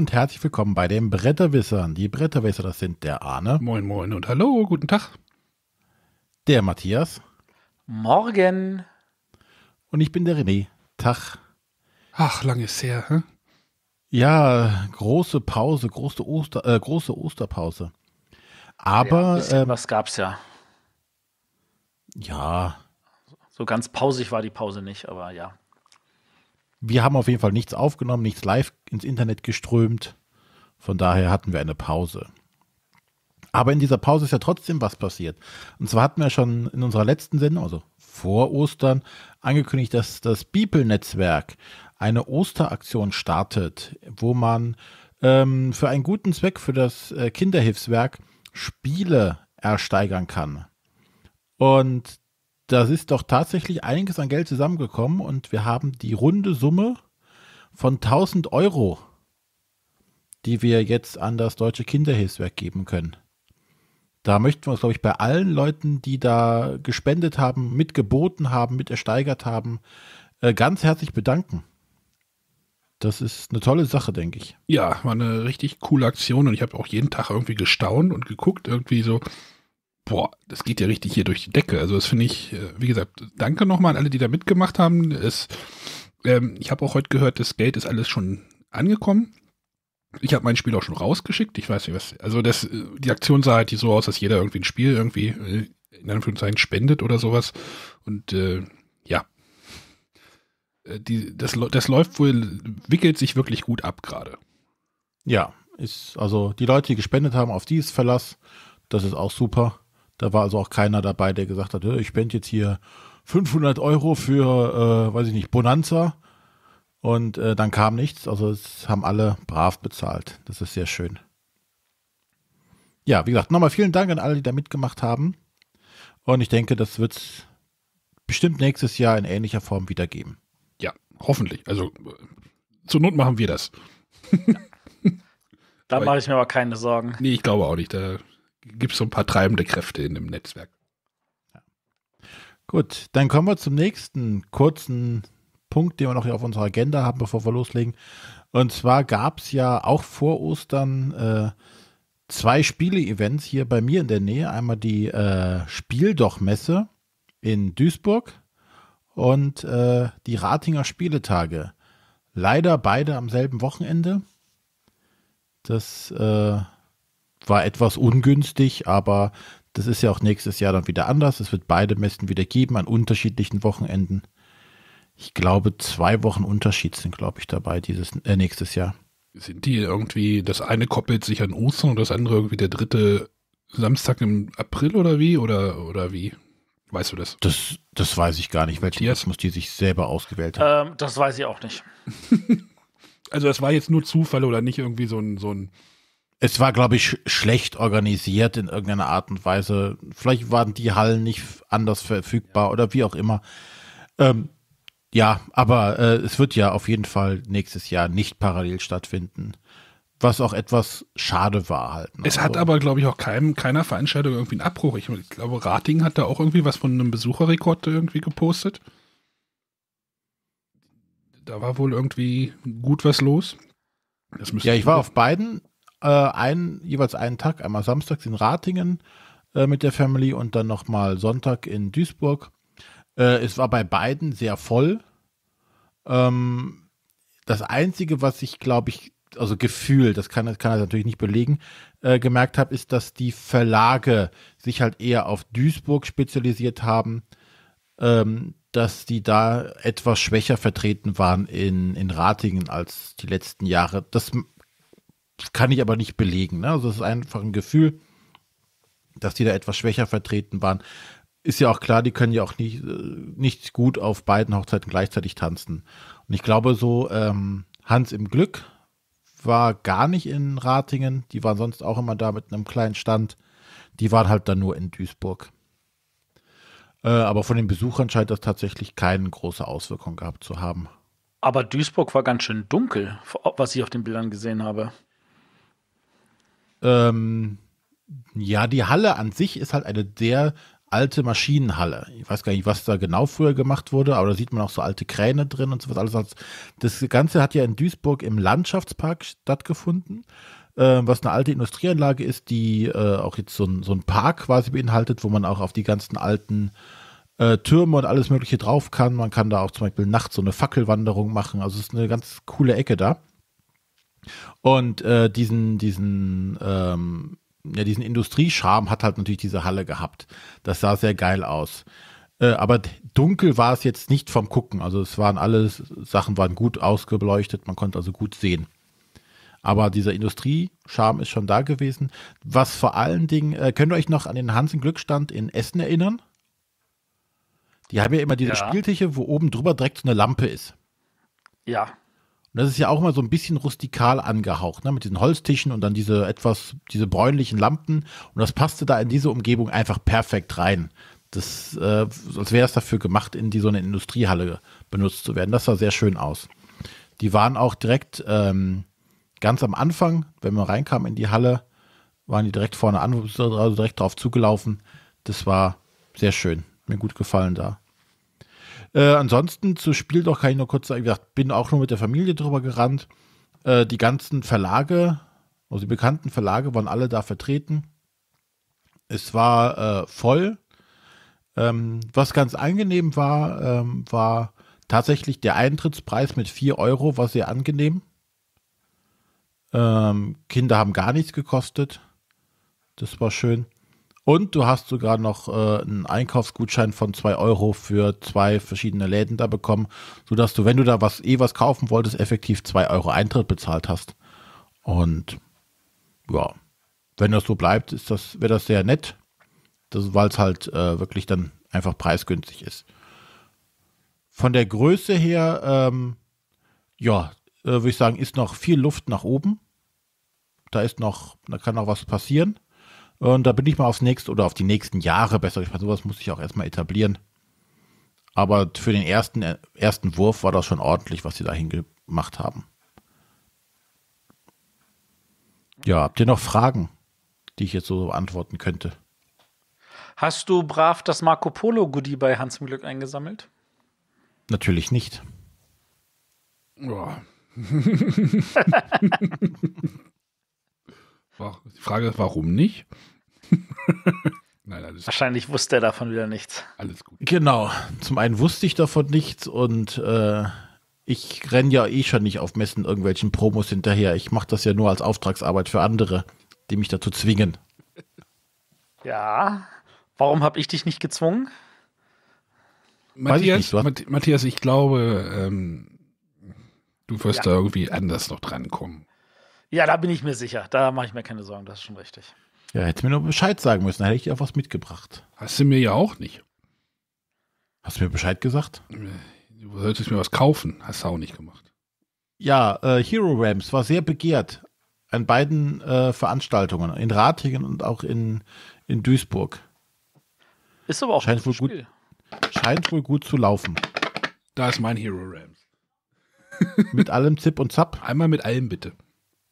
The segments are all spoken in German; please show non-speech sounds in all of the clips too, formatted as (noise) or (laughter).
und herzlich willkommen bei den Bretterwissern. Die Bretterwisser, das sind der Arne. Moin, moin und hallo, guten Tag. Der Matthias. Morgen. Und ich bin der René. Tag. Ach, lange ist her, hm? Ja, große Pause, große, Oster, äh, große Osterpause. Aber. Ja, äh, was gab's ja. Ja. So ganz pausig war die Pause nicht, aber ja. Wir haben auf jeden Fall nichts aufgenommen, nichts live ins Internet geströmt. Von daher hatten wir eine Pause. Aber in dieser Pause ist ja trotzdem was passiert. Und zwar hatten wir schon in unserer letzten Sendung, also vor Ostern, angekündigt, dass das Beeple-Netzwerk eine Osteraktion startet, wo man ähm, für einen guten Zweck für das äh, Kinderhilfswerk Spiele ersteigern kann. Und da ist doch tatsächlich einiges an Geld zusammengekommen und wir haben die runde Summe von 1000 Euro, die wir jetzt an das Deutsche Kinderhilfswerk geben können. Da möchten wir uns, glaube ich, bei allen Leuten, die da gespendet haben, mitgeboten haben, mit ersteigert haben, äh, ganz herzlich bedanken. Das ist eine tolle Sache, denke ich. Ja, war eine richtig coole Aktion und ich habe auch jeden Tag irgendwie gestaunt und geguckt, irgendwie so, boah, das geht ja richtig hier durch die Decke. Also das finde ich, äh, wie gesagt, danke nochmal an alle, die da mitgemacht haben. Es, ähm, ich habe auch heute gehört, das Geld ist alles schon angekommen. Ich habe mein Spiel auch schon rausgeschickt. Ich weiß nicht was. Also das, äh, die Aktion sah halt so aus, dass jeder irgendwie ein Spiel irgendwie äh, in Anführungszeichen spendet oder sowas. Und äh, ja, die, das, das läuft wohl, wickelt sich wirklich gut ab gerade. Ja, ist also die Leute, die gespendet haben, auf die ist Verlass. Das ist auch super. Da war also auch keiner dabei, der gesagt hat, ich spende jetzt hier 500 Euro für, äh, weiß ich nicht, Bonanza. Und äh, dann kam nichts. Also es haben alle brav bezahlt. Das ist sehr schön. Ja, wie gesagt, nochmal vielen Dank an alle, die da mitgemacht haben. Und ich denke, das wird es bestimmt nächstes Jahr in ähnlicher Form wieder geben. Ja, hoffentlich. Also äh, zur Not machen wir das. Ja. (laughs) da mache ich mir aber keine Sorgen. Nee, ich glaube auch nicht. Da gibt es so ein paar treibende Kräfte in dem Netzwerk. Ja. Gut, dann kommen wir zum nächsten kurzen Punkt, den wir noch auf unserer Agenda haben, bevor wir loslegen. Und zwar gab es ja auch vor Ostern äh, zwei Spiele-Events hier bei mir in der Nähe. Einmal die äh, Spieldoch-Messe in Duisburg und äh, die Ratinger Spieletage. Leider beide am selben Wochenende. Das äh, war etwas ungünstig, aber das ist ja auch nächstes Jahr dann wieder anders. Es wird beide Messen wieder geben an unterschiedlichen Wochenenden. Ich glaube, zwei Wochen Unterschied sind, glaube ich, dabei dieses äh, nächstes Jahr. Sind die irgendwie, das eine koppelt sich an Ostern und das andere irgendwie der dritte Samstag im April oder wie? Oder, oder wie? Weißt du das? Das, das weiß ich gar nicht, welchen Kosmos die sich selber ausgewählt haben. Ähm, das weiß ich auch nicht. (laughs) also das war jetzt nur Zufall oder nicht irgendwie so ein, so ein es war, glaube ich, schlecht organisiert in irgendeiner Art und Weise. Vielleicht waren die Hallen nicht anders verfügbar oder wie auch immer. Ähm, ja, aber äh, es wird ja auf jeden Fall nächstes Jahr nicht parallel stattfinden. Was auch etwas schade war halt. Ne? Es hat also aber, glaube ich, auch keinem, keiner Veranstaltung irgendwie einen Abbruch. Ich, ich, glaube, Rating hat da auch irgendwie was von einem Besucherrekord irgendwie gepostet. Da war wohl irgendwie gut was los. ja, ich war auf beiden äh, einen, jeweils einen Tag, einmal samstags in Ratingen äh, mit der Family und dann nochmal Sonntag in Duisburg. Äh, es war bei beiden sehr voll. Ähm, das Einzige, was ich glaube ich, also Gefühl, das kann, das kann ich natürlich nicht belegen, äh, gemerkt habe, ist, dass die Verlage sich halt eher auf Duisburg spezialisiert haben, ähm, dass die da etwas schwächer vertreten waren in, in Ratingen als die letzten Jahre. Das kann ich aber nicht belegen. Ne? Also es ist einfach ein Gefühl, dass die da etwas schwächer vertreten waren. Ist ja auch klar, die können ja auch nicht, äh, nicht gut auf beiden Hochzeiten gleichzeitig tanzen. Und ich glaube so, ähm, Hans im Glück war gar nicht in Ratingen. Die waren sonst auch immer da mit einem kleinen Stand. Die waren halt dann nur in Duisburg. Äh, aber von den Besuchern scheint das tatsächlich keine große Auswirkung gehabt zu haben. Aber Duisburg war ganz schön dunkel, was ich auf den Bildern gesehen habe ähm, ja, die Halle an sich ist halt eine sehr alte Maschinenhalle. Ich weiß gar nicht, was da genau früher gemacht wurde, aber da sieht man auch so alte Kräne drin und sowas alles. Also das Ganze hat ja in Duisburg im Landschaftspark stattgefunden, äh, was eine alte Industrieanlage ist, die äh, auch jetzt so, ein, so einen Park quasi beinhaltet, wo man auch auf die ganzen alten äh, Türme und alles Mögliche drauf kann. Man kann da auch zum Beispiel nachts so eine Fackelwanderung machen. Also es ist eine ganz coole Ecke da. Und äh, diesen, diesen, ähm, ja, diesen Industriescharm hat halt natürlich diese Halle gehabt. Das sah sehr geil aus. Äh, aber dunkel war es jetzt nicht vom Gucken. Also es waren alle Sachen waren gut ausgeleuchtet, man konnte also gut sehen. Aber dieser Industriescham ist schon da gewesen. Was vor allen Dingen, äh, könnt ihr euch noch an den Hansen-Glückstand in Essen erinnern? Die haben ja immer diese ja. Spieltische, wo oben drüber direkt so eine Lampe ist. Ja. Und das ist ja auch mal so ein bisschen rustikal angehaucht, ne? mit diesen Holztischen und dann diese etwas, diese bräunlichen Lampen. Und das passte da in diese Umgebung einfach perfekt rein. Das, äh, als wäre es dafür gemacht, in die so eine Industriehalle benutzt zu werden. Das sah sehr schön aus. Die waren auch direkt ähm, ganz am Anfang, wenn man reinkam in die Halle, waren die direkt vorne an, also direkt drauf zugelaufen. Das war sehr schön. Mir gut gefallen da. Äh, ansonsten zu Spiel doch kann ich nur kurz sagen, ich gesagt, bin auch nur mit der Familie drüber gerannt. Äh, die ganzen Verlage, also die bekannten Verlage, waren alle da vertreten. Es war äh, voll. Ähm, was ganz angenehm war, ähm, war tatsächlich der Eintrittspreis mit 4 Euro, war sehr angenehm. Ähm, Kinder haben gar nichts gekostet. Das war schön. Und du hast sogar noch äh, einen Einkaufsgutschein von 2 Euro für zwei verschiedene Läden da bekommen, sodass du, wenn du da was eh was kaufen wolltest, effektiv 2 Euro Eintritt bezahlt hast. Und ja, wenn das so bleibt, das, wäre das sehr nett. Das, weil es halt äh, wirklich dann einfach preisgünstig ist. Von der Größe her, ähm, ja, äh, würde ich sagen, ist noch viel Luft nach oben. Da ist noch, da kann noch was passieren. Und da bin ich mal aufs nächste oder auf die nächsten Jahre besser. Ich meine, sowas muss ich auch erstmal etablieren. Aber für den ersten, äh, ersten Wurf war das schon ordentlich, was sie dahin gemacht haben. Ja, habt ihr noch Fragen, die ich jetzt so beantworten könnte? Hast du brav das Marco Polo Goodie bei Hans im Glück eingesammelt? Natürlich nicht. Ja. (laughs) (laughs) Die Frage ist, warum nicht? (laughs) Nein, Wahrscheinlich gut. wusste er davon wieder nichts. Alles gut. Genau. Zum einen wusste ich davon nichts und äh, ich renne ja eh schon nicht auf Messen irgendwelchen Promos hinterher. Ich mache das ja nur als Auftragsarbeit für andere, die mich dazu zwingen. Ja. Warum habe ich dich nicht gezwungen? Matthias, ich, nicht, Matthias, ich glaube, ähm, du wirst ja. da irgendwie anders noch dran kommen. Ja, da bin ich mir sicher. Da mache ich mir keine Sorgen, das ist schon richtig. Ja, hätte mir nur Bescheid sagen müssen, da hätte ich dir auch was mitgebracht. Hast du mir ja auch nicht. Hast du mir Bescheid gesagt? Du solltest mir was kaufen, hast du auch nicht gemacht. Ja, äh, Hero Rams war sehr begehrt an beiden äh, Veranstaltungen, in Ratingen und auch in, in Duisburg. Ist aber auch scheint wohl gut Scheint wohl gut zu laufen. Da ist mein Hero Rams. mit allem Zip und Zap. Einmal mit allem bitte.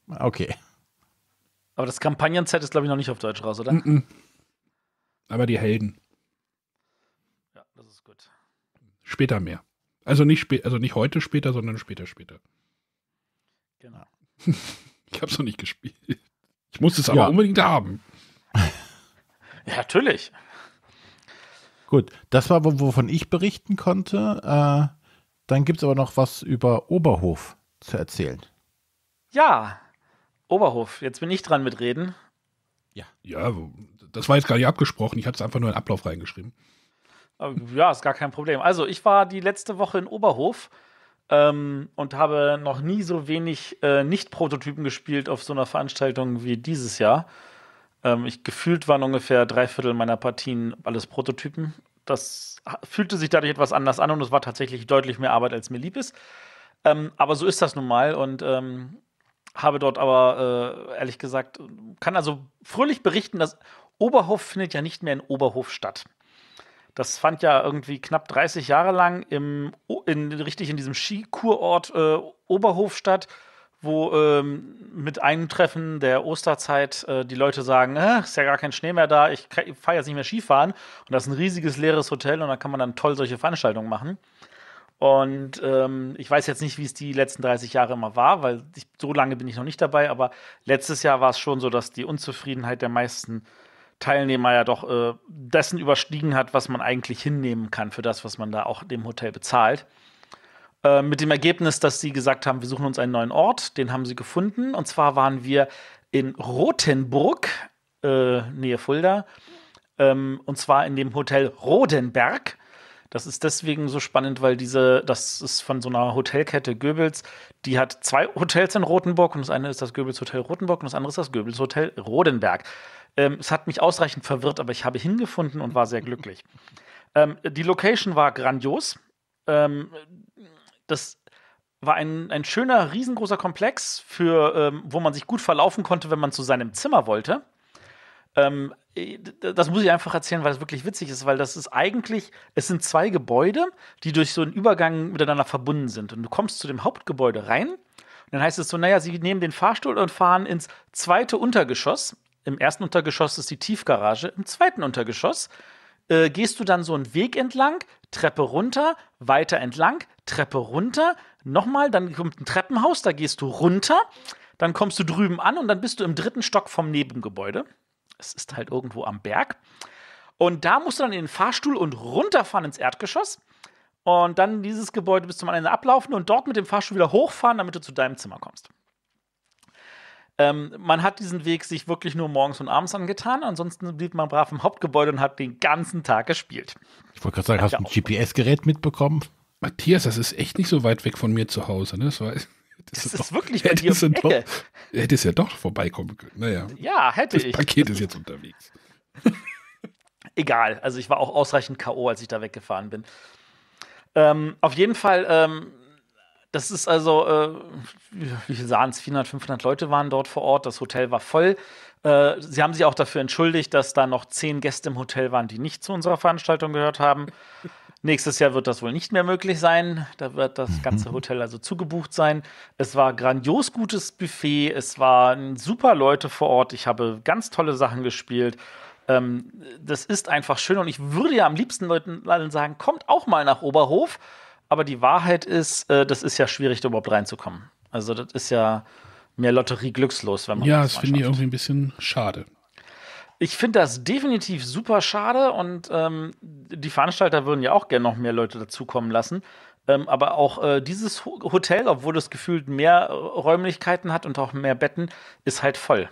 Okay. Aber das kampagnen Kampagnenset ist, glaube ich, noch nicht auf Deutsch raus, oder? Mm -mm. Aber die Helden. Ja, das ist gut. Später mehr. Also nicht, spä also nicht heute später, sondern später später. Genau. (laughs) ich habe es noch nicht gespielt. Ich muss es aber ja. unbedingt haben. ja, natürlich. Gut, das war, wovon ich berichten konnte. Äh, dann gibt es aber noch was über Oberhof zu erzählen. Ja, Oberhof, jetzt bin ich dran mit Reden. Ja. Ja, das war jetzt gar nicht abgesprochen. Ich hatte es einfach nur in den Ablauf reingeschrieben. Ja, ist gar kein Problem. Also, ich war die letzte Woche in Oberhof ähm, und habe noch nie so wenig äh, Nicht-Prototypen gespielt auf so einer Veranstaltung wie dieses Jahr. Ähm, ich gefühlt waren ungefähr drei Viertel meiner Partien alles Prototypen. Das fühlte sich dadurch etwas anders an und es war tatsächlich deutlich mehr Arbeit, als mir lieb ist. Ähm, aber so ist das nun mal und ähm, habe dort aber äh, ehrlich gesagt, kann also fröhlich berichten, dass Oberhof findet ja nicht mehr in Oberhof statt. Das fand ja irgendwie knapp 30 Jahre lang im, in, richtig in diesem Skikurort äh, Oberhof statt, wo ähm, mit Eintreffen der Osterzeit äh, die Leute sagen, äh, ist ja gar kein Schnee mehr da, ich fahre jetzt nicht mehr Skifahren. Und das ist ein riesiges leeres Hotel und da kann man dann toll solche Veranstaltungen machen. Und ähm, ich weiß jetzt nicht, wie es die letzten 30 Jahre immer war, weil ich, so lange bin ich noch nicht dabei, aber letztes Jahr war es schon so, dass die Unzufriedenheit der meisten Teilnehmer ja doch äh, dessen überstiegen hat, was man eigentlich hinnehmen kann für das, was man da auch dem Hotel bezahlt. Ähm, mit dem Ergebnis, dass sie gesagt haben, wir suchen uns einen neuen Ort, den haben sie gefunden. Und zwar waren wir in Rothenburg, äh, Nähe Fulda, ähm, und zwar in dem Hotel Rodenberg. Das ist deswegen so spannend, weil diese, das ist von so einer Hotelkette Goebbels, die hat zwei Hotels in Rothenburg und das eine ist das Goebbels Hotel Rothenburg und das andere ist das Goebbels Hotel Rodenberg. Ähm, es hat mich ausreichend verwirrt, aber ich habe hingefunden und war sehr glücklich. ähm, die Location war grandios. Ähm, das war ein, ein schöner, riesengroßer Komplex, für, ähm, wo man sich gut verlaufen konnte, wenn man zu seinem Zimmer wollte. Ähm, äh, das muss ich einfach erzählen, weil es wirklich witzig ist, weil das ist eigentlich, es sind zwei Gebäude, die durch so einen Übergang miteinander verbunden sind. Und du kommst zu dem Hauptgebäude rein. Und dann heißt es so, naja, sie nehmen den Fahrstuhl und fahren ins zweite Untergeschoss. Im ersten Untergeschoss ist die Tiefgarage. Im zweiten Untergeschoss äh, gehst du dann so einen Weg entlang, Treppe runter, weiter entlang, Treppe runter, nochmal, dann kommt ein Treppenhaus, da gehst du runter, dann kommst du drüben an und dann bist du im dritten Stock vom Nebengebäude es ist halt irgendwo am Berg. Und da musst du dann in den Fahrstuhl und runterfahren ins Erdgeschoss. Und dann dieses Gebäude bis zum Ende ablaufen und dort mit dem Fahrstuhl wieder hochfahren, damit du zu deinem Zimmer kommst. Ähm, man hat diesen Weg sich wirklich nur morgens und abends angetan. Ansonsten blieb man brav im Hauptgebäude und hat den ganzen Tag gespielt. Ich wollte gerade sagen, hat hast du ein GPS-Gerät mitbekommen? Matthias, das ist echt nicht so weit weg von mir zu Hause, ne? Das weiß ich das ist doch, wirklich bei dir um doch, Hättest ja doch vorbeikommen können. Naja. Ja, hätte das ich. Das Paket ist jetzt unterwegs. (laughs) Egal. Also ich war auch ausreichend K.O., als ich da weggefahren bin. Ähm, auf jeden Fall, ähm, das ist also, äh, wie sahen es? 400, 500 Leute waren dort vor Ort. Das Hotel war voll. Äh, sie haben sich auch dafür entschuldigt, dass da noch zehn Gäste im Hotel waren, die nicht zu unserer Veranstaltung gehört haben. Nächstes Jahr wird das wohl nicht mehr möglich sein. Da wird das (laughs) ganze Hotel also zugebucht sein. Es war grandios gutes Buffet. Es waren super Leute vor Ort. Ich habe ganz tolle Sachen gespielt. Ähm, das ist einfach schön und ich würde ja am liebsten Leuten sagen, kommt auch mal nach Oberhof. Aber die Wahrheit ist, äh, das ist ja schwierig, da überhaupt reinzukommen. Also das ist ja mehr Lotterie glückslos, wenn man ja, das, das finde ich irgendwie ein bisschen schade. Ich finde das definitiv super schade und ähm, die Veranstalter würden ja auch gerne noch mehr Leute dazukommen lassen. Ähm, aber auch äh, dieses Hotel, obwohl es gefühlt mehr äh, Räumlichkeiten hat und auch mehr Betten, ist halt voll.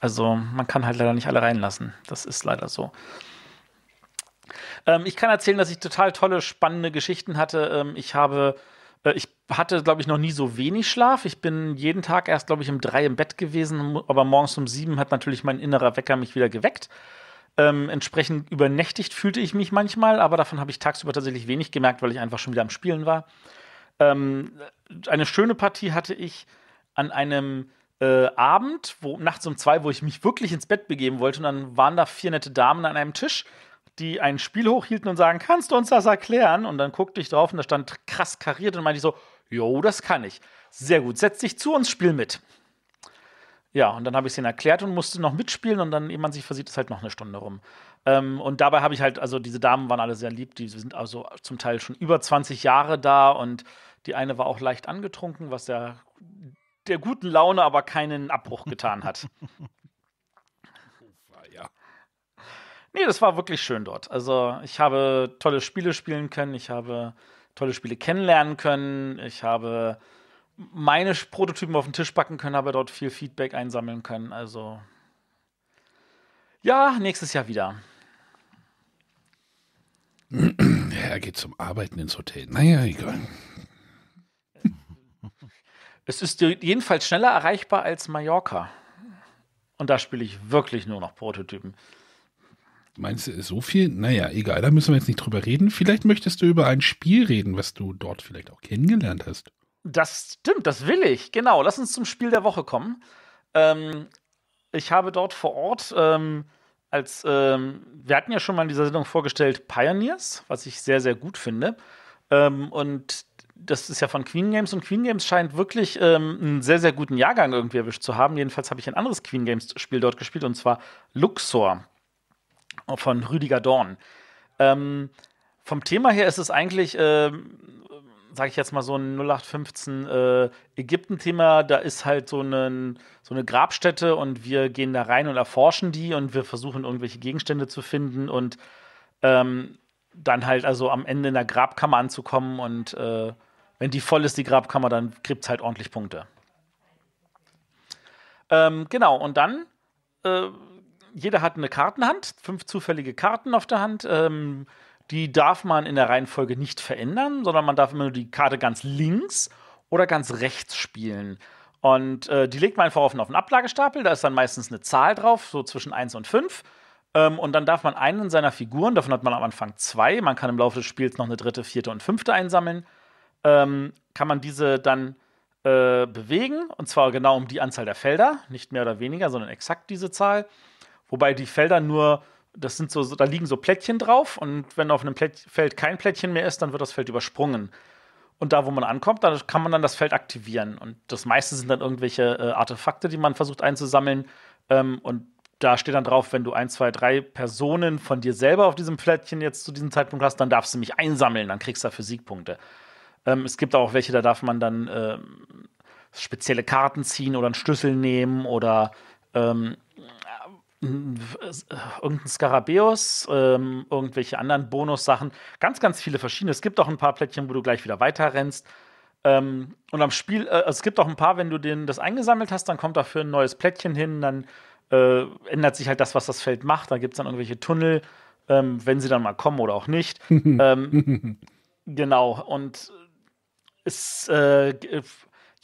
Also man kann halt leider nicht alle reinlassen. Das ist leider so. Ähm, ich kann erzählen, dass ich total tolle, spannende Geschichten hatte. Ähm, ich habe äh, ich hatte, glaube ich, noch nie so wenig Schlaf. Ich bin jeden Tag erst, glaube ich, um drei im Bett gewesen, aber morgens um sieben hat natürlich mein innerer Wecker mich wieder geweckt. Ähm, entsprechend übernächtigt fühlte ich mich manchmal, aber davon habe ich tagsüber tatsächlich wenig gemerkt, weil ich einfach schon wieder am Spielen war. Ähm, äh, eine schöne Partie hatte ich an einem äh, Abend, wo, nachts um zwei, wo ich mich wirklich ins Bett begeben wollte. Und dann waren da vier nette Damen an einem Tisch, die ein Spiel hochhielten und sagen, kannst du uns das erklären? Und dann guckte ich drauf und da stand krass kariert und meinte ich so, jo, das kann ich. Sehr gut, setz dich zu uns, spiel mit. Ja, und dann habe ich es ihnen erklärt und musste noch mitspielen und dann, ehe man sich versieht, ist halt noch eine Stunde rum. Ähm, und dabei habe ich halt, also diese Damen waren alle sehr lieb, die sind also zum Teil schon über 20 Jahre da und die eine war auch leicht angetrunken, was der, der guten Laune aber keinen Abbruch getan hat. (laughs) Nee, das war wirklich schön dort. Also ich habe tolle Spiele spielen können, ich habe tolle Spiele kennenlernen können, ich habe meine Prototypen auf den Tisch backen können, habe dort viel Feedback einsammeln können. Also ja, nächstes Jahr wieder. (clears throat) Ja, er geht zum Arbeiten ins Hotel. Naja, egal. (laughs) Es ist jedenfalls schneller erreichbar als Mallorca. Und da spiele ich wirklich nur noch Prototypen. Meinst du, so viel? Naja, egal, da müssen wir jetzt nicht drüber reden. Vielleicht möchtest du über ein Spiel reden, was du dort vielleicht auch kennengelernt hast. Das stimmt, das will ich. Genau, lass uns zum Spiel der Woche kommen. Ähm, ich habe dort vor Ort ähm, als, ähm, wir hatten ja schon mal in dieser Sendung vorgestellt, Pioneers, was ich sehr, sehr gut finde. Ähm, und das ist ja von Queen Games und Queen Games scheint wirklich ähm, einen sehr, sehr guten Jahrgang irgendwie erwischt zu haben. Jedenfalls habe ich ein anderes Queen Games Spiel dort gespielt und zwar Luxor von Rüdiger Dorn. Ähm, vom Thema her ist es eigentlich, äh, sage ich jetzt mal, so ein 0815 äh, Ägypten-Thema. Da ist halt so, einen, so eine Grabstätte und wir gehen da rein und erforschen die und wir versuchen irgendwelche Gegenstände zu finden und ähm, dann halt also am Ende in der Grabkammer anzukommen und äh, wenn die voll ist, die Grabkammer, dann kriegt es halt ordentlich Punkte. Ähm, genau, und dann äh, jeder hat eine Kartenhand, fünf zufällige Karten auf der Hand. Ähm, die darf man in der Reihenfolge nicht verändern, sondern man darf immer nur die Karte ganz links oder ganz rechts spielen. Und äh, die legt man einfach auf einen, Ablagestapel, da ist dann meistens eine Zahl drauf, so zwischen 1 und 5. Ähm, und dann darf man einen seiner Figuren, davon hat man am Anfang zwei, man kann im Laufe des Spiels noch eine dritte, vierte und fünfte einsammeln, ähm, kann man diese dann äh, bewegen, und zwar genau um die Anzahl der Felder, nicht mehr oder weniger, sondern exakt diese Zahl wobei die Felder nur, das sind so, so da liegen so Plättchen drauf und wenn auf einem Plätt Feld kein Plättchen mehr ist, dann wird das Feld übersprungen. Und da, wo man ankommt, da kann man dann das Feld aktivieren. Und das meiste sind dann irgendwelche äh, Artefakte, die man versucht einzusammeln. Ähm, und da steht dann drauf, wenn du ein, zwei, drei Personen von dir selber auf diesem Plättchen jetzt zu diesem Zeitpunkt hast, dann darfst du mich einsammeln, dann kriegst du dafür Siegpunkte. Ähm, es gibt auch welche, da darf man dann ähm, spezielle Karten ziehen oder einen Schlüssel nehmen oder ähm, äh, irgendein Skarabäus, ähm, irgendwelche anderen Bonussachen, ganz, ganz viele verschiedene. Es gibt auch ein paar Plättchen, wo du gleich wieder weiterrennst. Ähm, und am Spiel, äh, also es gibt auch ein paar, wenn du den, das eingesammelt hast, dann kommt dafür ein neues Plättchen hin, dann äh, ändert sich halt das, was das Feld macht. Da gibt es dann irgendwelche Tunnel, ähm, wenn sie dann mal kommen oder auch nicht. (laughs) ähm, genau, und es äh,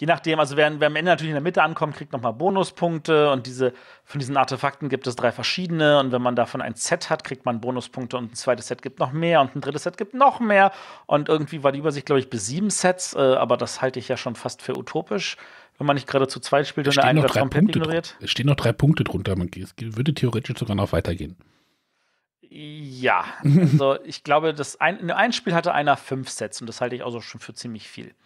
je nachdem, also wer, wer am Ende natürlich in der Mitte ankommt, kriegt nochmal Bonuspunkte und diese, von diesen Artefakten gibt es drei verschiedene und wenn man davon ein Set hat, kriegt man Bonuspunkte und ein zweites Set gibt noch mehr und ein drittes Set gibt noch mehr und irgendwie war die Übersicht, glaube ich, bis sieben Sets, äh, aber das halte ich ja schon fast für utopisch, wenn man nicht gerade zu zweit spielt und der eine das komplett Punkte ignoriert. Es stehen noch drei Punkte drunter, man, es würde theoretisch sogar noch weitergehen. Ja, (laughs) also ich glaube, das ein, in einem Spiel hatte einer fünf Sets und das halte ich auch so schon für ziemlich viel.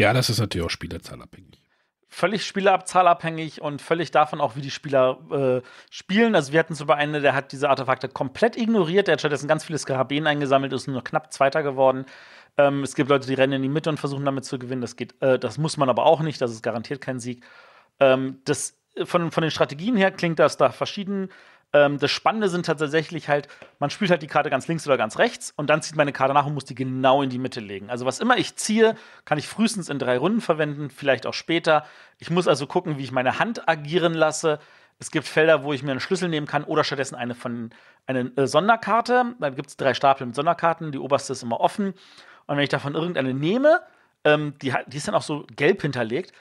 Ja, das ist natürlich auch spielerzahlabhängig. Völlig spielerzahlabhängig und völlig davon auch, wie die Spieler äh, spielen. Also, wir hatten es über einen, der hat diese Artefakte komplett ignoriert. Der hat stattdessen ganz viele Skarabäen eingesammelt, ist nur knapp Zweiter geworden. Ähm, es gibt Leute, die rennen in die Mitte und versuchen damit zu gewinnen. Das, geht, äh, das muss man aber auch nicht. Das ist garantiert kein Sieg. Ähm, das, von, von den Strategien her klingt das da verschieden. Ähm, das Spannende sind tatsächlich halt, man spielt halt die Karte ganz links oder ganz rechts und dann zieht meine Karte nach und muss die genau in die Mitte legen. Also was immer ich ziehe, kann ich frühestens in drei Runden verwenden, vielleicht auch später. Ich muss also gucken, wie ich meine Hand agieren lasse. Es gibt Felder, wo ich mir einen Schlüssel nehmen kann oder stattdessen eine von eine äh, Sonderkarte. Dann gibt es drei Stapel mit Sonderkarten. Die oberste ist immer offen. Und wenn ich davon irgendeine nehme, ähm, die, die ist dann auch so gelb hinterlegt,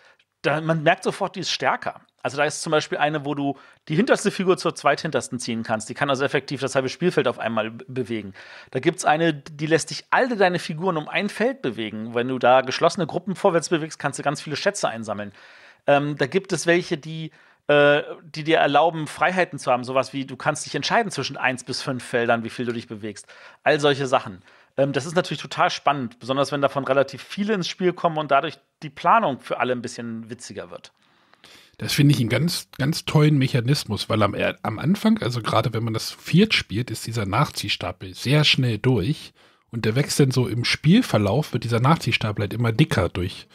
da, man merkt sofort, die ist stärker. Also da ist zum Beispiel eine, wo du die hinterste Figur zur zweithintersten ziehen kannst. Die kann also effektiv das halbe Spielfeld auf einmal bewegen. Da gibt es eine, die lässt dich alle deine Figuren um ein Feld bewegen. Wenn du da geschlossene Gruppen vorwärts bewegst, kannst du ganz viele Schätze einsammeln. Ähm, da gibt es welche, die, äh, die dir erlauben, Freiheiten zu haben. Sowas wie, du kannst dich entscheiden zwischen eins bis fünf Feldern, wie viel du dich bewegst. All solche Sachen ähm, das ist natürlich total spannend, besonders wenn davon relativ viele ins Spiel kommen und dadurch die Planung für alle ein bisschen witziger wird. Das finde ich einen ganz, ganz tollen Mechanismus, weil am, äh, am Anfang, also gerade wenn man das viert spielt, ist dieser Nachziehstapel sehr schnell durch und der wächst dann so im Spielverlauf, wird dieser Nachziehstapel halt immer dicker durch,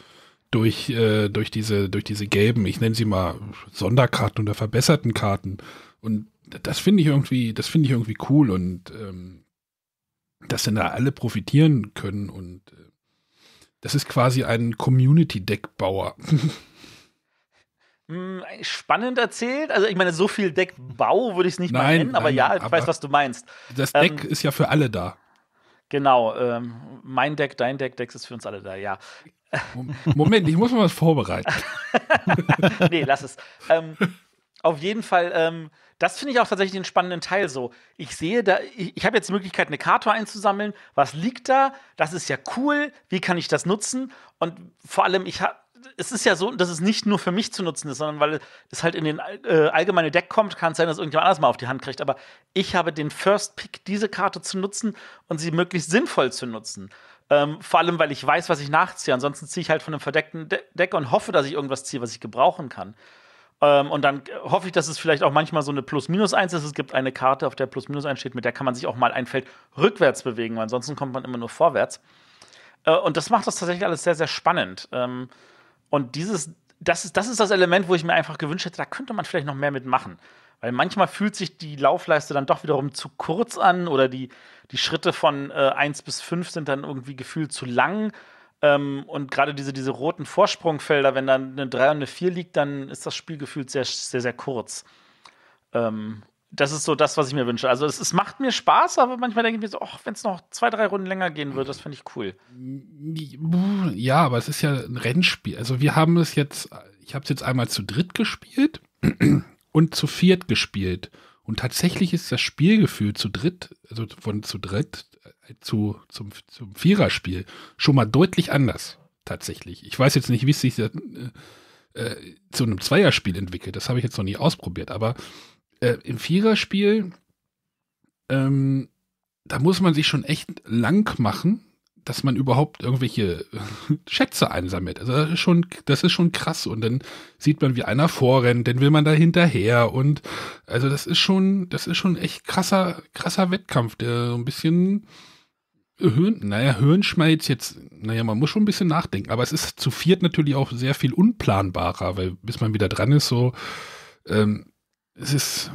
durch, äh, durch, diese, durch diese gelben, ich nenne sie mal Sonderkarten oder verbesserten Karten. Und das finde ich irgendwie, das finde ich irgendwie cool und ähm, dass dann da alle profitieren können und äh, das ist quasi ein Community-Deckbauer. (laughs) Hm, spannend erzählt. Also, ich meine, so viel Deckbau würde ich es nicht nein, mal nennen, aber ja, ich aber weiß, was du meinst. Das ähm, Deck ähm, ist ja für alle da. Genau. Ähm, mein Deck, dein Deck, Decks ist für uns alle da, ja. Moment, ich muss mal was vorbereiten. (laughs) nee, lass es. Ähm, auf jeden Fall, ähm, das finde ich auch tatsächlich den spannenden Teil so. Ich sehe da, ich, ich habe jetzt die Möglichkeit, eine Karte einzusammeln. Was liegt da? Das ist ja cool. Wie kann ich das nutzen? Und vor allem, ich habe es ist ja so, dass es nicht nur für mich zu nutzen ist, sondern weil es halt in den äh, allgemeine Deck kommt, kann es sein, dass irgendjemand anders mal auf die Hand kriegt. Aber ich habe den First Pick, diese Karte zu nutzen und sie möglichst sinnvoll zu nutzen. Ähm, vor allem, weil ich weiß, was ich nachziehe. Ansonsten ziehe ich halt von einem verdeckten De Deck und hoffe, dass ich irgendwas ziehe, was ich gebrauchen kann. Ähm, und dann äh, hoffe ich, dass es vielleicht auch manchmal so eine Plus-Minus-Eins ist. Es gibt eine Karte, auf der Plus-Minus-Eins steht, mit der kann man sich auch mal ein Feld rückwärts bewegen, weil ansonsten kommt man immer nur vorwärts. Äh, und das macht das tatsächlich alles sehr, sehr spannend. Ähm, und dieses, das ist, das ist das Element, wo ich mir einfach gewünscht hätte, da könnte man vielleicht noch mehr mitmachen. Weil manchmal fühlt sich die Laufleiste dann doch wiederum zu kurz an oder die, die Schritte von äh, 1 bis 5 sind dann irgendwie gefühlt zu lang. Ähm, und gerade diese, diese roten Vorsprungfelder, wenn dann eine 3 und eine 4 liegt, dann ist das Spiel gefühlt sehr, sehr, sehr kurz. Ähm, das ist so das, was ich mir wünsche. Also es, es macht mir Spaß, aber manchmal denke ich mir so, ach, wenn es noch zwei, drei Runden länger gehen würde, das finde ich cool. Ja, aber es ist ja ein Rennspiel. Also wir haben es jetzt, ich habe es jetzt einmal zu dritt gespielt (clears throat) und zu viert gespielt. Und tatsächlich ist das Spielgefühl zu dritt, also von zu dritt äh, zu, zum, zum Viererspiel schon mal deutlich anders. Tatsächlich. Ich weiß jetzt nicht, wie es sich äh, äh, zu einem Zweierspiel entwickelt. Das habe ich jetzt noch nie ausprobiert, aber äh, im Viererspiel, ähm, da muss man sich schon echt lang machen, dass man überhaupt irgendwelche (laughs) Schätze einsammelt. Also das ist schon, das ist schon krass. Und dann sieht man, wie einer vorrennt, dann will man da hinterher. Und also das ist schon, das ist schon echt krasser, krasser Wettkampf, der so ein bisschen Höhen, naja, Höhenschmalz jetzt, naja, man muss schon ein bisschen nachdenken, aber es ist zu viert natürlich auch sehr viel unplanbarer, weil bis man wieder dran ist, so, ähm, es ist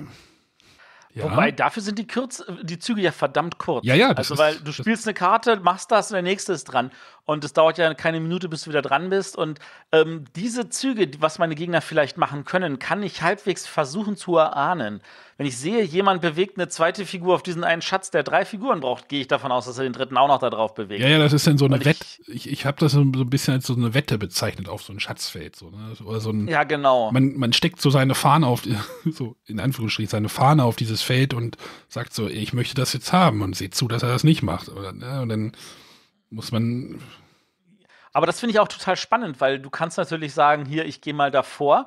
Ja. Wobei, dafür sind die, Kürz, äh, die Züge ja verdammt kurz. Ja, ja. das Also, weil ist, du spielst eine Karte, machst das und der nächste ist dran. Und es dauert ja keine Minute, bis du wieder dran bist. Und ähm, diese Züge, was meine Gegner vielleicht machen können, kann ich halbwegs versuchen zu erahnen. Wenn ich sehe, jemand bewegt eine zweite Figur auf diesen einen Schatz, der drei Figuren braucht, gehe ich davon aus, dass er den dritten auch noch da drauf bewegt. Ja, ja, das ist dann so eine Wette. Ich, ich, ich habe das so ein bisschen als so eine Wette bezeichnet auf so ein Schatzfeld. So, ne? Oder so ein, ja, genau. Man, man steckt so seine Fahne auf, (laughs) so in Anführungsstrichen, seine Fahne auf dieses das Feld und sagt so, ich möchte das jetzt haben und seht zu, dass er das nicht macht. Ne, und dann muss man. Aber das finde ich auch total spannend, weil du kannst natürlich sagen, hier, ich gehe mal davor.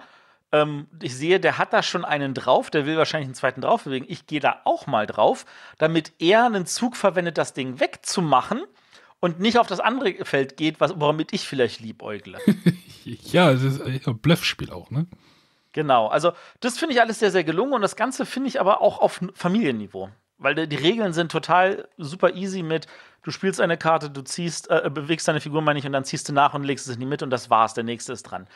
Ähm, ich sehe, der hat da schon einen drauf, der will wahrscheinlich einen zweiten drauf bewegen. Ich gehe da auch mal drauf, damit er einen Zug verwendet, das Ding wegzumachen und nicht auf das andere Feld geht, was, womit ich vielleicht liebäugle. (laughs) ja, es ist ein Bluffspiel auch, ne? Genau, also das finde ich alles sehr, sehr gelungen und das Ganze finde ich aber auch auf Familienniveau. Weil die Regeln sind total super easy mit, du spielst eine Karte, du ziehst, äh, bewegst deine Figur, meine ich, und dann ziehst du nach und legst es in die Mitte und das war's, der nächste ist dran.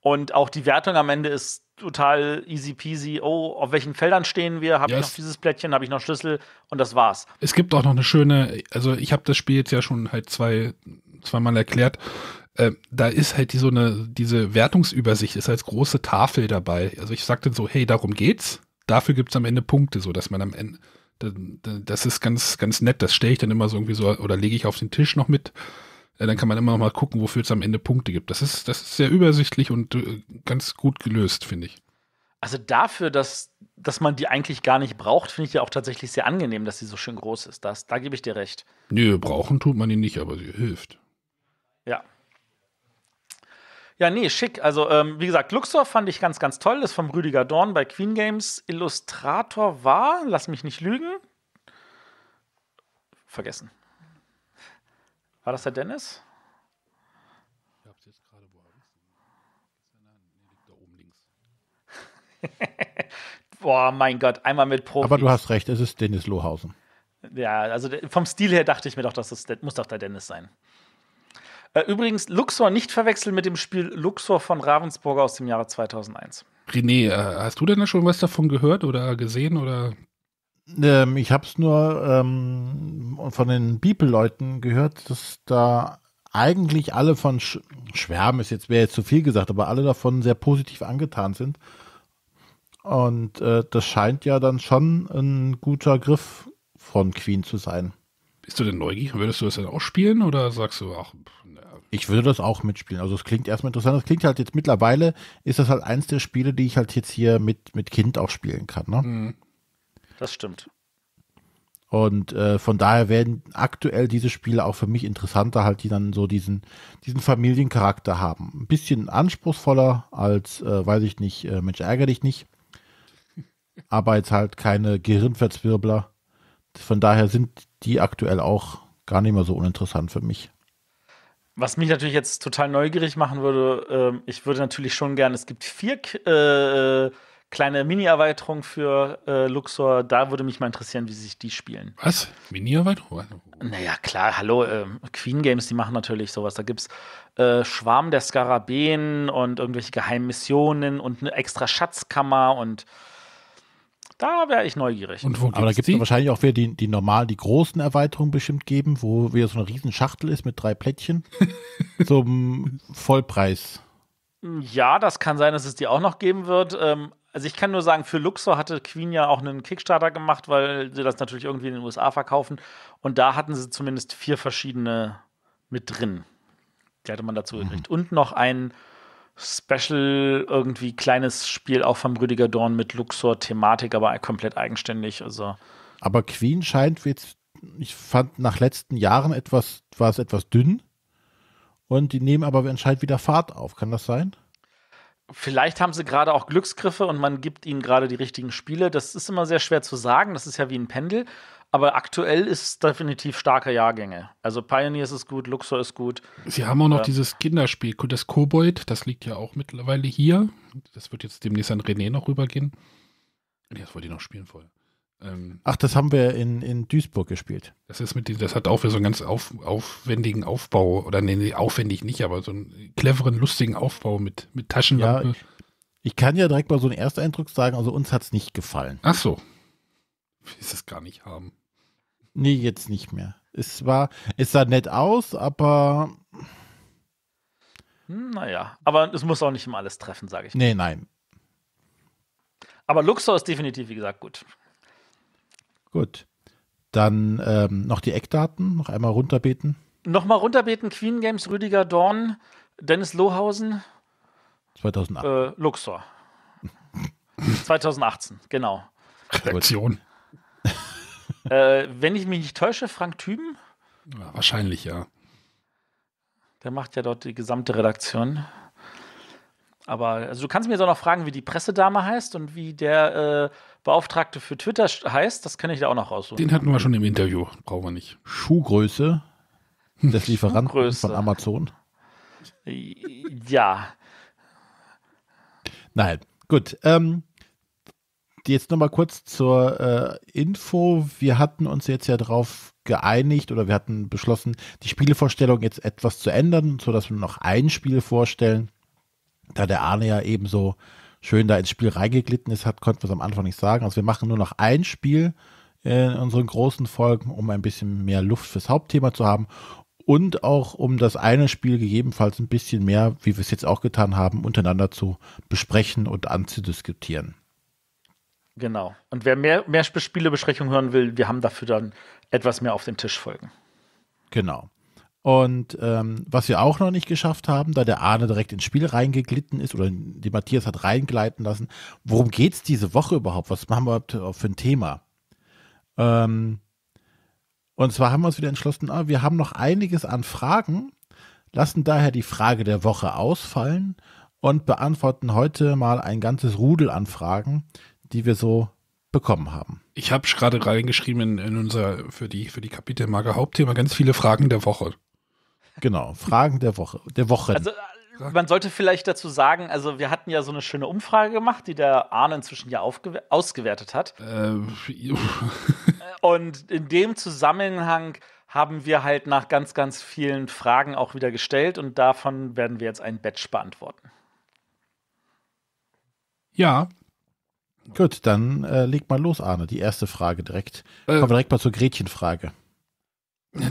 Und auch die Wertung am Ende ist total easy peasy. Oh, auf welchen Feldern stehen wir? Habe yes. ich noch dieses Plättchen? Habe ich noch Schlüssel? Und das war's. Es gibt auch noch eine schöne, also ich habe das Spiel jetzt ja schon halt zwei, zweimal erklärt. Äh, da ist halt die, so eine, diese Wertungsübersicht ist als große Tafel dabei. Also ich sagte so, hey, darum geht's. Dafür gibt es am Ende Punkte, so dass man am Ende, das ist ganz, ganz nett. Das stelle ich dann immer so irgendwie so oder lege ich auf den Tisch noch mit. Äh, dann kann man immer noch mal gucken, wofür es am Ende Punkte gibt. Das ist, das ist sehr übersichtlich und äh, ganz gut gelöst, finde ich. Also dafür, dass, dass man die eigentlich gar nicht braucht, finde ich ja auch tatsächlich sehr angenehm, dass sie so schön groß ist. Das, da gebe ich dir recht. Nö, brauchen tut man die nicht, aber sie hilft. Ja, ja, nee, schick. Also, ähm, wie gesagt, Luxor fand ich ganz, ganz toll. Das ist vom Rüdiger Dorn bei Queen Games. Illustrator war, lass mich nicht lügen, vergessen. War das der Dennis? Ich hab's jetzt gerade, wo da oben links. Boah, mein Gott, einmal mit Profis. Aber du hast recht, es ist Dennis Lohausen. Ja, also vom Stil her dachte ich mir doch, das ist, muss doch der Dennis sein. Äh, übrigens, Luxor nicht verwechseln mit dem Spiel Luxor von Ravensburger aus dem Jahre 2001. René, äh, hast du denn da schon was davon gehört oder gesehen oder? Ähm, ich habe es nur ähm, von den Bibel-Leuten gehört, dass da eigentlich alle von Sch Schwärmen ist jetzt wäre jetzt zu viel gesagt, aber alle davon sehr positiv angetan sind. Und äh, das scheint ja dann schon ein guter Griff von Queen zu sein. Bist du denn neugierig? Würdest du das dann auch spielen oder sagst du, ach, ich würde das auch mitspielen. Also es klingt erstmal interessant. Es klingt halt jetzt mittlerweile, ist das halt eins der Spiele, die ich halt jetzt hier mit, mit Kind auch spielen kann. Ne? Mhm. Das stimmt. Und äh, von daher werden aktuell diese Spiele auch für mich interessanter, halt, die dann so diesen, diesen Familiencharakter haben. Ein bisschen anspruchsvoller als, äh, weiß ich nicht, äh, Mensch, ärgere dich nicht. Aber jetzt halt keine Gehirnverzwirbler. Von daher sind die aktuell auch gar nicht mehr so uninteressant für mich. Was mich natürlich jetzt total neugierig machen würde, äh, ich würde natürlich schon gerne, es gibt vier äh, äh, kleine Mini-Erweiterungen für äh, Luxor. Da würde mich mal interessieren, wie sich die spielen. Was? Mini-Erweiterung? Naja, klar, hallo. Äh, Queen Games, die machen natürlich sowas. Da gibt es äh, Schwarm der Skarabäen und irgendwelche geheimen Missionen und eine extra Schatzkammer und da wäre ich neugierig. Und wo Aber da gibt es wahrscheinlich auch wieder die, die normal, die großen Erweiterungen bestimmt geben, wo wieder so eine riesen Schachtel ist mit drei Plättchen (laughs) zum Vollpreis. Ja, das kann sein, dass es die auch noch geben wird. Ähm, also ich kann nur sagen, für Luxor hatte Queen ja auch einen Kickstarter gemacht, weil sie das natürlich irgendwie in den USA verkaufen. Und da hatten sie zumindest vier verschiedene mit drin. Die hatte man dazu mhm. gekriegt. Mhm. Und noch einen Special, irgendwie kleines Spiel auch vom Rüdiger Dorn mit Luxor, Thematik, aber komplett eigenständig. Also. Aber Queen scheint jetzt, ich fand nach letzten Jahren etwas, war es etwas dünn. Und die nehmen aber anscheinend wieder Fahrt auf. Kann das sein? Vielleicht haben sie gerade auch Glücksgriffe und man gibt ihnen gerade die richtigen Spiele. Das ist immer sehr schwer zu sagen. Das ist ja wie ein Pendel aber aktuell ist es definitiv starke Jahrgänge. Also Pioneers ist gut, Luxor ist gut. Sie haben auch noch äh, dieses Kinderspiel, das Kobold, das liegt ja auch mittlerweile hier. Das wird jetzt demnächst an René noch rübergehen. Nee, das wollte ich noch spielen vorher. Ähm, Ach, das haben wir in, in Duisburg gespielt. Das ist mit dem, das hat auch für so einen ganz auf, aufwendigen Aufbau, oder nee, aufwendig nicht, aber so einen cleveren, lustigen Aufbau mit, mit Taschenlampe. Ja, ich, ich, kann ja direkt mal so einen Ersteindruck sagen, also uns hat es nicht gefallen. Ach so. Ich will es gar nicht haben. Nee, jetzt nicht mehr. Es war, es sah nett aus, aber. Naja, aber es muss auch nicht immer alles treffen, sage ich. Nee, nein. Aber Luxor ist definitiv, wie gesagt, gut. Gut. Dann ähm, noch die Eckdaten, noch einmal runterbeten. Nochmal runterbeten, Queen Games, Rüdiger Dorn, Dennis Lohausen. 2008. Äh, Luxor. 2018, (laughs) genau. Redaktion äh, wenn ich mich nicht täusche, Frank Thüben? Ja, wahrscheinlich, ja. Der macht ja dort die gesamte Redaktion. Aber also du kannst mir doch noch fragen, wie die Pressedame heißt und wie der äh, Beauftragte für Twitter heißt. Das kann ich da auch noch raussuchen. Den hatten wir schon im Interview. Brauchen wir nicht. Schuhgröße (laughs) Das Lieferant von Amazon. Ja. Nein, gut. Ähm, jetzt nochmal kurz zur äh, Info. Wir hatten uns jetzt ja darauf geeinigt oder wir hatten beschlossen, die Spielevorstellung jetzt etwas zu ändern, sodass wir noch ein Spiel vorstellen. Da der Arne ja eben so schön da ins Spiel reingeglitten ist, hat, konnten wir es am Anfang nicht sagen. Also wir machen nur noch ein Spiel in unseren großen Folgen, um ein bisschen mehr Luft fürs Hauptthema zu haben und auch um das eine Spiel gegebenenfalls ein bisschen mehr, wie wir es jetzt auch getan haben, untereinander zu besprechen und anzudiskutieren. Genau. Und wer mehr, mehr Spielebesprechung hören will, wir haben dafür dann etwas mehr auf den Tisch folgen. Genau. Und ähm, was wir auch noch nicht geschafft haben, da der Arne direkt ins Spiel reingeglitten ist oder die Matthias hat reingleiten lassen, worum geht es diese Woche überhaupt? Was machen wir für ein Thema? Ähm, und zwar haben wir uns wieder entschlossen, ah, wir haben noch einiges an Fragen, lassen daher die Frage der Woche ausfallen und beantworten heute mal ein ganzes Rudel an Fragen, die wir so bekommen haben. Ich habe gerade reingeschrieben in, in, unser für die für die Kapitelmarke Hauptthema ganz viele Fragen der Woche. Genau, Fragen der Woche, der Woche. Also äh, man sollte vielleicht dazu sagen, also wir hatten ja so eine schöne Umfrage gemacht, die der Arne inzwischen ja ausgewertet hat. Ähm, (laughs) Und in dem Zusammenhang haben wir halt nach ganz, ganz vielen Fragen auch wieder gestellt und davon werden wir jetzt ein Batch beantworten. Ja, Gut, dann äh, leg mal los, Arne. Die erste Frage direkt. Äh, Kommen wir direkt mal zur Gretchenfrage.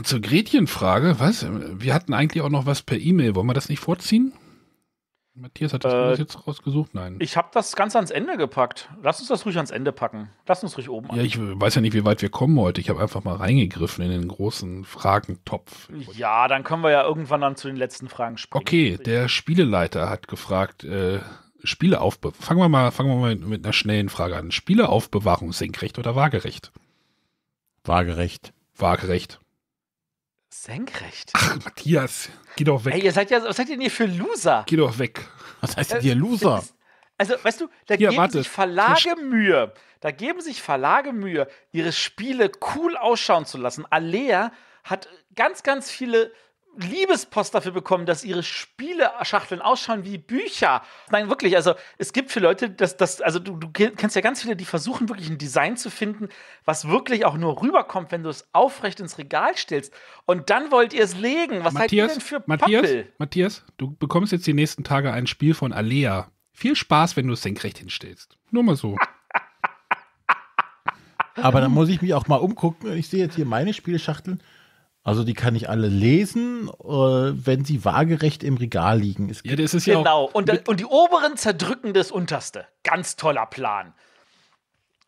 Zur Gretchenfrage? Was? Wir hatten eigentlich auch noch was per E-Mail. Wollen wir das nicht vorziehen? Matthias hat das äh, jetzt rausgesucht? Nein. Ich habe das ganz ans Ende gepackt. Lass uns das ruhig ans Ende packen. Lass uns ruhig oben an. Ja, ich weiß ja nicht, wie weit wir kommen heute. Ich habe einfach mal reingegriffen in den großen Fragentopf. Ja, dann können wir ja irgendwann dann zu den letzten Fragen sprechen. Okay, der Spieleleiter hat gefragt, äh, Spieleaufbewahrung. Fangen wir mal, fangen wir mal mit einer schnellen Frage an. Spieleaufbewahrung senkrecht oder waagerecht? Waagerecht. Waagerecht. Senkrecht. Ach, Matthias, geh doch weg. Ey, ihr seid ja, was seid ihr denn hier für Loser? Geh doch weg. Was heißt denn äh, hier Loser? Also, weißt du, da Hier, geben warte. sich Verlage Mühe. Da geben sich Verlage Mühe, ihre Spiele cool ausschauen zu lassen. Alea hat ganz, ganz viele Liebespost dafür bekommen, dass ihre Spieleschachteln ausschauen wie Bücher. Nein, wirklich, also es gibt für Leute, dass das, also du, du, kennst ja ganz viele, die versuchen wirklich ein Design zu finden, was wirklich auch nur rüberkommt, wenn du es aufrecht ins Regal stellst. Und dann wollt ihr es legen. Was Matthias, seid ihr denn für Matthias, Pappel? Matthias, du bekommst jetzt die nächsten Tage ein Spiel von Alea. Viel Spaß, wenn du es senkrecht hinstellst. Nur mal so. (laughs) Aber dann muss ich mich auch mal umgucken. Ich sehe jetzt hier meine Spieleschachteln. Also die kann ich alle lesen, äh, wenn sie waagerecht im Regal liegen. Es ja, das ist ja genau. Und, und die oberen zerdrücken das unterste. Ganz toller Plan.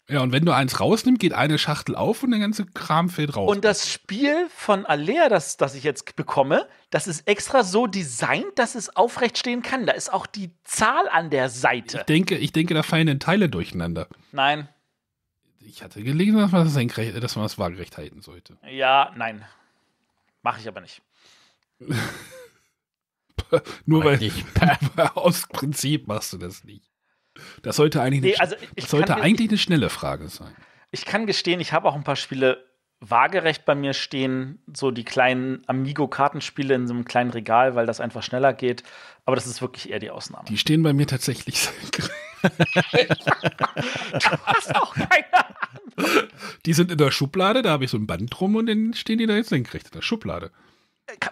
Ja, und wenn du eins rausnimmst, geht eine Schachtel auf und der ganze Kram fällt raus. Und das Spiel von Alea, das, das ich jetzt bekomme, das ist extra so designt, dass es aufrecht stehen kann. Da ist auch die Zahl an der Seite. Ich denke, ich denke da fallen in Teile durcheinander. Nein. Ich hatte gelesen, dass man das, dass man das waagerecht halten sollte. Ja, nein. Mache ich aber nicht. (laughs) Nur aber weil nicht. (laughs) aus Prinzip machst du das nicht. Das sollte eigentlich, nee, eine, also das sollte kann, eigentlich eine schnelle Frage sein. Ich kann gestehen, ich habe auch ein paar Spiele waagerecht bei mir stehen, so die kleinen Amigo-Kartenspiele in so einem kleinen Regal, weil das einfach schneller geht. Aber das ist wirklich eher die Ausnahme. Die stehen bei mir tatsächlich (laughs) du hast auch keine die sind in der Schublade, da habe ich so ein Band drum und dann stehen die da jetzt senkrecht in der Schublade.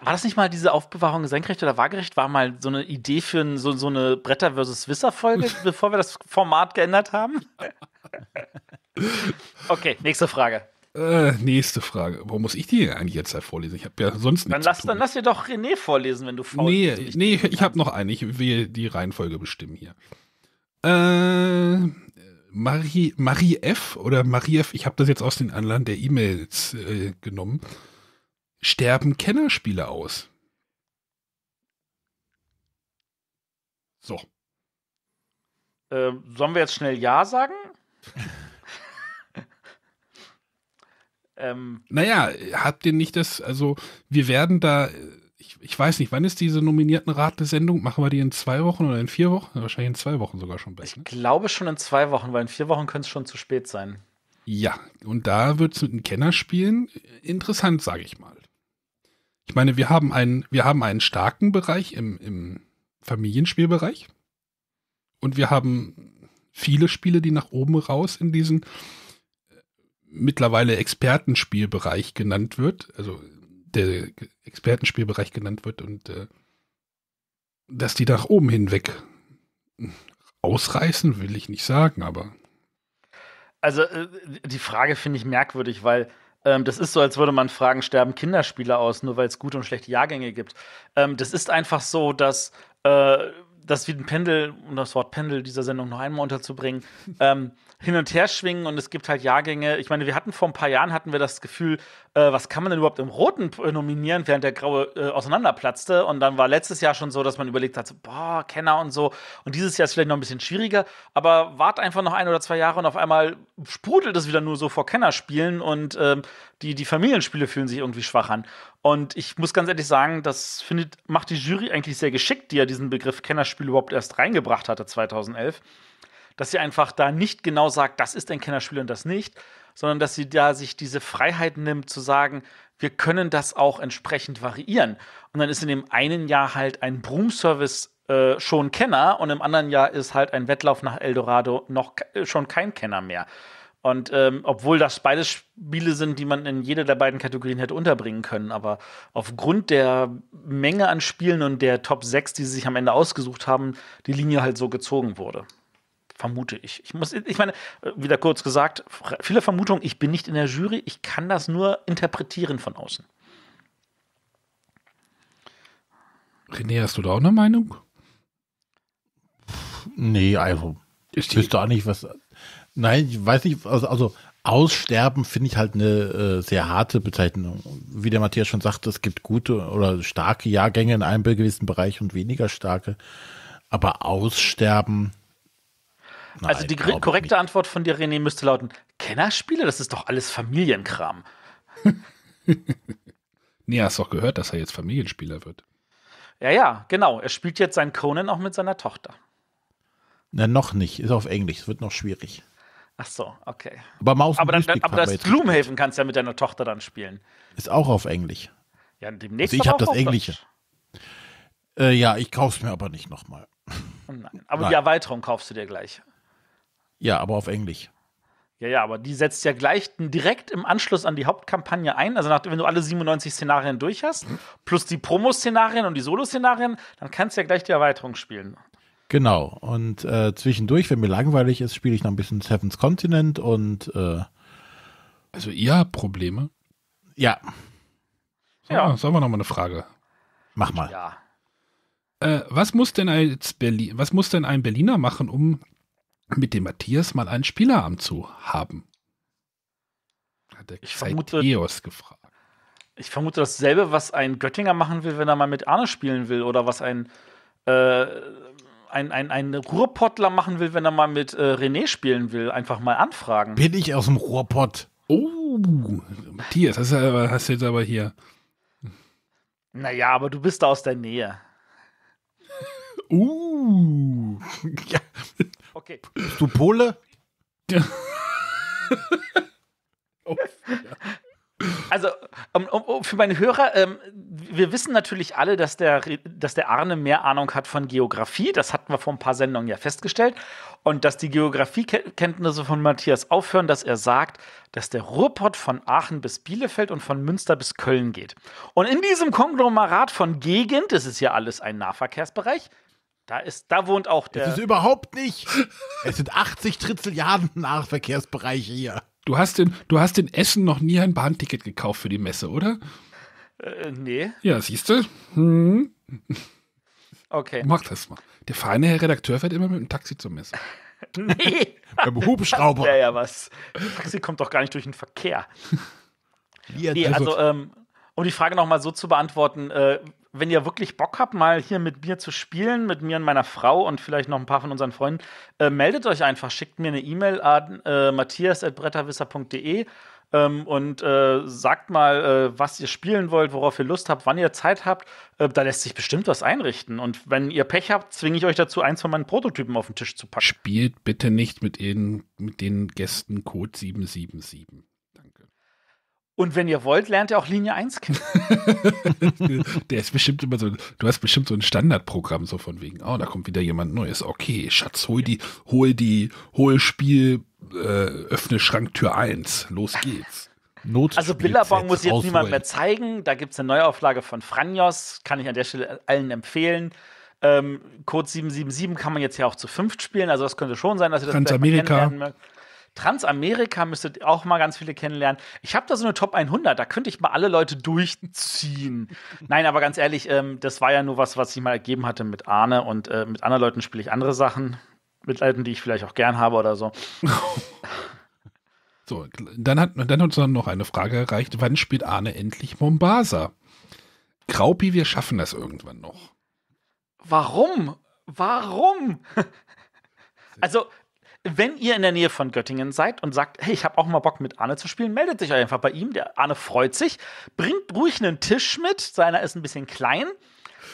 War das nicht mal diese Aufbewahrung senkrecht oder waagerecht? War mal so eine Idee für ein, so, so eine Bretter versus Wisser-Folge, (laughs) bevor wir das Format geändert haben? okay, nächste Frage. Äh, nächste Frage. Warum muss ich die eigentlich jetzt halt vorlesen? Ich habe ja sonst dann nichts. Lass, dann lass dir doch René vorlesen, wenn du vorlesen Nee, bist, nee ich habe noch eine. Ich will die Reihenfolge bestimmen hier. Äh. Marie, Marie F. oder Marie F., ich habe das jetzt aus den Anlagen der E-Mails äh, genommen, sterben Kennerspiele aus. So. Äh, sollen wir jetzt schnell Ja sagen? (laughs) ähm. Naja, habt ihr nicht das, also wir werden da ich weiß nicht, wann ist diese nominierten Ratesendung? Machen wir die in zwei Wochen oder in vier Wochen? Wahrscheinlich in zwei Wochen sogar schon besser. Ich ne? glaube schon in zwei Wochen, weil in vier Wochen könnte es schon zu spät sein. Ja, und da wird es mit den Kennerspielen interessant, sage ich mal. Ich meine, wir haben einen, wir haben einen starken Bereich im, im Familienspielbereich. Und wir haben viele Spiele, die nach oben raus in diesen äh, mittlerweile Expertenspielbereich genannt wird. Also der Expertenspielbereich genannt wird und äh, dass die nach oben hinweg ausreißen, will ich nicht sagen, aber. Also äh, die Frage finde ich merkwürdig, weil ähm, das ist so, als würde man fragen, sterben Kinderspiele aus, nur weil es gute und schlechte Jahrgänge gibt. Ähm, das ist einfach so, dass äh, das wie ein Pendel, um das Wort Pendel dieser Sendung noch einmal unterzubringen, (laughs) ähm, hin und her schwingen und es gibt halt Jahrgänge. Ich meine, wir hatten vor ein paar Jahren hatten wir das Gefühl, äh, was kann man denn überhaupt im Roten nominieren, während der Graue äh, auseinanderplatzte. Und dann war letztes Jahr schon so, dass man überlegt hat, so, boah, Kenner und so. Und dieses Jahr ist vielleicht noch ein bisschen schwieriger, aber wart einfach noch ein oder zwei Jahre und auf einmal sprudelt es wieder nur so vor Kennerspielen und ähm, die, die Familienspiele fühlen sich irgendwie schwach an. Und ich muss ganz ehrlich sagen, das findet, macht die Jury eigentlich sehr geschickt, die ja diesen Begriff Kennerspiel überhaupt erst reingebracht hatte 2011, dass sie einfach da nicht genau sagt, das ist ein Kennerspiel und das nicht, sondern dass sie da sich diese Freiheit nimmt zu sagen, wir können das auch entsprechend variieren. Und dann ist in dem einen Jahr halt ein Broom-Service äh, schon Kenner und im anderen Jahr ist halt ein Wettlauf nach Eldorado noch schon kein Kenner mehr. Und ähm, obwohl das beide Spiele sind, die man in jede der beiden Kategorien hätte unterbringen können, aber aufgrund der Menge an Spielen und der Top 6, die sie sich am Ende ausgesucht haben, die Linie halt so gezogen wurde. Vermute ich. Ich muss, ich meine, äh, wieder kurz gesagt, viele Vermutungen, ich bin nicht in der Jury, ich kann das nur interpretieren von außen. René, hast du da auch eine Meinung? Nee, also ich wüsste auch nicht, was Nein, ich weiß nicht, also, also Aussterben finde ich halt eine äh, sehr harte Bezeichnung. Wie der Matthias schon sagte, es gibt gute oder starke Jahrgänge in einem gewissen Bereich und weniger starke. Aber Aussterben. Nein, also die korrekte nicht. Antwort von dir, René, müsste lauten: Kennerspiele, das ist doch alles Familienkram. (laughs) nee, hast doch gehört, dass er jetzt Familienspieler wird. Ja, ja, genau. Er spielt jetzt seinen Conan auch mit seiner Tochter. Na, noch nicht. Ist auf Englisch. Es wird noch schwierig. Ach so, okay. Aber, Maus aber, dann, dann, aber das Gloomhaven kannst du ja mit deiner Tochter dann spielen. Ist auch auf Englisch. Ja, demnächst. Also ich habe das Englische. Äh, ja, ich kauf's mir aber nicht nochmal. Oh nein, aber Nein. die Erweiterung kaufst du dir gleich. Ja, aber auf Englisch. Ja, ja, aber die setzt ja gleich direkt im Anschluss an die Hauptkampagne ein. Also, nach, wenn du alle 97 Szenarien durch hast, mhm. plus die Promo-Szenarien und die Solo-Szenarien, dann kannst du ja gleich die Erweiterung spielen. Genau. Und äh, zwischendurch, wenn mir langweilig ist, spiele ich noch ein bisschen Seven's Continent und. Äh, also, ihr habt Probleme? Ja. So, ja. Sollen wir nochmal eine Frage? Mach mal. Ja. Äh, was, muss denn als Berlin, was muss denn ein Berliner machen, um mit dem Matthias mal einen Spieleramt zu haben? Hat der ich vermute, Eos gefragt. Ich vermute dasselbe, was ein Göttinger machen will, wenn er mal mit Arne spielen will oder was ein. Äh, ein, ein, ein Ruhrpottler machen will, wenn er mal mit äh, René spielen will, einfach mal anfragen. Bin ich aus dem Ruhrpott? Oh, Matthias, hast du, hast jetzt aber hier. Naja, aber du bist da aus der Nähe. Uh. (laughs) ja. Okay. Bist du Pole? Ja. (laughs) also um, um, für meine Hörer, ähm, wir wissen natürlich alle, dass der, dass der Arne mehr Ahnung hat von Geografie. Das hatten wir vor ein paar Sendungen ja festgestellt. Und dass die Geografiekenntnisse von Matthias aufhören, dass er sagt, dass der Ruhrpott von Aachen bis Bielefeld und von Münster bis Köln geht. Und in diesem Konglomerat von Gegend, das ist ja alles ein Nahverkehrsbereich, da, ist, da wohnt auch der. Das ist überhaupt nicht. es sind 80 Trizilliarden Nahverkehrsbereiche hier. Du hast in, du hast in Essen noch nie ein Bahnticket gekauft für die Messe, oder? Äh, nee. Ja, siehst du? Hm. Okay. Mach das mal. Der feine Herr Redakteur fährt immer mit dem Taxi zur Messe. (laughs) nee. Beim Hubschrauber. Ja, ja, was. Das Taxi kommt doch gar nicht durch den Verkehr. Ja, nee, also, also ähm, um die Frage nochmal so zu beantworten, äh, wenn ihr wirklich Bock habt, mal hier mit mir zu spielen, mit mir und meiner Frau und vielleicht noch ein paar von unseren Freunden, äh, meldet euch einfach, schickt mir eine E-Mail an äh, matthias.bretterwisser.de ähm, und äh, sagt mal, äh, was ihr spielen wollt, worauf ihr Lust habt, wann ihr Zeit habt. Äh, da lässt sich bestimmt was einrichten. Und wenn ihr Pech habt, zwinge ich euch dazu, eins von meinen Prototypen auf den Tisch zu packen. Spielt bitte nicht mit den, mit den Gästen Code 777. Und wenn ihr wollt, lernt ihr auch Linie 1 kennen. (laughs) Der ist bestimmt immer so, du hast bestimmt so ein Standardprogramm, so von wegen, oh, da kommt wieder jemand Neues. Okay, Schatz, hol die, hol die, hol Spiel, äh, öffne Schranktür 1. Los geht's. (laughs) Not also Billabong muss jetzt auswählen. niemand mehr zeigen. Da gibt es eine Neuauflage von Franjos. Kann ich an der Stelle allen empfehlen. Ähm, Code 777 kann man jetzt ja auch zu fünft spielen. Also das könnte schon sein, dass ihr das Ganz Amerika. Mal kennenlernen mögt. Transamerika müsstet auch mal ganz viele kennenlernen. Ich habe da so eine Top 100, da könnte ich mal alle Leute durchziehen. (laughs) Nein, aber ganz ehrlich, ähm, das war ja nur was, was ich mal ergeben hatte mit Arne und äh, mit anderen Leuten spiele ich andere Sachen. Mit Leuten, die ich vielleicht auch gern habe oder so. (laughs) so, dann hat, dann hat uns dann noch eine Frage erreicht. Wann spielt Arne endlich Mombasa? Graupi, wir schaffen das irgendwann noch. Warum? Warum? (laughs) also, wenn ihr in der Nähe von Göttingen seid und sagt, hey, ich habe auch mal Bock mit Arne zu spielen, meldet euch einfach bei ihm. Der Arne freut sich, bringt ruhig einen Tisch mit. Seiner ist ein bisschen klein.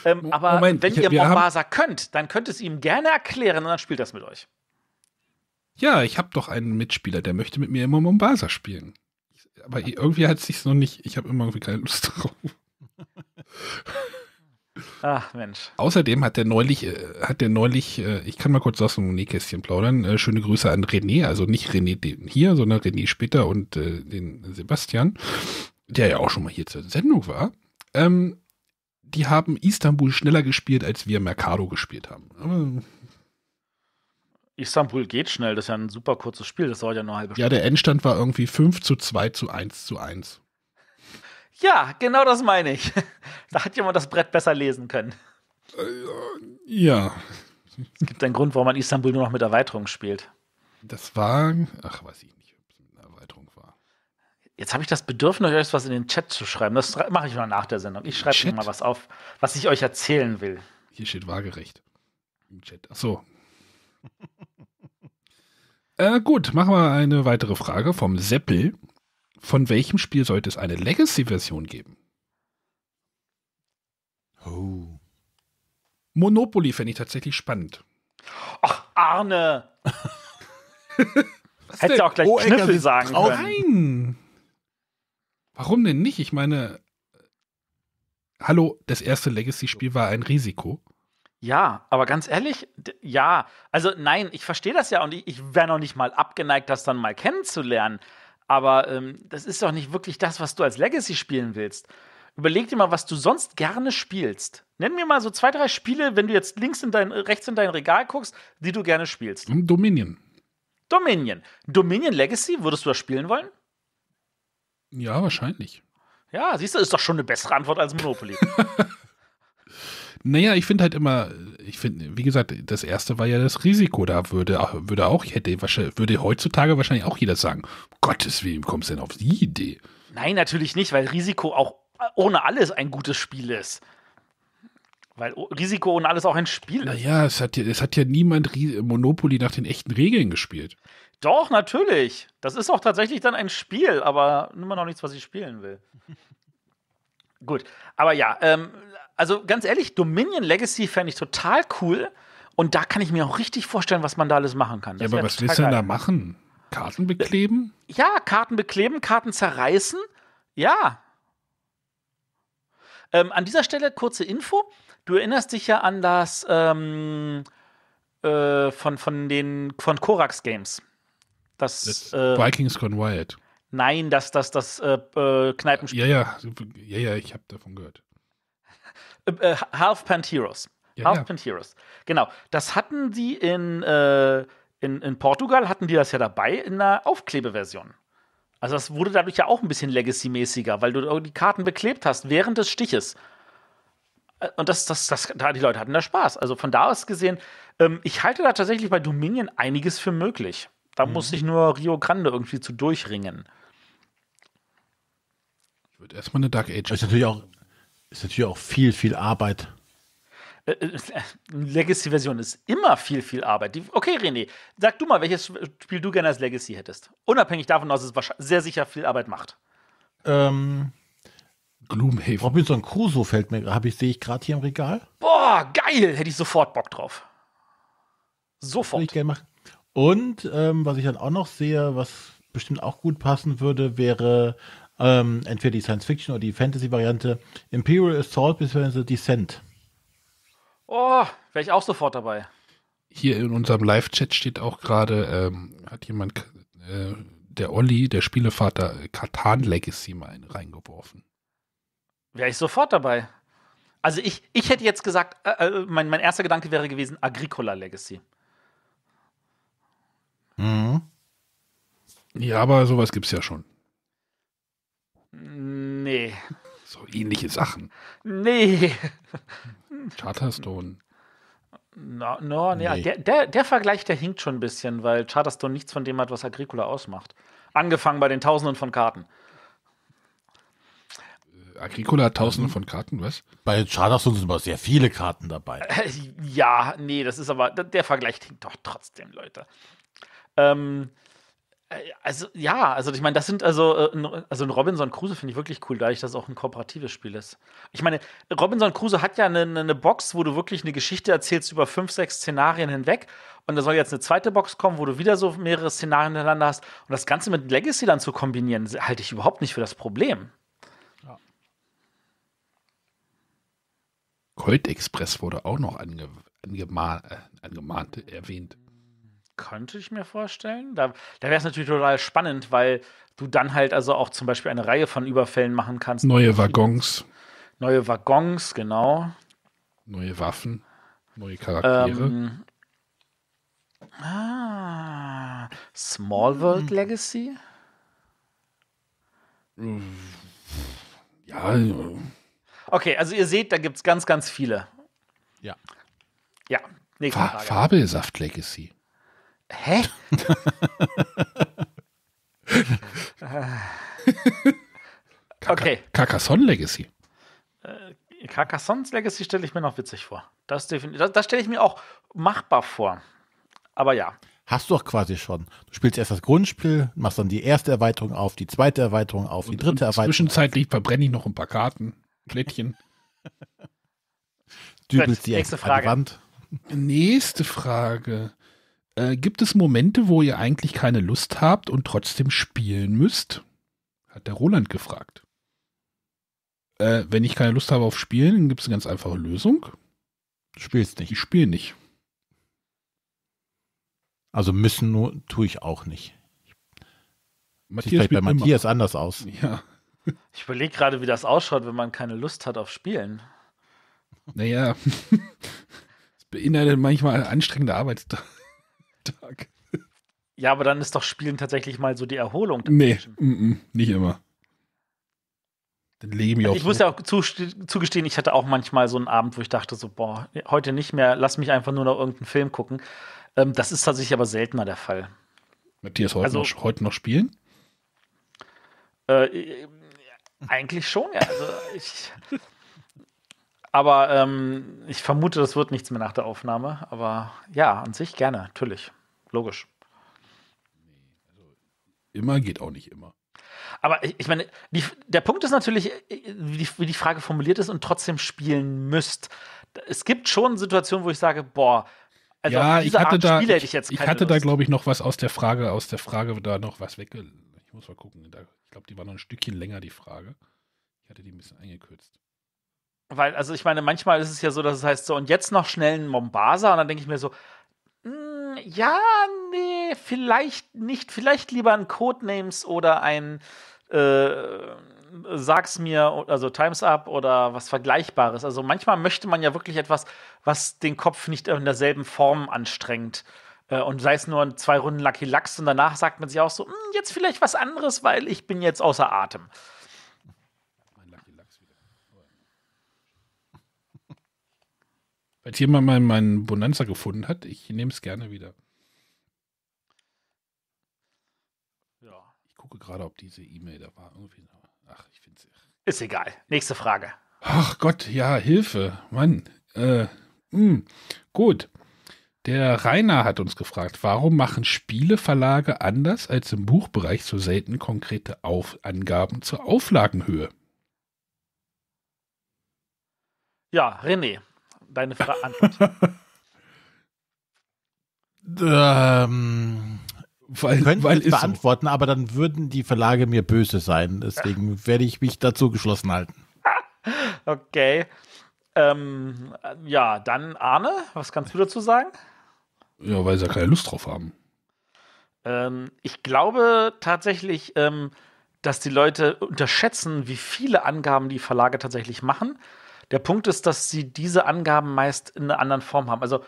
Ähm, aber Moment, wenn ich, ihr Mombasa könnt, dann könnt es ihm gerne erklären und dann spielt das mit euch. Ja, ich habe doch einen Mitspieler, der möchte mit mir immer Mombasa spielen. Aber irgendwie hat es sich noch nicht, ich habe immer irgendwie keine Lust drauf. (laughs) Ach Mensch. Außerdem hat der neulich, äh, hat der neulich, äh, ich kann mal kurz aus dem Nähkästchen plaudern, äh, schöne Grüße an René, also nicht René hier, sondern René später und den Sebastian, der ja auch schon mal hier zur Sendung war. Ähm, die haben Istanbul schneller gespielt, als wir Mercado gespielt haben. Aber Istanbul geht schnell, das ist ja ein super kurzes Spiel, das dauert ja nur eine halbe Stunde. Ja, der Endstand war irgendwie 5 zu 2 zu 1 zu 1. Ja, genau das meine ich. (laughs) Da hat jemand das Brett besser lesen können. Äh, ja. Es gibt einen Grund, warum man Istanbul nur noch mit Erweiterung spielt. Das war, ach, weiß ich nicht, ob es eine Erweiterung war. Jetzt habe ich das Bedürfnis, euch was in den Chat zu schreiben. Das mache ich mal nach der Sendung. Ich schreibe mal was auf, was ich euch erzählen will. Hier steht waagerecht. Im Chat. Ach so. (laughs) äh, gut, machen wir eine weitere Frage vom Seppel. Von welchem Spiel sollte es eine Legacy-Version geben? Oh. Monopoly fände ich tatsächlich spannend. Ach, Arne! (laughs) Hättest du auch gleich oh, Kniffel sagen können. Nein! Warum denn nicht? Ich meine, hallo, das erste Legacy-Spiel war ein Risiko. Ja, aber ganz ehrlich, ja. Also nein, ich verstehe das ja und ich, ich wäre noch nicht mal abgeneigt, das dann mal kennenzulernen. Aber ähm, das ist doch nicht wirklich das, was du als Legacy spielen willst. Überleg dir mal, was du sonst gerne spielst. Nenn mir mal so zwei, drei Spiele, wenn du jetzt links in dein, rechts in dein Regal guckst, die du gerne spielst. Hm, Dominion. Dominion. Dominion Legacy, würdest du das spielen wollen? Ja, wahrscheinlich. Ja, siehst du, ist doch schon eine bessere Antwort als Monopoly. (laughs) Naja, ich finde halt immer, ich finde, wie gesagt, das erste war ja das Risiko. Da würde, würde auch, hätte, würde heutzutage wahrscheinlich auch jeder sagen, Gottes Willen, kommst du denn auf die Idee? Nein, natürlich nicht, weil Risiko auch ohne alles ein gutes Spiel ist. Weil Risiko ohne alles auch ein Spiel ist. Naja, es es hat ja niemand Monopoly nach den echten Regeln gespielt. Doch, natürlich. Das ist auch tatsächlich dann ein Spiel, aber immer noch nichts, was ich spielen will. (laughs) Gut, aber ja, ähm, also ganz ehrlich, Dominion Legacy fände ich total cool. Und da kann ich mir auch richtig vorstellen, was man da alles machen kann. Das ja, aber was willst du denn da machen? Karten bekleben? Ja, Karten bekleben, Karten zerreißen. Ja. Ähm, an dieser Stelle kurze Info. Du erinnerst dich ja an das ähm, äh, von, von den von Korax Games. Das, das äh, Vikings Gone Wild. Nein, das, das, das äh, äh Kneipenspiel. Ja, ja, ja, ja, ich habe davon gehört. Äh, äh, Half Panteros. Ja, Half ja. Panteros. Genau. Das hatten sie in, äh, in, in Portugal, hatten die das ja dabei in einer Aufklebeversion. Also das wurde dadurch ja auch ein bisschen legacy-mäßiger, weil du die Karten beklebt hast während des Stiches. Äh, und das, das, das, da die Leute hatten da Spaß. Also von da aus gesehen, ähm, ich halte da tatsächlich bei Dominion einiges für möglich. Da mhm. muss sich nur Rio Grande irgendwie zu durchringen. Ich würde erstmal eine Dark Age. Das ist natürlich auch ist natürlich auch viel, viel Arbeit. Äh, äh, äh, Legacy-Version ist immer viel, viel Arbeit. Die, okay, René, sag du mal, welches Spiel du gerne als Legacy hättest. Unabhängig davon, dass es sehr sicher viel Arbeit macht. Ähm, Gloomhaven. Robinson Crusoe fällt mir, habe ich, sehe ich gerade hier im Regal. Boah, geil! Hätte ich sofort Bock drauf. Sofort. ich gerne machen. Und ähm, was ich dann halt auch noch sehe, was bestimmt auch gut passen würde, wäre ähm, entweder die Science-Fiction oder die Fantasy-Variante, Imperial Assault bzw. Descent. Oh, wäre ich auch sofort dabei. Hier in unserem Live-Chat steht auch gerade, ähm, hat jemand, äh, der Olli, der Spielevater, Katan äh, Legacy mal reingeworfen. Wäre ich sofort dabei. Also ich, ich hätte jetzt gesagt, äh, äh, mein, mein erster Gedanke wäre gewesen, Agricola Legacy. Mhm. Ja, aber sowas gibt es ja schon. Nee. So ähnliche Sachen. Nee. Charterstone. No, no, nee. Der, der, der, Vergleich, der hinkt schon ein bisschen, weil Charterstone nichts von dem hat, was Agricola ausmacht. Angefangen bei den Tausenden von Karten. Äh, Agricola hat Tausende von Karten, was? Bei Charterstone sind aber sehr viele Karten dabei. Äh, ja, nee, das ist aber, der Vergleich hinkt doch trotzdem, Leute. Ähm, äh, also ja, also ich meine, das sind also, äh, also ein Robinson Crusoe finde ich wirklich cool, dadurch, dass es auch ein kooperatives Spiel ist. Ich meine, Robinson Crusoe hat ja eine, eine Box, wo du wirklich eine Geschichte erzählst über fünf, sechs Szenarien hinweg. Und da soll jetzt eine zweite Box kommen, wo du wieder so mehrere Szenarien hintereinander hast. Und das Ganze mit Legacy dann zu kombinieren, halte ich überhaupt nicht für das Problem. Ja. Gold Express wurde auch noch ange, angemahnt, äh, angemahnt erwähnt. Könnte ich mir vorstellen. Da, da wäre es natürlich total spannend, weil du dann halt also auch zum Beispiel eine Reihe von Überfällen machen kannst. Neue Waggons. Neue Waggons, genau. Neue Waffen, neue Charaktere. Ähm, ah, Small World hm. Legacy? Ja. Okay, also ihr seht, da gibt es ganz, ganz viele. Ja. Ja, Fa Frage. Fabelsaft Legacy. Hä? (laughs) Ah. okay. Carcassonne Legacy. Äh, Carcassonne Legacy stelle ich mir noch witzig vor. Das, das, das stelle ich mir auch machbar vor. Aber ja. Hast du doch quasi schon. Du spielst erst das Grundspiel, machst dann die erste Erweiterung auf, die zweite Erweiterung auf, und, die dritte Erweiterung. Zwischenzeitlich verbrenne ich noch ein paar Karten, Plättchen. Dübelst die nächste Frage. Wand. Nächste Frage. Äh, gibt es Momente, wo ihr eigentlich keine Lust habt und trotzdem spielen müsst? Hat der Roland gefragt. Äh, wenn ich keine Lust habe auf Spielen, dann gibt es eine ganz einfache Lösung. Du spielst nicht. Ich spiele nicht. Also müssen nur tue ich auch nicht. Matthias Sieht vielleicht bei Matthias immer. anders aus. (laughs) Ja. Ich überlege gerade, wie das ausschaut, wenn man keine Lust hat auf Spielen. Naja, es (laughs) beinhaltet manchmal anstrengende Arbeitstag. Tag. Ja, aber dann ist doch Spielen tatsächlich mal so die Erholung. Nee, m -m, nicht immer. Dann leben ich also auch. Ich muss ja auch zugestehen, ich hatte auch manchmal so einen Abend, wo ich dachte, so, boah, heute nicht mehr, lass mich einfach nur noch irgendeinen Film gucken. Ähm, das ist tatsächlich aber seltener der Fall. Matthias, heute, also, noch, heute noch spielen? Äh, äh, eigentlich schon, ja. Also ich. Aber ähm, ich vermute, das wird nichts mehr nach der Aufnahme. Aber ja, an sich gerne, natürlich. Logisch. Also, Immer geht auch nicht immer. Aber ich, ich meine, die, der Punkt ist natürlich, wie die, wie die Frage formuliert ist und trotzdem spielen müsst. Es gibt schon Situationen, wo ich sage, boah, also ja, ich hatte Art da, Spiele hätte ich jetzt Ich hatte Lust. da, glaube ich, noch was aus der Frage, aus der Frage da noch was weg. Ich muss mal gucken. ich glaube, die war noch ein Stückchen länger, die Frage. Ich hatte die ein bisschen eingekürzt. Weil, also ich meine, manchmal ist es ja so, dass es heißt so, und jetzt noch schnell ein Mombasa. Und dann denke ich mir so, mh, hm, ja, nee, vielleicht nicht. Vielleicht lieber ein Codenames oder ein äh, Sag's mir, also Times Up oder was Vergleichbares. Also manchmal möchte man ja wirklich etwas, was den Kopf nicht in derselben Form anstrengt. Äh, und sei es nur zwei Runden Lucky Lux und danach sagt man sich auch so, hm, jetzt vielleicht was anderes, weil ich bin jetzt außer Atem. Falls jemand meinen Bonanza gefunden hat, ich nehme es gerne wieder. Ja. Ich gucke gerade, ob diese E-Mail da war. Irgendwie. Ach, ich finde es. Ist egal. Nächste Frage. Ach Gott, ja, Hilfe. Mann. Äh, mh. Hm, gut. Der Rainer hat uns gefragt, warum machen Spieleverlage anders als im Buchbereich so selten konkrete Auf Angaben zur Auflagenhöhe? Ja, René, deine Fra Antwort. ähm, weil, weil es beantworten, so. aber dann würden die Verlage mir böse sein. Deswegen (laughs) werde ich mich dazu geschlossen halten. (laughs) okay. Ähm, ja, dann Arne, was kannst du dazu sagen? Ja, weil sie ja keine Lust drauf haben. Ähm, ich glaube tatsächlich, ähm, dass die Leute unterschätzen, wie viele Angaben die Verlage tatsächlich machen. Der Punkt ist, dass sie diese Angaben meist in einer anderen Form haben. Also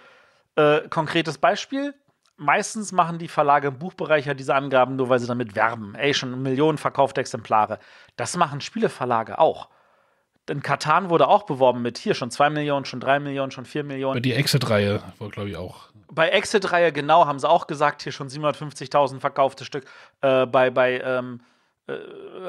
äh, konkretes Beispiel. Meistens machen die Verlage im Buchbereich ja diese Angaben nur, weil sie damit werben. Ey, schon Millionen verkaufte Exemplare. Das machen Spieleverlage auch. Denn Katan wurde auch beworben mit hier schon 2 Millionen, schon 3 Millionen, schon 4 Millionen. Bei die Exit-Reihe war, glaube ich, auch. Bei Exit-Reihe, genau, haben sie auch gesagt, hier schon 750.000 verkaufte Stück. Äh, bei bei ähm, äh,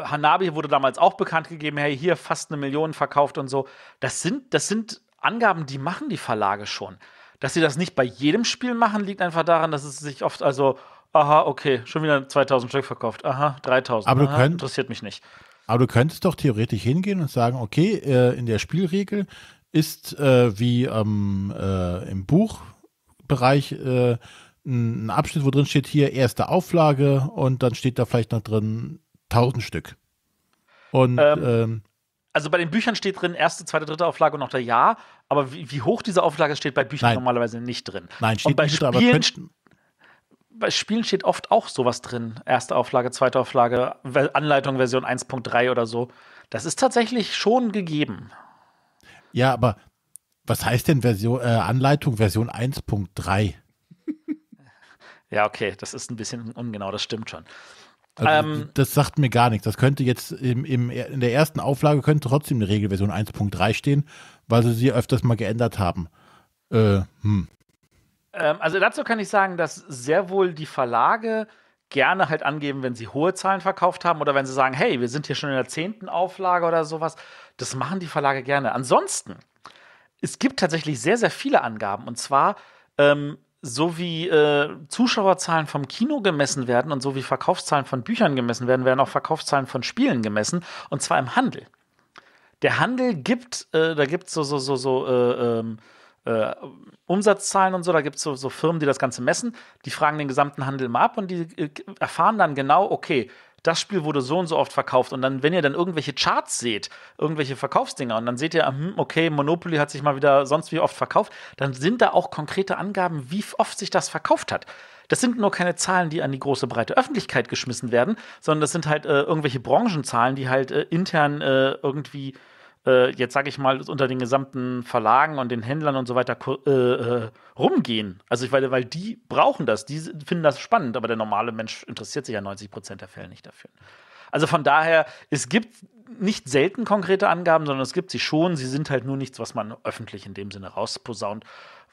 Hanabi wurde damals auch bekannt gegeben, hey, hier fast eine Million verkauft und so. Das sind, das sind Angaben, die machen die Verlage schon. Dass sie das nicht bei jedem Spiel machen, liegt einfach daran, dass es sich oft, also, aha, okay, schon wieder 2000 Stück verkauft, aha, 3000, aber du aha, könnt, interessiert mich nicht. Aber du könntest doch theoretisch hingehen und sagen, okay, äh, in der Spielregel ist äh, wie ähm, äh, im Buchbereich äh, ein Abschnitt, wo drin steht hier erste Auflage und dann steht da vielleicht noch drin 1000 Stück. Und ähm, ähm, also bei den Büchern steht drin erste, zweite, dritte Auflage und noch der Jahr, aber wie, wie hoch diese Auflage steht bei Büchern nein. normalerweise nicht drin. Nein, steht bei nicht, Spielen, aber könnten, bei Spielen steht oft auch sowas drin. Erste Auflage, zweite Auflage, Anleitung Version 1.3 oder so. Das ist tatsächlich schon gegeben. Ja, aber was heißt denn Version, äh, Anleitung Version 1.3? (laughs) ja, okay, das ist ein bisschen ungenau, das stimmt schon. Also ähm, das sagt mir gar nichts. Das könnte jetzt im, im, in der ersten Auflage könnte trotzdem eine Regelversion 1.3 stehen, weil sie sie öfters mal geändert haben. Äh, hm. Ähm, also dazu kann ich sagen, dass sehr wohl die Verlage gerne halt angeben, wenn sie hohe Zahlen verkauft haben oder wenn sie sagen, hey, wir sind hier schon in der zehnten Auflage oder sowas. Das machen die Verlage gerne. Ansonsten, es gibt tatsächlich sehr, sehr viele Angaben. Und zwar ähm, so wie äh, Zuschauerzahlen vom Kino gemessen werden und so wie Verkaufszahlen von Büchern gemessen werden, werden auch Verkaufszahlen von Spielen gemessen und zwar im Handel. Der Handel gibt, äh, da gibt es so, so, so, so äh, ähm, äh Umsatzzahlen und so, da gibt es so, so Firmen, die das Ganze messen, die fragen den gesamten Handel mal ab und die äh, erfahren dann genau, okay, das Spiel wurde so und so oft verkauft. Und dann, wenn ihr dann irgendwelche Charts seht, irgendwelche Verkaufsdinger, und dann seht ihr, hm, okay, Monopoly hat sich mal wieder sonst wie oft verkauft, dann sind da auch konkrete Angaben, wie oft sich das verkauft hat. Das sind nur keine Zahlen, die an die große breite Öffentlichkeit geschmissen werden, sondern das sind halt äh, irgendwelche Branchenzahlen, die halt äh, intern äh, irgendwie äh, jetzt sage ich mal, unter den gesamten Verlagen und den Händlern und so weiter äh, äh, rumgehen. Also ich meine, weil die brauchen das, die finden das spannend, aber der normale Mensch interessiert sich ja 90 Prozent der Fälle nicht dafür. Also von daher, es gibt nicht selten konkrete Angaben, sondern es gibt sie schon. Sie sind halt nur nichts, was man öffentlich in dem Sinne rausposaunt,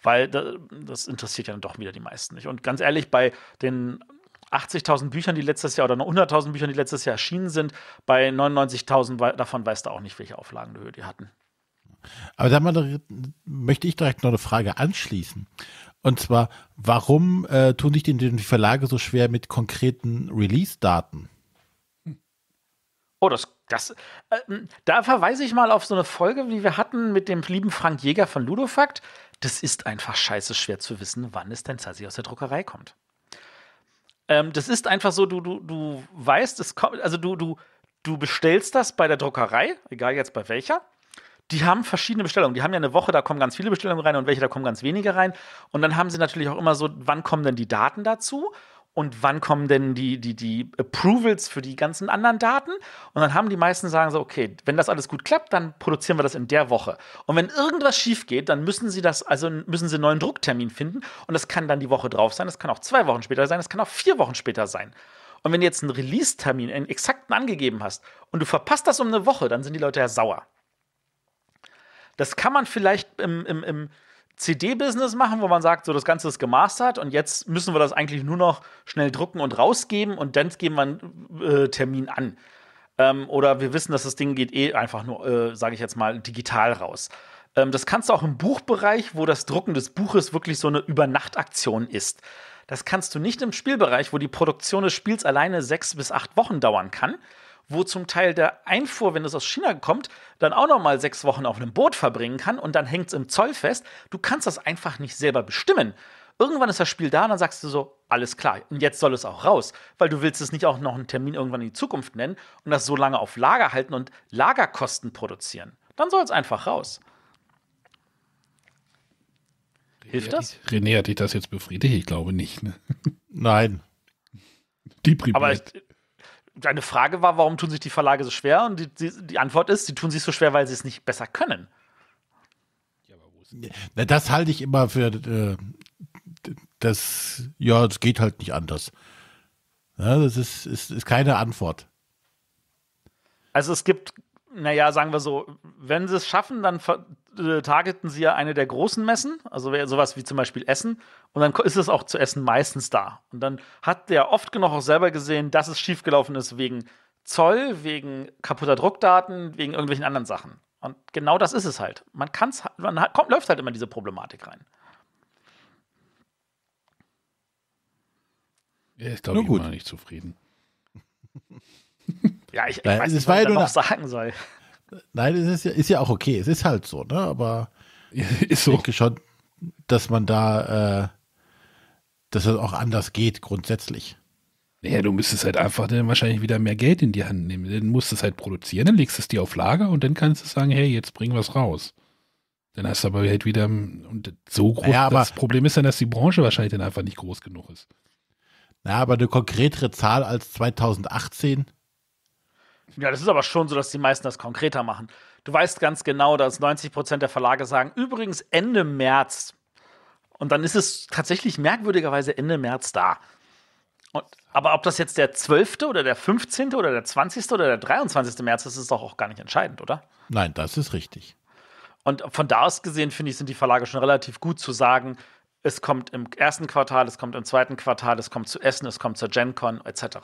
weil das interessiert ja dann doch wieder die meisten nicht. Und ganz ehrlich, bei den 80.000 Büchern, die letztes Jahr oder 100.000 Büchern, die letztes Jahr erschienen sind, bei 99.000 davon weißt du auch nicht, welche Auflagenhöhe die hatten. Aber da möchte ich direkt noch eine Frage anschließen. Und zwar, warum äh, tun sich denn die Verlage so schwer mit konkreten Release-Daten? Oh, das, das äh, da verweise ich mal auf so eine Folge, wie wir hatten mit dem lieben Frank Jäger von Ludofakt. Das ist einfach scheiße schwer zu wissen, wann es denn Zazi aus der Druckerei kommt. Ähm, das ist einfach so, du, du, du weißt, es kommt, also du, du, du bestellst das bei der Druckerei, egal jetzt bei welcher. Die haben verschiedene Bestellungen. Die haben ja eine Woche, da kommen ganz viele Bestellungen rein und welche, da kommen ganz wenige rein. Und dann haben sie natürlich auch immer so, wann kommen denn die Daten dazu? und wann kommen denn die, die, die Approvals für die ganzen anderen Daten? Und dann haben die meisten sagen so, okay, wenn das alles gut klappt, dann produzieren wir das in der Woche. Und wenn irgendwas schief geht, dann müssen sie das, also müssen sie einen neuen Drucktermin finden. Und das kann dann die Woche drauf sein, das kann auch zwei Wochen später sein, das kann auch vier Wochen später sein. Und wenn du jetzt einen Release-Termin, einen exakten angegeben hast und du verpasst das um eine Woche, dann sind die Leute ja sauer. Das kann man vielleicht im, im, im CD-Business machen, wo man sagt, so das Ganze ist gemastert und jetzt müssen wir das eigentlich nur noch schnell drucken und rausgeben und dann geben wir einen äh, Termin an. Ähm, oder wir wissen, dass das Ding geht eh einfach nur, äh, sage ich jetzt mal, digital raus. Ähm, das kannst du auch im Buchbereich, wo das Drucken des Buches wirklich so eine Übernachtaktion ist. Das kannst du nicht im Spielbereich, wo die Produktion des Spiels alleine sechs bis acht Wochen dauern kann wo zum Teil der Einfuhr, wenn es aus China kommt, dann auch noch mal sechs Wochen auf einem Boot verbringen kann und dann hängt es im Zoll fest. Du kannst das einfach nicht selber bestimmen. Irgendwann ist das Spiel da und dann sagst du so, alles klar, und jetzt soll es auch raus, weil du willst es nicht auch noch einen Termin irgendwann in die Zukunft nennen und das so lange auf Lager halten und Lagerkosten produzieren. Dann soll es einfach raus. Hilft René das? René, hat dich das jetzt befriedigt? Ich glaube nicht. Ne? Nein. Die privat. Aber ich, deine Frage war, warum tun sich die Verlage so schwer? Und die, die, die Antwort ist, sie tun sich so schwer, weil sie es nicht besser können. Ja, das halte ich immer für äh, das, ja, es geht halt nicht anders. Ja, das ist, ist, ist keine Antwort. Also es gibt naja, sagen wir so, wenn sie es schaffen, dann äh, targeten sie ja eine der großen Messen, also sowas wie zum Beispiel Essen, und dann ist es auch zu Essen meistens da. Und dann hat der oft genug auch selber gesehen, dass es schiefgelaufen ist wegen Zoll, wegen kaputter Druckdaten, wegen irgendwelchen anderen Sachen. Und genau das ist es halt. Man kann's, man hat, kommt, läuft halt immer diese Problematik rein. Er ist, glaube ich, immer nicht zufrieden. (laughs) Ja, ich, ich weiß nicht, was ich da noch sagen soll. Nein, es ist ja, ist ja auch okay. Es ist halt so, ne? Aber (laughs) ist so. ich denke schon, dass man da, äh, dass es auch anders geht grundsätzlich. Naja, du müsstest halt einfach dann wahrscheinlich wieder mehr Geld in die Hand nehmen. Dann musst du es halt produzieren, dann legst du es dir auf Lager und dann kannst du sagen, hey, jetzt bringen wir es raus. Dann hast du aber halt wieder, und so groß, naja, das Problem ist dann, dass die Branche wahrscheinlich dann einfach nicht groß genug ist. Na, naja, aber eine konkretere Zahl als 2018 ja, das ist aber schon so, dass die meisten das konkreter machen. Du weißt ganz genau, dass 90 Prozent der Verlage sagen, übrigens Ende März. Und dann ist es tatsächlich merkwürdigerweise Ende März da. Und, aber ob das jetzt der 12. oder der 15. oder der 20. oder der 23. März ist, ist doch auch gar nicht entscheidend, oder? Nein, das ist richtig. Und von da aus gesehen, finde ich, sind die Verlage schon relativ gut zu sagen, es kommt im ersten Quartal, es kommt im zweiten Quartal, es kommt zu Essen, es kommt zur GenCon etc.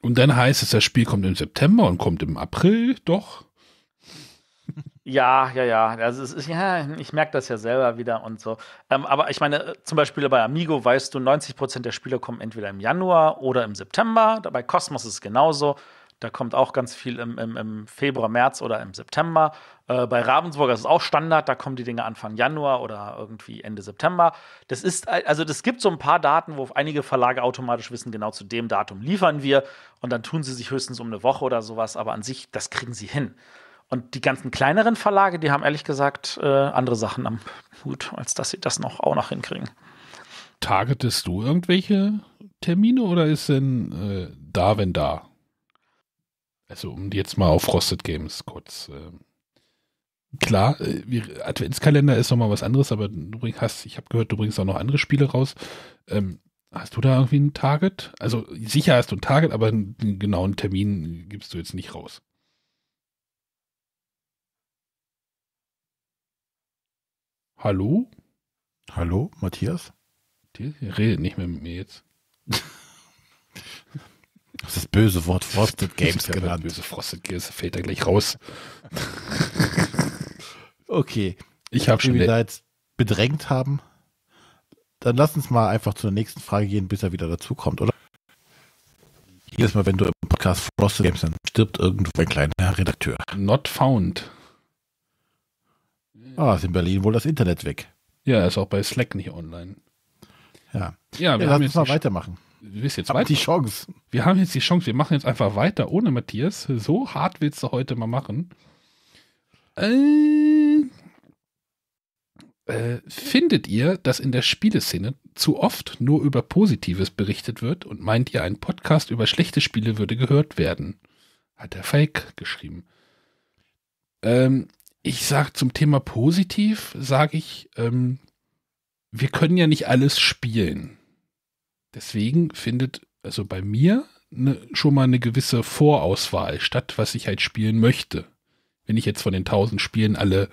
Und dann heißt es, das Spiel kommt im September und kommt im April, doch. Ja, ja, ja. Also es ist, ja, ich merke das ja selber wieder und so. Ähm, aber ich meine, äh, zum Beispiel bei Amigo weißt du, 90 der Spiele kommen entweder im Januar oder im September. Bei Cosmos ist es genauso. Da kommt auch ganz viel im, im, im Februar, März oder im September. Äh, bei Ravensburger ist es auch Standard, da kommen die Dinge Anfang Januar oder irgendwie Ende September. Das ist, also das gibt so ein paar Daten, wo einige Verlage automatisch wissen, genau zu dem Datum liefern wir und dann tun sie sich höchstens um eine Woche oder sowas, aber an sich, das kriegen sie hin. Und die ganzen kleineren Verlage, die haben ehrlich gesagt äh, andere Sachen am Hut, als dass sie das noch auch noch hinkriegen. Targetest du irgendwelche Termine oder ist denn äh, da, wenn da? Also um jetzt mal auf Frosted Games kurz. Ähm, klar, äh, Adventskalender ist nochmal was anderes, aber du hast, ich habe gehört, du bringst auch noch andere Spiele raus. Ähm, hast du da irgendwie ein Target? Also sicher hast du ein Target, aber einen genauen Termin gibst du jetzt nicht raus. Hallo? Hallo, Matthias? Redet nicht mehr mit mir jetzt. (laughs) Das ist das böse Wort Frosted Games das genannt. Böse Frosted Games fällt da gleich raus. okay. Ich, habe schon. Wenn wir da jetzt bedrängt haben, dann lass uns mal einfach zu der nächsten Frage gehen, bis er wieder dazukommt, oder? Jedes Mal, wenn du im Podcast Frosted Games dann stirbt irgendwo ein kleiner Redakteur. Not found. Ah, ist in Berlin wohl das Internet weg. Ja, ist auch bei Slack nicht online. Ja. Ja, wir ja, lass uns mal weitermachen du bist jetzt weiter. die Chance. Wir haben jetzt die Chance. Wir machen jetzt einfach weiter ohne Matthias. So hart willst du heute mal machen. Äh, äh, findet ihr, dass in der Spieleszene zu oft nur über Positives berichtet wird und meint ihr, ein Podcast über schlechte Spiele würde gehört werden? Hat der Fake geschrieben. Ähm, ich sage zum Thema positiv, sage ich, ähm, wir können ja nicht alles spielen deswegen findet also bei mir ne, schon mal eine gewisse Vorauswahl statt, was ich halt spielen möchte. Wenn ich jetzt von den 1000 Spielen alle,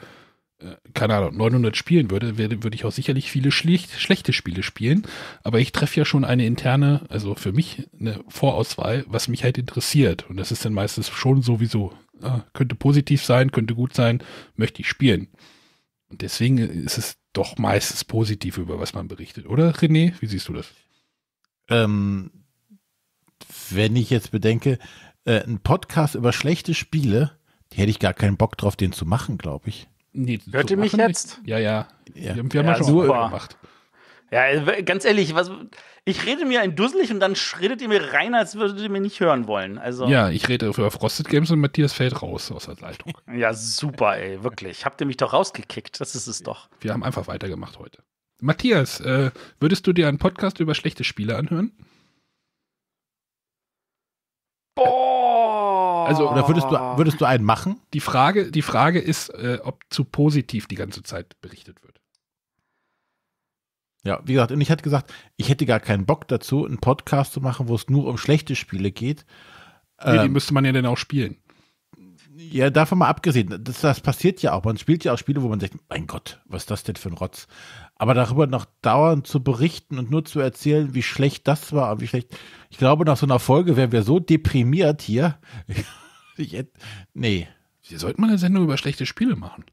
äh, keine Ahnung, 900 spielen würde, wär, würde ich auch sicherlich viele schlicht, schlechte Spiele spielen. Aber ich treffe ja schon eine interne, also für mich eine Vorauswahl, was mich halt interessiert. Und das ist dann meistens schon sowieso, ah, könnte positiv sein, könnte gut sein, möchte ich spielen. Und deswegen ist es doch meistens positiv, über was man berichtet, oder René? Wie siehst du das? ähm, wenn ich jetzt bedenke, äh, ein Podcast über schlechte Spiele, die hätte ich gar keinen Bock drauf, den zu machen, glaube ich. Nee, Hört ihr mich jetzt? Ja, ja. ja. Wir, haben ja, ja schon super. gemacht. Ja, äh, ganz ehrlich, was, ich rede mir ein Dusselig und dann redet ihr mir rein, als würdet ihr mir nicht hören wollen. Also, ja, ich rede über Frosted Games und Matthias fällt raus aus der Leitung. (laughs) ja, super, ey, wirklich. Habt ihr mich doch rausgekickt, das ist es doch. Wir haben einfach weitergemacht heute. Matthias, äh, würdest du dir einen Podcast über schlechte Spiele anhören? Boah. Also, oder würdest du, würdest du einen machen? Die Frage, die Frage ist, äh, ob zu positiv die ganze Zeit berichtet wird. Ja, wie gesagt, und ich hatte gesagt, ich hätte gar keinen Bock dazu, einen Podcast zu machen, wo es nur um schlechte Spiele geht. Nee, ähm, die müsste man ja dann auch spielen. Ja, davon mal abgesehen, das, das, passiert ja auch. Man spielt ja auch Spiele, wo man sagt, mein Gott, was ist das denn für ein Rotz? Aber darüber noch dauernd zu berichten und nur zu erzählen, wie schlecht das war und wie schlecht. Ich glaube, nach so einer Folge wären wir so deprimiert hier. ich, (laughs) hätte, nee. Wie sollte man eine Sendung über schlechte Spiele machen.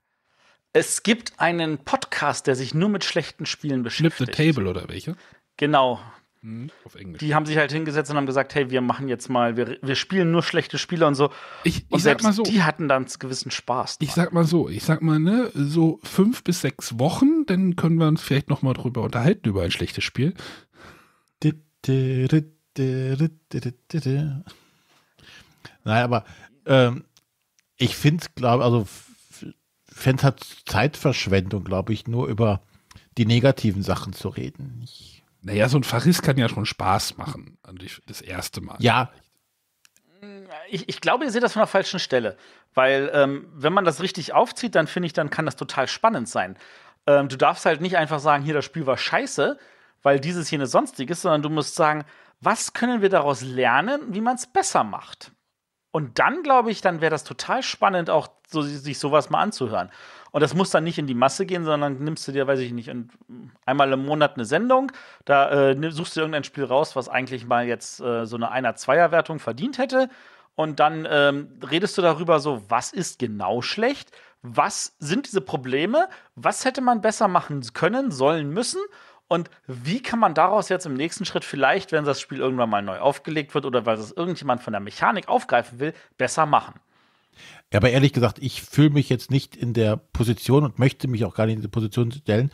Es gibt einen Podcast, der sich nur mit schlechten Spielen beschäftigt. Flip the Table oder welche? Genau, Mhm, auf Englisch. Die haben sich halt hingesetzt und haben gesagt, hey, wir machen jetzt mal, wir, wir spielen nur schlechte Spieler und so. Ich, ich und sag mal so. Die hatten dann gewissen Spaß. Dran. Ich sag mal so, ich sag mal, ne, so fünf bis sechs Wochen, dann können wir uns vielleicht nochmal drüber unterhalten, über ein schlechtes Spiel. Nein, aber ähm, ich finde, es, glaube also Fans hat Zeitverschwendung, glaube ich, nur über die negativen Sachen zu reden. Ich naja, so ein Verriss kann ja schon Spaß machen, das erste Mal. Ja. Hm, ich, ich glaube, ihr seht das von der falschen Stelle. Weil, ähm, wenn man das richtig aufzieht, dann finde ich, dann kann das total spannend sein. Ähm, du darfst halt nicht einfach sagen, hier, das Spiel war scheiße, weil dieses hier eine sonstige ist, sondern du musst sagen, was können wir daraus lernen, wie man es besser macht? Und dann, glaube ich, dann wäre das total spannend, auch so, sich sowas mal anzuhören. Und das muss dann nicht in die Masse gehen, sondern nimmst du dir, weiß ich nicht, einmal im Monat eine Sendung, da äh, suchst du irgendein Spiel raus, was eigentlich mal jetzt äh, so eine Einer-Zweier-Wertung verdient hätte. Und dann ähm, redest du darüber so, was ist genau schlecht? Was sind diese Probleme? Was hätte man besser machen können, sollen, müssen? Und wie kann man daraus jetzt im nächsten Schritt vielleicht, wenn das Spiel irgendwann mal neu aufgelegt wird oder weil es irgendjemand von der Mechanik aufgreifen will, besser machen? Ja, aber ehrlich gesagt, ich fühle mich jetzt nicht in der Position und möchte mich auch gar nicht in die Position stellen,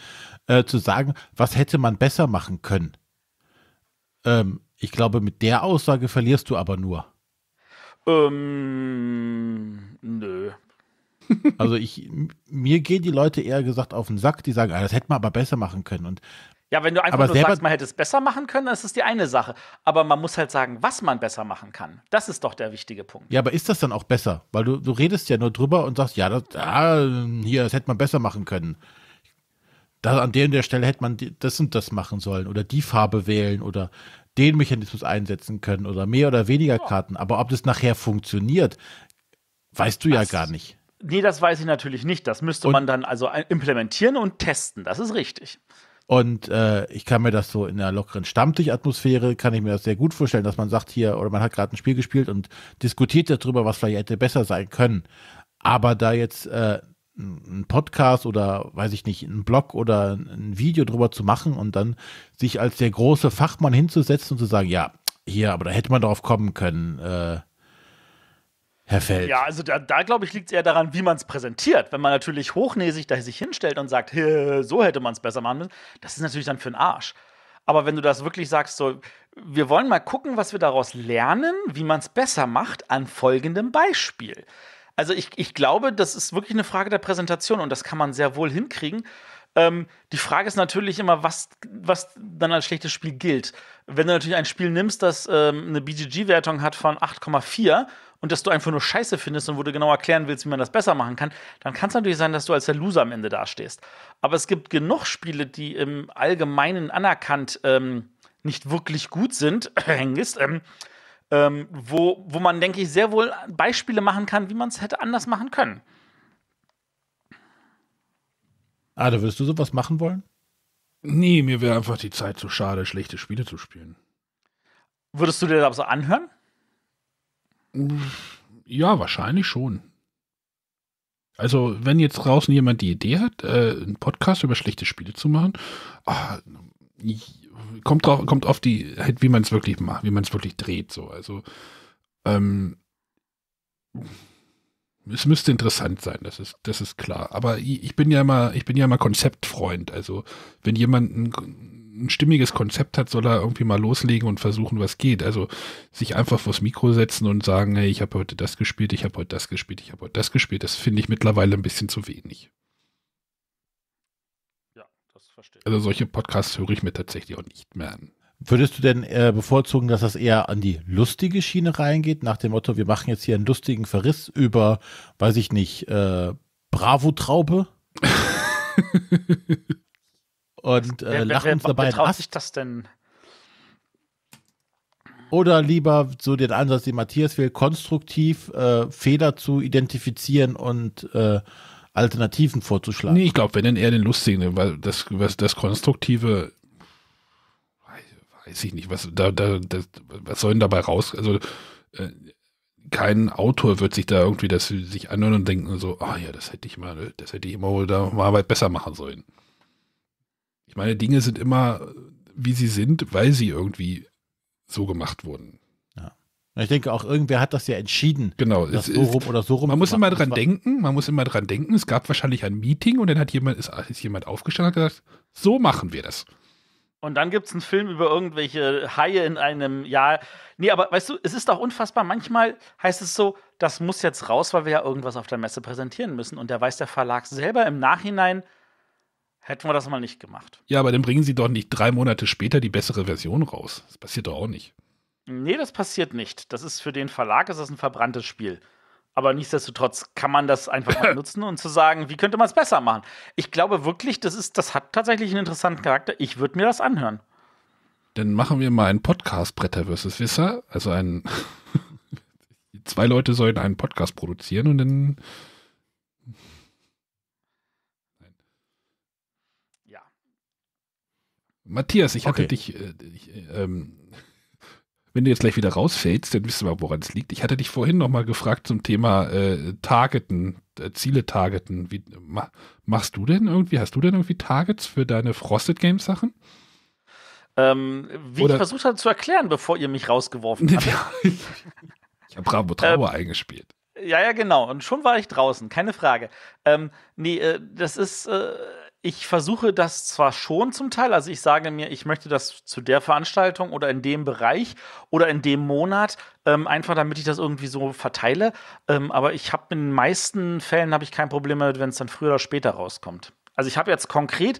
äh, zu sagen, was hätte man besser machen können. Ähm, ich glaube, mit der Aussage verlierst du aber nur. Ähm, nö. Also ich, mir gehen die Leute eher gesagt auf den Sack, die sagen, ah, das hätte man aber besser machen können. Und ja, wenn du einfach aber nur sagst, man hätte es besser machen können, dann ist es die eine Sache. Aber man muss halt sagen, was man besser machen kann. Das ist doch der wichtige Punkt. Ja, aber ist das dann auch besser? Weil du, du redest ja nur drüber und sagst, ja, das, ah, hier, das hätte man besser machen können. Da, an der und der Stelle hätte man das und das machen sollen oder die Farbe wählen oder den Mechanismus einsetzen können oder mehr oder weniger ja. Karten. Aber ob das nachher funktioniert, weißt du das, ja gar nicht. Nee, das weiß ich natürlich nicht. Das müsste und, man dann also implementieren und testen. Das ist richtig. Und äh, ich kann mir das so in einer lockeren Stammtischatmosphäre, kann ich mir das sehr gut vorstellen, dass man sagt hier, oder man hat gerade ein Spiel gespielt und diskutiert darüber, was vielleicht hätte besser sein können. Aber da jetzt äh, ein Podcast oder weiß ich nicht, ein Blog oder ein Video drüber zu machen und dann sich als der große Fachmann hinzusetzen und zu sagen, ja, hier, aber da hätte man drauf kommen können. Äh, Herr Feld. Ja, also da, da glaube ich, liegt es eher daran, wie man es präsentiert. Wenn man natürlich hochnäsig da sich hinstellt und sagt, so hätte man es besser machen müssen, das ist natürlich dann für den Arsch. Aber wenn du das wirklich sagst, so, wir wollen mal gucken, was wir daraus lernen, wie man es besser macht, an folgendem Beispiel. Also ich, ich glaube, das ist wirklich eine Frage der Präsentation und das kann man sehr wohl hinkriegen. Ähm, die Frage ist natürlich immer, was, was dann als schlechtes Spiel gilt. Wenn du natürlich ein Spiel nimmst, das ähm, eine BGG-Wertung hat von 8,4 und das du einfach nur Scheiße findest und wo du genau erklären willst, wie man das besser machen kann, dann kann es natürlich sein, dass du als der Loser am Ende dastehst. Aber es gibt genug Spiele, die im Allgemeinen anerkannt ähm, nicht wirklich gut sind, (clears throat) hängst, ähm, ähm, wo, wo man, denke ich, sehr wohl Beispiele machen kann, wie man es hätte anders machen können. Ah, da würdest du sowas machen wollen? Nee, mir wäre einfach die Zeit zu schade, schlechte Spiele zu spielen. Würdest du dir das so anhören? Ja, wahrscheinlich schon. Also, wenn jetzt draußen jemand die Idee hat, äh, einen Podcast über schlechte Spiele zu machen, ach, ah, kommt drauf, kommt auf die, halt, wie man es wirklich macht, wie man es wirklich dreht, so. Also, ähm, es müsste interessant sein, das ist, das ist klar. Aber ich, bin ja immer, ich bin ja immer Konzeptfreund. Also wenn jemand ein, ein stimmiges Konzept hat, soll er irgendwie mal loslegen und versuchen, was geht. Also sich einfach vors Mikro setzen und sagen, hey, ich habe heute das gespielt, ich habe heute das gespielt, ich habe heute das gespielt, das finde ich mittlerweile ein bisschen zu wenig. Ja, das verstehe ich. Also solche Podcasts höre ich mir tatsächlich auch nicht mehr an. Würdest du denn äh, bevorzugen, dass das eher an die lustige Schiene reingeht, nach dem Motto, wir machen jetzt hier einen lustigen Verriss über, weiß ich nicht, äh, Bravo-Traube? (laughs) Und äh, wer, lachen wer, uns dabei wer traut sich das denn? Oder lieber so den Ansatz, den Matthias will, konstruktiv äh, Fehler zu identifizieren und äh, Alternativen vorzuschlagen. Nee, ich glaube, wenn dann eher den lustigen, weil das, das Konstruktive weiß ich nicht, was da, da, das, was soll denn dabei raus? Also äh, kein Autor wird sich da irgendwie das sich anhören und denken so, ah ja, das hätte ich mal, das hätte ich immer wohl da mal weit besser machen sollen. Ich meine, Dinge sind immer, wie sie sind, weil sie irgendwie so gemacht wurden. Ich denke auch, irgendwer hat das ja entschieden. Genau. Das so rum oder so rum. Man muss immer dran denken, man muss immer dran denken, es gab wahrscheinlich ein Meeting und dann hat jemand, ist, ist jemand aufgestanden und hat gesagt, so machen wir das. Und dann gibt es einen Film über irgendwelche Haie in einem Jahr. Nee, aber weißt du, es ist doch unfassbar. Manchmal heißt es so, das muss jetzt raus, weil wir ja irgendwas auf der Messe präsentieren müssen. Und da weiß der Verlag selber im Nachhinein, hätten wir das mal nicht gemacht. Ja, aber dann bringen sie doch nicht drei Monate später die bessere Version raus. Das passiert doch auch nicht. Nee, das passiert nicht. Das ist für den Verlag, ist das ein verbranntes Spiel. Aber nichtsdestotrotz kann man das einfach mal (laughs) nutzen und zu sagen, wie könnte man es besser machen. Ich glaube wirklich, das, ist, das hat tatsächlich einen interessanten Charakter. Ich würde mir das anhören. Dann machen wir mal einen Podcast Bretter vs. Wisser. Also ein (laughs) zwei Leute sollen einen Podcast produzieren und dann Ja. Matthias, ich hatte dich, äh, ich, äh, ähm, wenn du jetzt gleich wieder rausfällst, dann wissen wir, woran es liegt. Ich hatte dich vorhin nochmal gefragt zum Thema äh, Targeten, äh, Ziele targeten. Wie, ma, machst du denn irgendwie, hast du denn irgendwie Targets für deine Frosted Games Sachen? Ähm, wie Oder ich versucht habe zu erklären, bevor ihr mich rausgeworfen habt. (laughs) ich habe Bravo Trauer ähm, eingespielt. Ja, ja, genau. Und schon war ich draußen, keine Frage. Ähm, nee, äh, das ist äh, ich versuche das zwar schon zum Teil, also ich sage mir, ich möchte das zu der Veranstaltung oder in dem Bereich oder in dem Monat, ähm, einfach damit ich das irgendwie so verteile. Ähm, aber ich habe in den meisten Fällen habe ich kein Problem damit, wenn es dann früher oder später rauskommt. Also ich habe jetzt konkret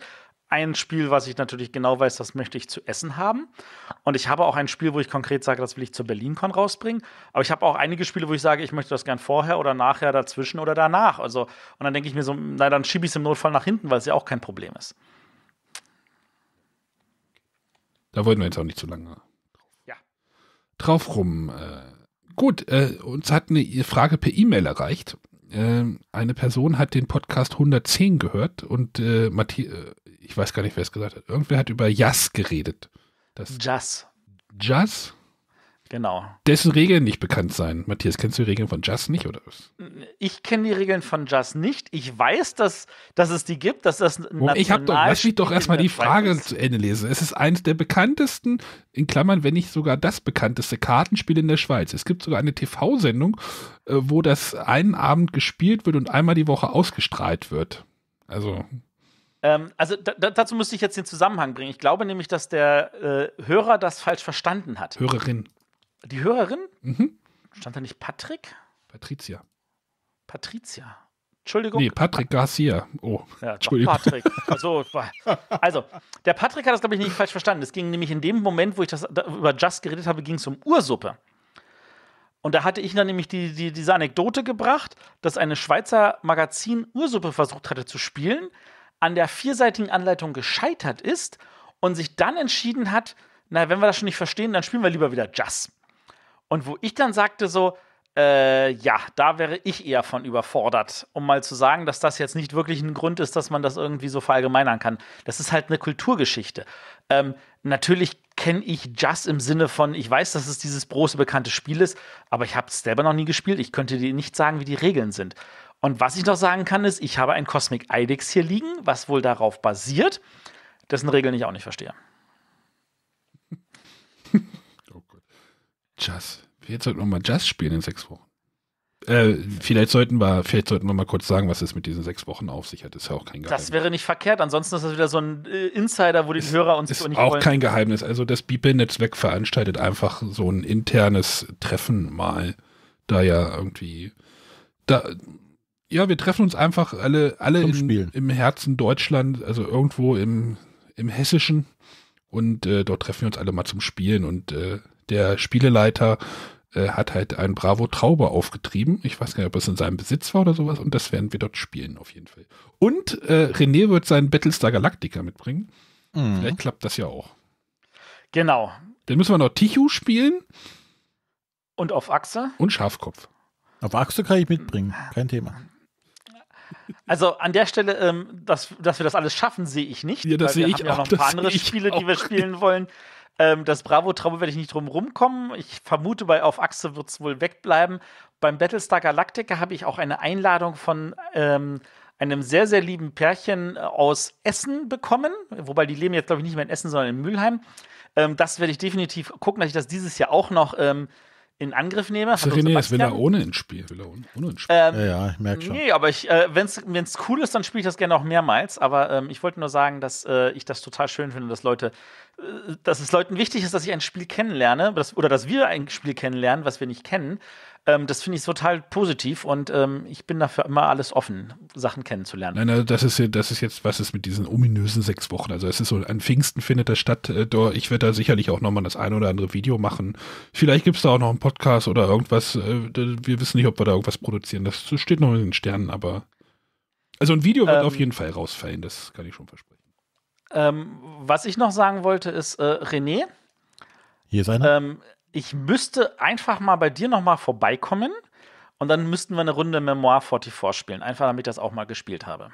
ein Spiel, was ich natürlich genau weiß, das möchte ich zu essen haben. Und ich habe auch ein Spiel, wo ich konkret sage, das will ich zur BerlinCon rausbringen. Aber ich habe auch einige Spiele, wo ich sage, ich möchte das gern vorher oder nachher, dazwischen oder danach. Also, und dann denke ich mir so, na, dann schiebe ich es im Notfall nach hinten, weil es ja auch kein Problem ist. Da wollten wir jetzt auch nicht zu lange ja. drauf rum. Äh, gut, äh, uns hat eine Frage per E-Mail erreicht. Ähm, eine Person hat den Podcast 110 gehört und äh, Matthias, äh, ich weiß gar nicht, wer es gesagt hat. Irgendwer hat über Jazz geredet. Das Jazz. Jazz? Genau. Dessen Regeln nicht bekannt sein. Matthias, kennst du die Regeln von Just nicht, oder was? Ich kenne die Regeln von Just nicht. Ich weiß, dass, dass es die gibt, dass das national Ich habe doch, lass mich doch erstmal die Frage zu Ende lesen. Es ist eines der bekanntesten, in Klammern, wenn nicht sogar das bekannteste Kartenspiel in der Schweiz. Es gibt sogar eine TV-Sendung, äh, wo das einen Abend gespielt wird und einmal die Woche ausgestrahlt wird. Also, ähm, also da, dazu müsste ich jetzt den Zusammenhang bringen. Ich glaube nämlich, dass der äh, Hörer das falsch verstanden hat. Hörerin. Die Hörerin? Mhm. Stand da nicht Patrick? Patricia. Patricia. Entschuldigung. Nee, Patrick Garcia. Oh, ja, Entschuldigung. Patrick. (laughs) Also, also, der Patrick hat das, glaube ich, nicht falsch verstanden. Es ging nämlich in dem Moment, wo ich das über Just geredet habe, ging es um Ursuppe. Und da hatte ich dann nämlich die, die, diese Anekdote gebracht, dass eine Schweizer Magazin Ursuppe versucht hatte zu spielen, an der vierseitigen Anleitung gescheitert ist und sich dann entschieden hat, na, wenn wir das schon nicht verstehen, dann spielen wir lieber wieder Jazz. Und wo ich dann sagte so, äh, ja, da wäre ich eher von überfordert, um mal zu sagen, dass das jetzt nicht wirklich ein Grund ist, dass man das irgendwie so verallgemeinern kann. Das ist halt eine Kulturgeschichte. Ähm, natürlich kenne ich Just im Sinne von, ich weiß, dass es dieses große bekannte Spiel ist, aber ich habe es selber noch nie gespielt. Ich könnte dir nicht sagen, wie die Regeln sind. Und was ich noch sagen kann, ist, ich habe ein Cosmic Idex hier liegen, was wohl darauf basiert, dessen Regeln ich auch nicht verstehe. (laughs) Jazz. Jetzt sollten wir mal Jazz spielen in sechs Wochen. Äh, vielleicht sollten wir, vielleicht sollten wir mal kurz sagen, was es mit diesen sechs Wochen auf sich hat. Ist ja auch kein Geheimnis. Das wäre nicht verkehrt. Ansonsten ist das wieder so ein äh, Insider, wo die ist, Hörer uns ist nicht auch wollen. kein Geheimnis. Also das Beeple-Netzwerk veranstaltet einfach so ein internes Treffen mal, da ja irgendwie, da, ja, wir treffen uns einfach alle, alle in, im Herzen Deutschland, also irgendwo im, im Hessischen und äh, dort treffen wir uns alle mal zum Spielen und äh, der Spieleleiter äh, hat halt ein Bravo Traube aufgetrieben. Ich weiß gar nicht, ob es in seinem Besitz war oder sowas. Und das werden wir dort spielen, auf jeden Fall. Und äh, René wird seinen Battlestar Galactica mitbringen. Mhm. Vielleicht klappt das ja auch. Genau. Dann müssen wir noch Tichu spielen. Und auf Achse? Und Schafkopf. Auf Achse kann ich mitbringen, kein Thema. Also an der Stelle, ähm, dass, dass wir das alles schaffen, sehe ich nicht. Ja, das sehe ich wir haben auch. Ja noch ein paar andere Spiele, die wir spielen wollen. Ähm, das Bravo-Trauma werde ich nicht drum rumkommen. Ich vermute, bei Auf Achse wird es wohl wegbleiben. Beim Battlestar Galactica habe ich auch eine Einladung von ähm, einem sehr, sehr lieben Pärchen äh, aus Essen bekommen. Wobei die leben jetzt, glaube ich, nicht mehr in Essen, sondern in Mülheim. Ähm, das werde ich definitiv gucken, dass ich das dieses Jahr auch noch ähm, in Angriff nehme. Serene, also es will er ohne ins Spiel. Will er ohne, ohne ins Spiel. Ähm, ja, ja, ich merke schon. Nee, aber ich, äh, wenn es cool ist, dann spiele ich das gerne auch mehrmals. Aber ähm, ich wollte nur sagen, dass äh, ich das total schön finde, dass Leute, äh, dass es Leuten wichtig ist, dass ich ein Spiel kennenlerne dass, oder dass wir ein Spiel kennenlernen, was wir nicht kennen. Ähm, das finde ich total positiv und ähm, ich bin dafür immer alles offen, Sachen kennenzulernen. Nein, nein, das ist, das ist jetzt, was ist mit diesen ominösen sechs Wochen? Also es ist so, an Pfingsten findet das statt. Äh, ich werde da sicherlich auch nochmal das ein oder andere Video machen. Vielleicht gibt es da auch noch einen Podcast oder irgendwas. Äh, wir wissen nicht, ob wir da irgendwas produzieren. Das steht noch in den Sternen, aber. Also ein Video wird ähm, auf jeden Fall rausfallen, das kann ich schon versprechen. Ähm, was ich noch sagen wollte, ist äh, René. Hier ist einer. Ähm, ich müsste einfach mal bei dir nochmal vorbeikommen und dann müssten wir eine Runde Memoir 44 spielen. Einfach damit ich das auch mal gespielt habe.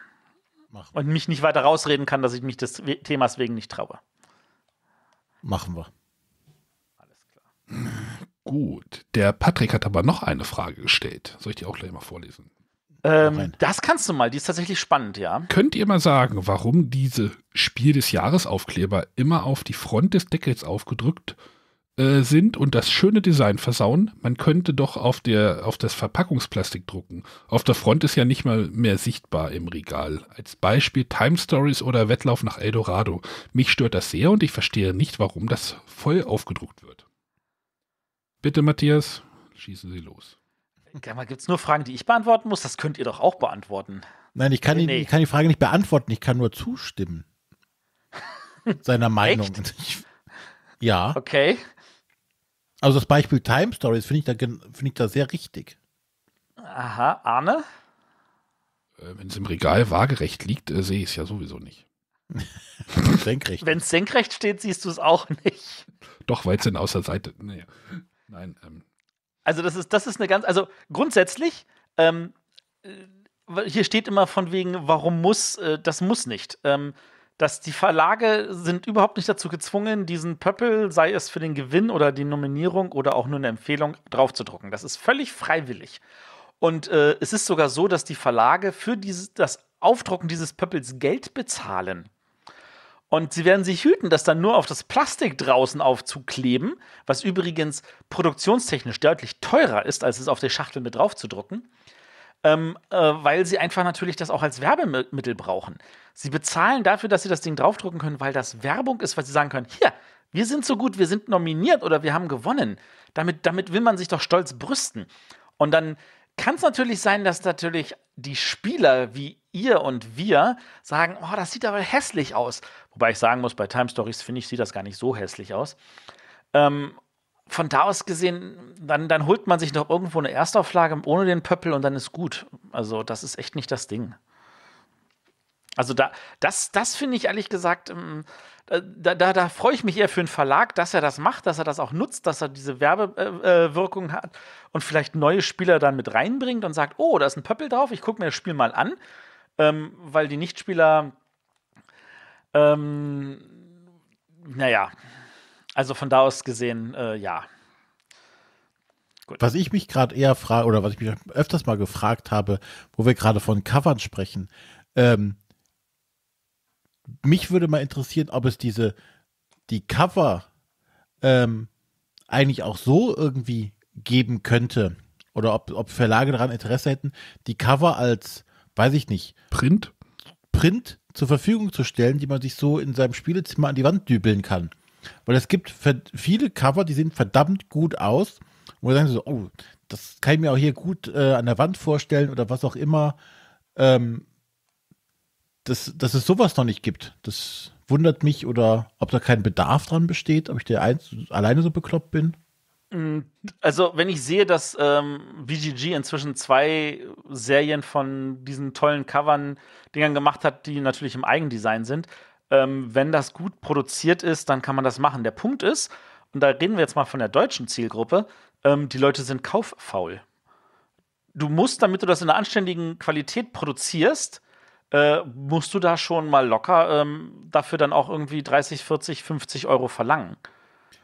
Machen. Und mich nicht weiter rausreden kann, dass ich mich des Themas wegen nicht traue. Machen wir. Alles klar. Gut. Der Patrick hat aber noch eine Frage gestellt. Soll ich die auch gleich mal vorlesen? Ähm, das kannst du mal, die ist tatsächlich spannend, ja. Könnt ihr mal sagen, warum diese Spiel des Jahres Aufkleber immer auf die Front des Deckels aufgedrückt äh, sind und das schöne Design versauen. Man könnte doch auf, der, auf das Verpackungsplastik drucken. Auf der Front ist ja nicht mal mehr sichtbar im Regal. Als Beispiel Time Stories oder Wettlauf nach Eldorado. Mich stört das sehr und ich verstehe nicht, warum das voll aufgedruckt wird. Bitte, Matthias, schießen Sie los. gibt es nur Fragen, die ich beantworten muss? Das könnt ihr doch auch beantworten. Nein, ich kann, nee, die, nee. Ich kann die Frage nicht beantworten. Ich kann nur zustimmen. (laughs) Seiner Meinung. Ich, ja. Okay. Also das Beispiel Time Stories finde ich, da, find ich da sehr richtig. Aha, Arne? Äh, wenn es im Regal waagerecht liegt, äh, sehe ich es ja sowieso nicht. (laughs) senkrecht. Wenn es senkrecht steht, siehst du es auch nicht. Doch, weil es denn außer Seite. Nee. Nein. Ähm. Also, das ist, das ist eine ganz. Also, grundsätzlich, ähm, äh, hier steht immer von wegen, warum muss, äh, das muss nicht. Ähm, dass die Verlage sind überhaupt nicht dazu gezwungen, diesen Pöppel, sei es für den Gewinn oder die Nominierung oder auch nur eine Empfehlung, draufzudrucken. Das ist völlig freiwillig. Und äh, es ist sogar so, dass die Verlage für dieses, das Aufdrucken dieses Pöppels Geld bezahlen. Und sie werden sich hüten, das dann nur auf das Plastik draußen aufzukleben, was übrigens produktionstechnisch deutlich teurer ist, als es auf der Schachtel mit draufzudrucken ähm, äh, weil sie einfach natürlich das auch als Werbemittel brauchen. Sie bezahlen dafür, dass sie das Ding draufdrucken können, weil das Werbung ist, weil sie sagen können, hier, wir sind so gut, wir sind nominiert oder wir haben gewonnen. Damit, damit will man sich doch stolz brüsten. Und dann kann es natürlich sein, dass natürlich die Spieler wie ihr und wir sagen, oh, das sieht aber hässlich aus. Wobei ich sagen muss, bei Time Stories finde ich, sieht das gar nicht so hässlich aus. Ähm, von da aus gesehen, dann, dann holt man sich noch irgendwo eine Erstauflage ohne den Pöppel und dann ist gut. Also, das ist echt nicht das Ding. Also, da, das, das finde ich ehrlich gesagt, ähm, da, da, da freue ich mich eher für einen Verlag, dass er das macht, dass er das auch nutzt, dass er diese Werbewirkung hat und vielleicht neue Spieler dann mit reinbringt und sagt: Oh, da ist ein Pöppel drauf, ich gucke mir das Spiel mal an. Ähm, weil die Nichtspieler, ähm, naja, also von da aus gesehen, äh, ja. Gut. Was ich mich gerade eher frage, oder was ich mich öfters mal gefragt habe, wo wir gerade von Covern sprechen, ähm, mich würde mal interessieren, ob es diese, die Cover ähm, eigentlich auch so irgendwie geben könnte. Oder ob, ob Verlage daran Interesse hätten, die Cover als, weiß ich nicht, Print? Print zur Verfügung zu stellen, die man sich so in seinem Spielezimmer an die Wand dübeln kann. Weil es gibt viele Cover, die sehen verdammt gut aus. Wo sagen so, oh, das kann ich mir auch hier gut äh, an der Wand vorstellen oder was auch immer. Ähm, dass, dass es sowas noch nicht gibt. Das wundert mich oder ob da kein Bedarf dran besteht, ob ich der ein, alleine so bekloppt bin. Mm, also, wenn ich sehe, dass ähm, BGG inzwischen zwei Serien von diesen tollen Covern-Dingern gemacht hat, die natürlich im Eigendesign sind, ähm, wenn das gut produziert ist, dann kann man das machen. Der Punkt ist, und da reden wir jetzt mal von der deutschen Zielgruppe, ähm, die Leute sind kauffaul. Du musst, damit du das in einer anständigen Qualität produzierst, äh, musst du da schon mal locker ähm, dafür dann auch irgendwie 30, 40, 50 Euro verlangen.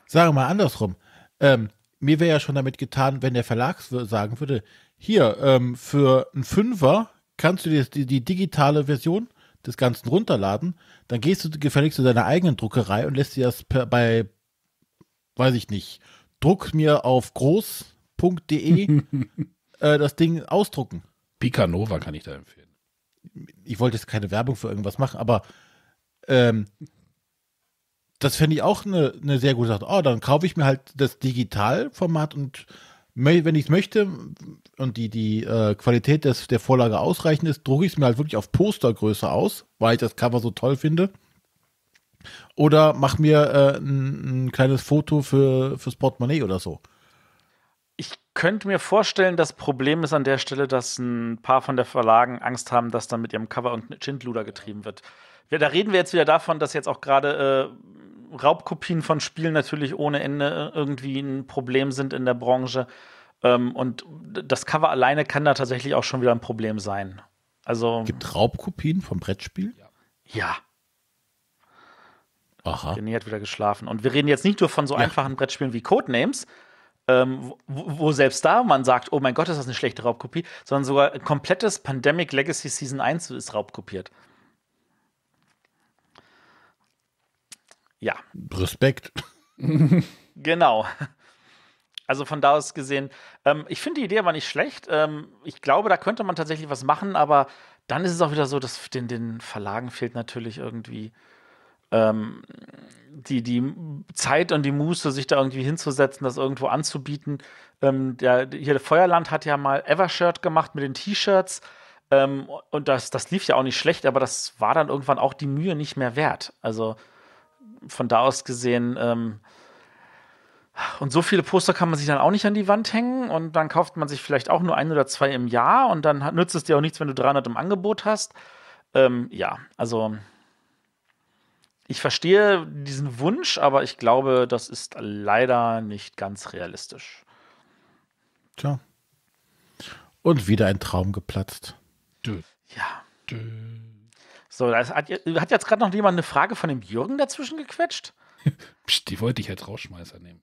Sage mal andersrum. Ähm, mir wäre ja schon damit getan, wenn der Verlag sagen würde, hier, ähm, für einen Fünfer kannst du dir die, die digitale Version des Ganzen runterladen, dann gehst du gefälligst zu deiner eigenen Druckerei und lässt dir das per, bei, weiß ich nicht, druck mir auf groß.de (laughs) äh, das Ding ausdrucken. Picanova kann ich da empfehlen. Ich wollte jetzt keine Werbung für irgendwas machen, aber ähm, das fände ich auch eine ne sehr gute Sache. Oh, dann kaufe ich mir halt das Digitalformat und wenn ich es möchte und die, die äh, Qualität des, der Vorlage ausreichend ist, drucke ich es mir halt wirklich auf Postergröße aus, weil ich das Cover so toll finde. Oder mach mir äh, ein, ein, kleines Foto für, fürs Portemonnaie oder so. Ich könnte mir vorstellen, das Problem ist an der Stelle, dass ein paar von der Verlagen Angst haben, dass dann mit ihrem Cover und Schindluder getrieben wird. Ja, da reden wir jetzt wieder davon, dass jetzt auch gerade äh, Raubkopien von Spielen natürlich ohne Ende äh, irgendwie ein Problem sind in der Branche. Ähm, und das Cover alleine kann da tatsächlich auch schon wieder ein Problem sein. Also gibt Raubkopien vom Brettspiel? Ja. Aha. René hat wieder geschlafen. Und wir reden jetzt nicht nur von so ja. einfachen Brettspielen wie Codenames, ähm, wo, wo, selbst da man sagt, oh mein Gott, ist das eine schlechte Raubkopie, sondern sogar komplettes Pandemic Legacy Season 1 ist raubkopiert. Ja. Respekt. (laughs) genau. Also von da aus gesehen, ähm, ich finde die Idee aber nicht schlecht. Ähm, ich glaube, da könnte man tatsächlich was machen, aber dann ist es auch wieder so, dass den, den Verlagen fehlt natürlich irgendwie ähm, die, die Zeit und die Muße, sich da irgendwie hinzusetzen, das irgendwo anzubieten. Ähm, der, hier der Feuerland hat ja mal Evershirt gemacht mit den T-Shirts. Ähm, und das, das lief ja auch nicht schlecht, aber das war dann irgendwann auch die Mühe nicht mehr wert. Also von da aus gesehen. Ähm, und so viele Poster kann man sich dann auch nicht an die Wand hängen und dann kauft man sich vielleicht auch nur ein oder zwei im Jahr und dann nützt es dir auch nichts, wenn du 300 im Angebot hast. Ähm, ja, also ich verstehe diesen Wunsch, aber ich glaube, das ist leider nicht ganz realistisch. Tja. Und wieder ein Traum geplatzt. Dö. Ja. Dö. So, da hat, hat jetzt gerade noch jemand eine Frage von dem Jürgen dazwischen gequetscht? (laughs) Psst, die wollte ich als Rausschmeißer nehmen.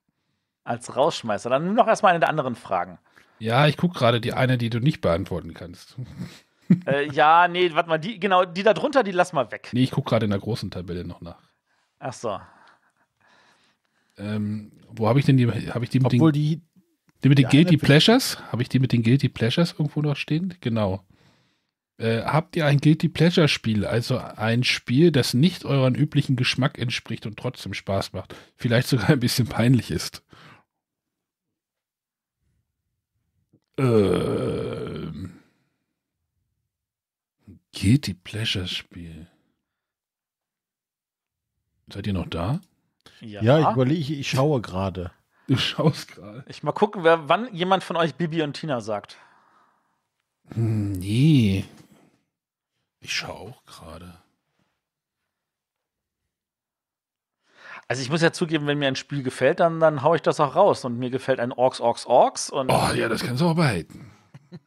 Als Rausschmeißer. Dann nimm doch erstmal eine der anderen Fragen. Ja, ich gucke gerade die eine, die du nicht beantworten kannst. (laughs) äh, ja, nee, warte mal, die, genau, die da drunter, die lass mal weg. Nee, ich gucke gerade in der großen Tabelle noch nach. Ach so. Ähm, wo habe ich denn die? Habe ich die mit Obwohl den, die, die mit den Guilty Pleasures? Habe ich die mit den Guilty Pleasures irgendwo noch stehen? Genau. Äh, habt ihr ein Guilty Pleasure Spiel, also ein Spiel, das nicht euren üblichen Geschmack entspricht und trotzdem Spaß macht? Vielleicht sogar ein bisschen peinlich ist. Ähm. Guilty Pleasure Spiel. Seid ihr noch da? Ja, ja ich überlege, ich schaue gerade. Du schaust gerade. Ich mal gucken, wer, wann jemand von euch Bibi und Tina sagt. Hm, nee, ich schaue auch gerade. Also ich muss ja zugeben, wenn mir ein Spiel gefällt, dann, dann haue ich das auch raus. Und mir gefällt ein Orks, Orks, Orks. Und oh ja, das kannst du auch behalten. (laughs)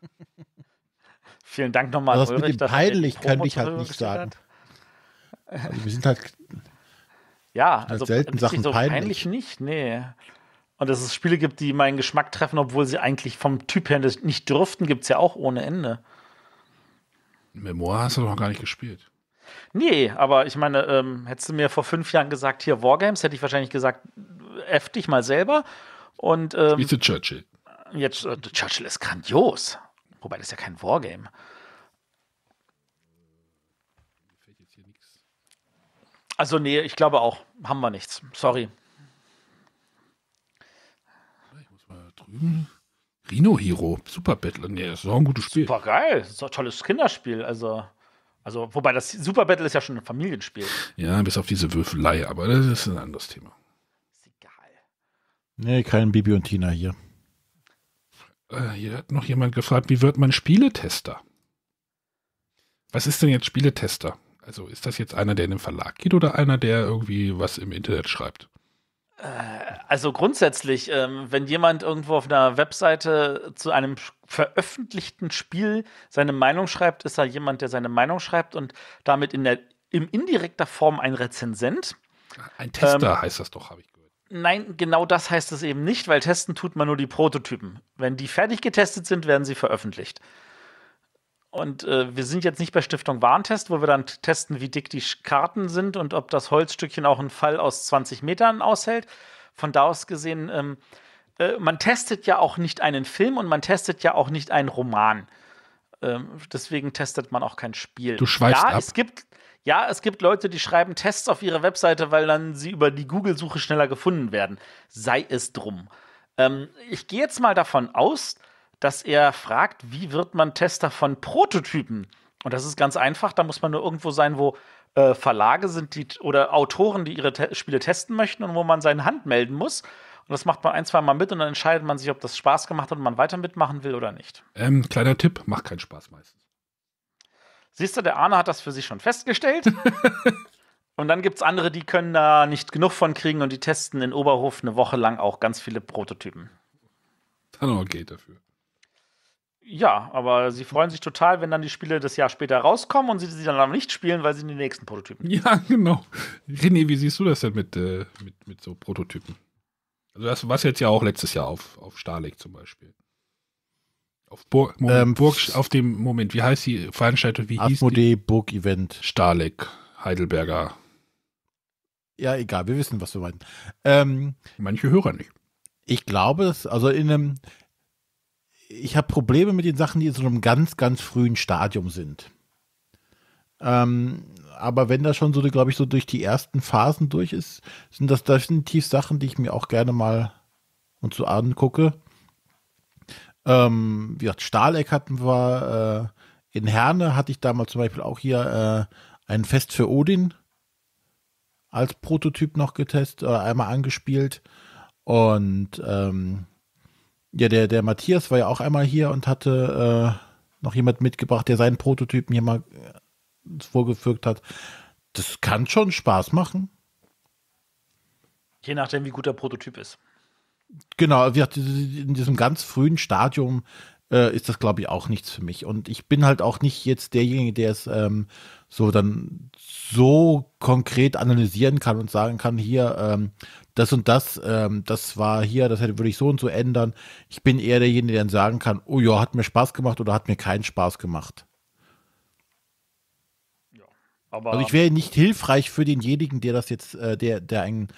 Vielen Dank nochmal also Ulrich. Das mit dem peinlich kann ich halt nicht sagen. Also wir sind halt (laughs) ja, halt also selten Sachen so peinlich. peinlich nicht, nee. Und dass es Spiele gibt, die meinen Geschmack treffen, obwohl sie eigentlich vom Typ her nicht dürften, gibt es ja auch ohne Ende. Memoir hast du doch noch gar nicht gespielt. Nee, aber ich meine, ähm, hättest du mir vor fünf Jahren gesagt, hier Wargames, hätte ich wahrscheinlich gesagt, F dich mal selber. Und, ähm, Wie zu Churchill. Jetzt, äh, Churchill ist grandios. Wobei, das ist ja kein Wargame. Also, nee, ich glaube auch, haben wir nichts. Sorry. Ich muss mal drüben. Rhino Hero, Super Battle. Nee, das ist auch ein gutes Spiel. Super geil, das ist auch ein tolles Kinderspiel. Also, also, wobei das Super Battle ist ja schon ein Familienspiel. Ja, bis auf diese Würfelei, aber das ist ein anderes Thema. Ist egal. Nee, kein Bibi und Tina hier. Äh, hier hat noch jemand gefragt, wie wird man Spieletester? Was ist denn jetzt Spieletester? Also ist das jetzt einer, der in den Verlag geht oder einer, der irgendwie was im Internet schreibt? Also grundsätzlich, ähm, wenn jemand irgendwo auf einer Webseite zu einem veröffentlichten Spiel seine Meinung schreibt, ist er jemand, der seine Meinung schreibt und damit in der im indirekter Form ein Rezensent. Ein Tester ähm, heißt das doch, habe ich gehört. Nein, genau das heißt es eben nicht, weil testen tut man nur die Prototypen. Wenn die fertig getestet sind, werden sie veröffentlicht. Und äh, wir sind jetzt nicht bei Stiftung Warentest, wo wir dann testen, wie dick die Karten sind und ob das Holzstückchen auch einen Fall aus 20 Metern aushält. Von da aus gesehen, ähm, äh, man testet ja auch nicht einen Film und man testet ja auch nicht einen Roman. Ähm, deswegen testet man auch kein Spiel. Du schweifst ja, ab. Es gibt, ja, es gibt Leute, die schreiben Tests auf ihre Webseite, weil dann sie über die Google-Suche schneller gefunden werden. Sei es drum. Ähm, ich gehe jetzt mal davon aus, dass er fragt, wie wird man Tester von Prototypen? Und das ist ganz einfach, da muss man nur irgendwo sein, wo äh, Verlage sind die, oder Autoren, die ihre Te Spiele testen möchten und wo man seine Hand melden muss. Und das macht man ein, zwei Mal mit und dann entscheidet man sich, ob das Spaß gemacht hat und man weiter mitmachen will oder nicht. Ähm, kleiner Tipp, macht keinen Spaß meistens. Siehst du, der Arne hat das für sich schon festgestellt. (laughs) und dann gibt es andere, die können da nicht genug von kriegen und die testen in Oberhof eine Woche lang auch ganz viele Prototypen. Dann auch Geld dafür. Ja, aber sie freuen sich total, wenn dann die Spiele das Jahr später rauskommen und sie sie dann nicht spielen, weil sie den nächsten Prototypen. (laughs) Ja, genau. René, wie siehst du das denn mit, äh, mit, mit so Prototypen? Also das war jetzt ja auch letztes Jahr auf, auf Starlink zum Beispiel. Auf, Bur ähm, Burg, auf dem Moment, wie heißt die Veranstaltung? Wie hieß Asmodee Burg Event. Starlink, Heidelberger. Ja, egal, wir wissen, was wir meinen. Ähm, Manche Hörer nicht. Ich glaube, dass, also in einem, ich habe Probleme mit den Sachen, die in so einem ganz, ganz frühen Stadium sind. Ähm, aber wenn das schon so, glaube ich, so durch die ersten Phasen durch ist, sind das definitiv Sachen, die ich mir auch gerne mal und so angucke. Ähm, wie gesagt, Stahleck hatten wir, äh, in Herne hatte ich damals zum Beispiel auch hier äh, ein Fest für Odin als Prototyp noch getestet, oder einmal angespielt. Und ähm, ja, der, der Matthias war ja auch einmal hier und hatte äh, noch jemand mitgebracht, der seinen Prototypen hier mal äh, vorgefügt hat. Das kann schon Spaß machen. Je nachdem, wie gut der Prototyp ist. Genau, in diesem ganz frühen Stadium äh, ist das, glaube ich, auch nichts für mich. Und ich bin halt auch nicht jetzt derjenige, der es ähm, so dann so konkret analysieren kann und sagen kann, hier, ähm, das und das, ähm, das war hier, das hätte, würde ich so und so ändern. Ich bin eher derjenige, der dann sagen kann, oh ja, hat mir Spaß gemacht oder hat mir keinen Spaß gemacht. Ja, also ich wäre nicht hilfreich für denjenigen, der das jetzt, äh, der, der einen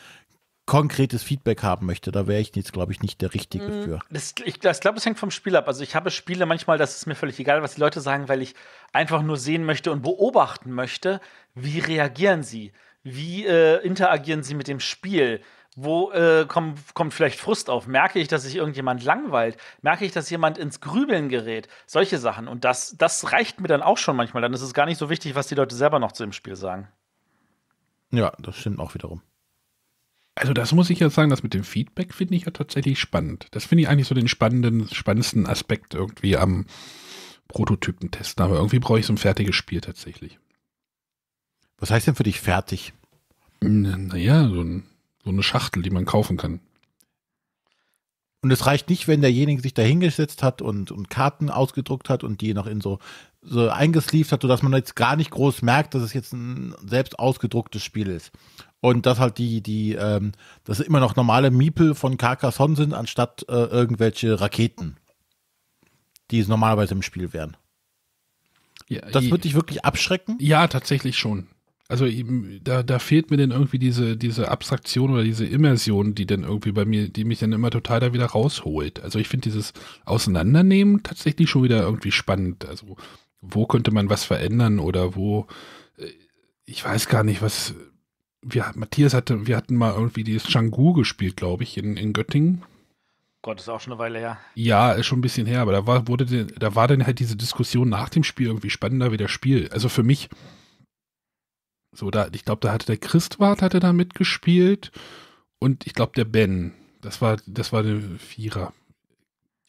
konkretes Feedback haben möchte. Da wäre ich jetzt, glaube ich, nicht der Richtige mhm. für. Das, ich, das glaube, es hängt vom Spiel ab. Also ich habe Spiele manchmal, das ist mir völlig egal, was die Leute sagen, weil ich einfach nur sehen möchte und beobachten möchte, wie reagieren sie, wie äh, interagieren sie mit dem Spiel. Wo äh, kommt, kommt vielleicht Frust auf? Merke ich, dass sich irgendjemand langweilt? Merke ich, dass jemand ins Grübeln gerät? Solche Sachen. Und das, das reicht mir dann auch schon manchmal. Dann ist es gar nicht so wichtig, was die Leute selber noch zu dem Spiel sagen. Ja, das stimmt auch wiederum. Also das muss ich ja sagen, das mit dem Feedback finde ich ja tatsächlich spannend. Das finde ich eigentlich so den spannenden, spannendsten Aspekt irgendwie am Prototypentest. Aber irgendwie brauche ich so ein fertiges Spiel tatsächlich. Was heißt denn für dich fertig? Naja, so ein so eine Schachtel, die man kaufen kann. Und es reicht nicht, wenn derjenige sich da hingesetzt hat und, und Karten ausgedruckt hat und die noch in so, so eingesleeved hat, sodass man jetzt gar nicht groß merkt, dass es jetzt ein selbst ausgedrucktes Spiel ist. Und dass halt die, die, ähm, dass immer noch normale Miepel von Carcassonne sind, anstatt äh, irgendwelche Raketen, die es normalerweise im Spiel wären. Ja, das würde dich wirklich abschrecken? Ja, tatsächlich schon also da, da fehlt mir dann irgendwie diese, diese Abstraktion oder diese Immersion, die dann irgendwie bei mir, die mich dann immer total da wieder rausholt. Also ich finde dieses Auseinandernehmen tatsächlich schon wieder irgendwie spannend. Also wo könnte man was verändern oder wo, äh, ich weiß gar nicht, was, wir, Matthias hatte, wir hatten mal irgendwie dieses Changu gespielt, glaube ich, in, in Göttingen. Gott, ist auch schon eine Weile her. Ja, ist schon ein bisschen her, aber da war, wurde, da war dann halt diese Diskussion nach dem Spiel irgendwie spannender wie das Spiel. Also für mich, so, da, ich glaube, da hatte der Christwart hatte da mitgespielt und ich glaube der Ben. Das war, das war der Vierer.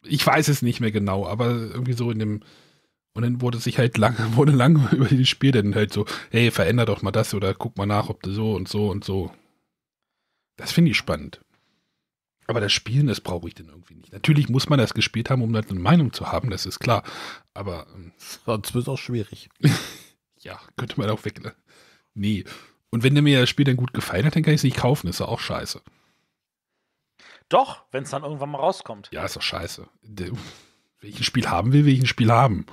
Ich weiß es nicht mehr genau, aber irgendwie so in dem, und dann wurde sich halt lange, (laughs) wurde lange (laughs) über dieses Spiel dann halt so, hey, veränder doch mal das oder guck mal nach, ob du so und so und so. Das finde ich spannend. Aber das Spielen, das brauche ich denn irgendwie nicht. Natürlich muss man das gespielt haben, um dann eine Meinung zu haben, das ist klar. Aber. Ähm, Sonst wird es auch schwierig. (laughs) ja, könnte man auch weglassen. Ne? Nee. Und wenn der mir das Spiel dann gut gefallen hat, dann kann ich es nicht kaufen. ist ja auch scheiße. Doch, wenn es dann irgendwann mal rauskommt. Ja, ist doch scheiße. Wenn Spiel haben wir, will Spiel haben.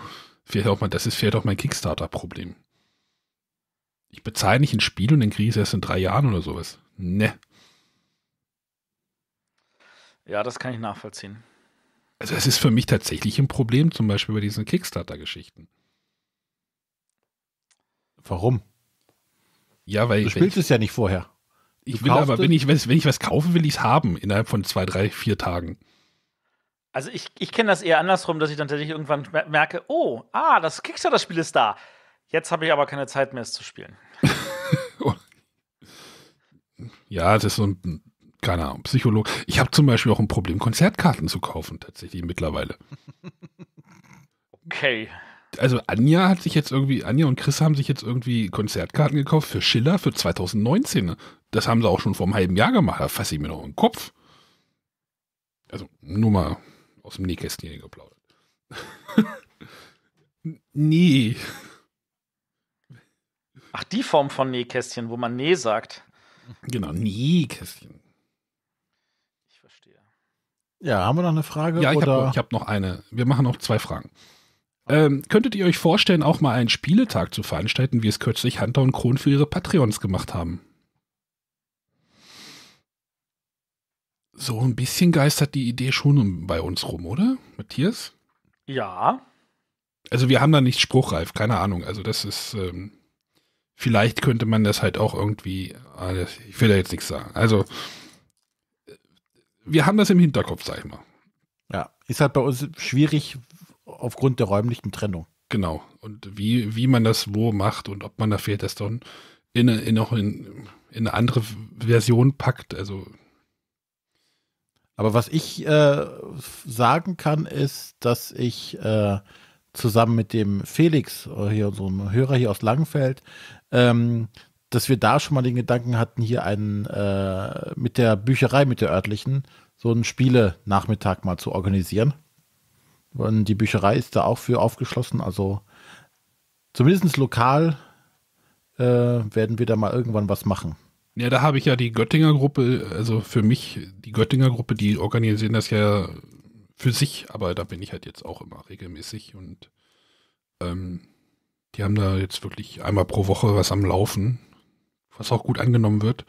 Vielleicht auch mal, das ist vielleicht auch mein Kickstarter-Problem. Ich bezahle nicht ein Spiel und dann kriege ich es erst in drei Jahren oder sowas. Ne. Ja, das kann ich nachvollziehen. Also es ist für mich tatsächlich ein Problem, zum Beispiel bei diesen Kickstarter-Geschichten. Warum? Ja, weil. Du spielst ich, es ja nicht vorher. Du ich will aber, wenn ich, wenn ich was kaufe, will ich es haben innerhalb von zwei, drei, vier Tagen. Also ich, ich kenne das eher andersrum, dass ich dann tatsächlich irgendwann merke, oh, ah, das Kickstarter-Spiel ist da. Jetzt habe ich aber keine Zeit mehr, es zu spielen. (laughs) ja, das ist so ein, keine Ahnung, Psycholog. Ich habe zum Beispiel auch ein Problem, Konzertkarten zu kaufen, tatsächlich mittlerweile. Okay also Anja hat sich jetzt irgendwie, Anja und Chris haben sich jetzt irgendwie Konzertkarten gekauft für Schiller für 2019. Ne? Das haben sie auch schon vor einem halben Jahr gemacht. Da fasse ich mir noch den Kopf. Also nur mal aus dem Nähkästchen geplaudert. (laughs) nee. Ach, die Form von Nähkästchen, wo man Nee sagt. Genau, Nähkästchen. Ich verstehe. Ja, haben wir noch eine Frage? Ja, ich habe hab noch eine. Wir machen noch zwei Fragen. Ähm, könntet ihr euch vorstellen, auch mal einen Spieletag zu veranstalten, wie es kürzlich Hunter und Kron für ihre Patreons gemacht haben? So ein bisschen geistert die Idee schon bei uns rum, oder, Matthias? Ja. Also wir haben da nicht spruchreif, keine Ahnung. Also das ist, ähm, vielleicht könnte man das halt auch irgendwie, ah, ich will da jetzt nichts sagen. Also äh, wir haben das im Hinterkopf, sag ich mal. Ja, ist halt bei uns schwierig, aufgrund der räumlichen Trennung. Genau. Und wie, wie man das wo macht und ob man da Fehltestern in, in, noch in, in eine andere Version packt. Also aber was ich äh, sagen kann, ist, dass ich äh, zusammen mit dem Felix, äh, hier unserem Hörer hier aus Langenfeld, ähm, dass wir da schon mal den Gedanken hatten, hier einen äh, mit der Bücherei, mit der örtlichen, so einen Spiele-Nachmittag mal zu organisieren. Und die Bücherei ist da auch für aufgeschlossen. Also zumindest lokal äh, werden wir da mal irgendwann was machen. Ja, da habe ich ja die Göttinger Gruppe, also für mich, die Göttinger Gruppe, die organisieren das ja für sich, aber da bin ich halt jetzt auch immer regelmäßig und ähm, die haben da jetzt wirklich einmal pro Woche was am Laufen, was auch gut angenommen wird.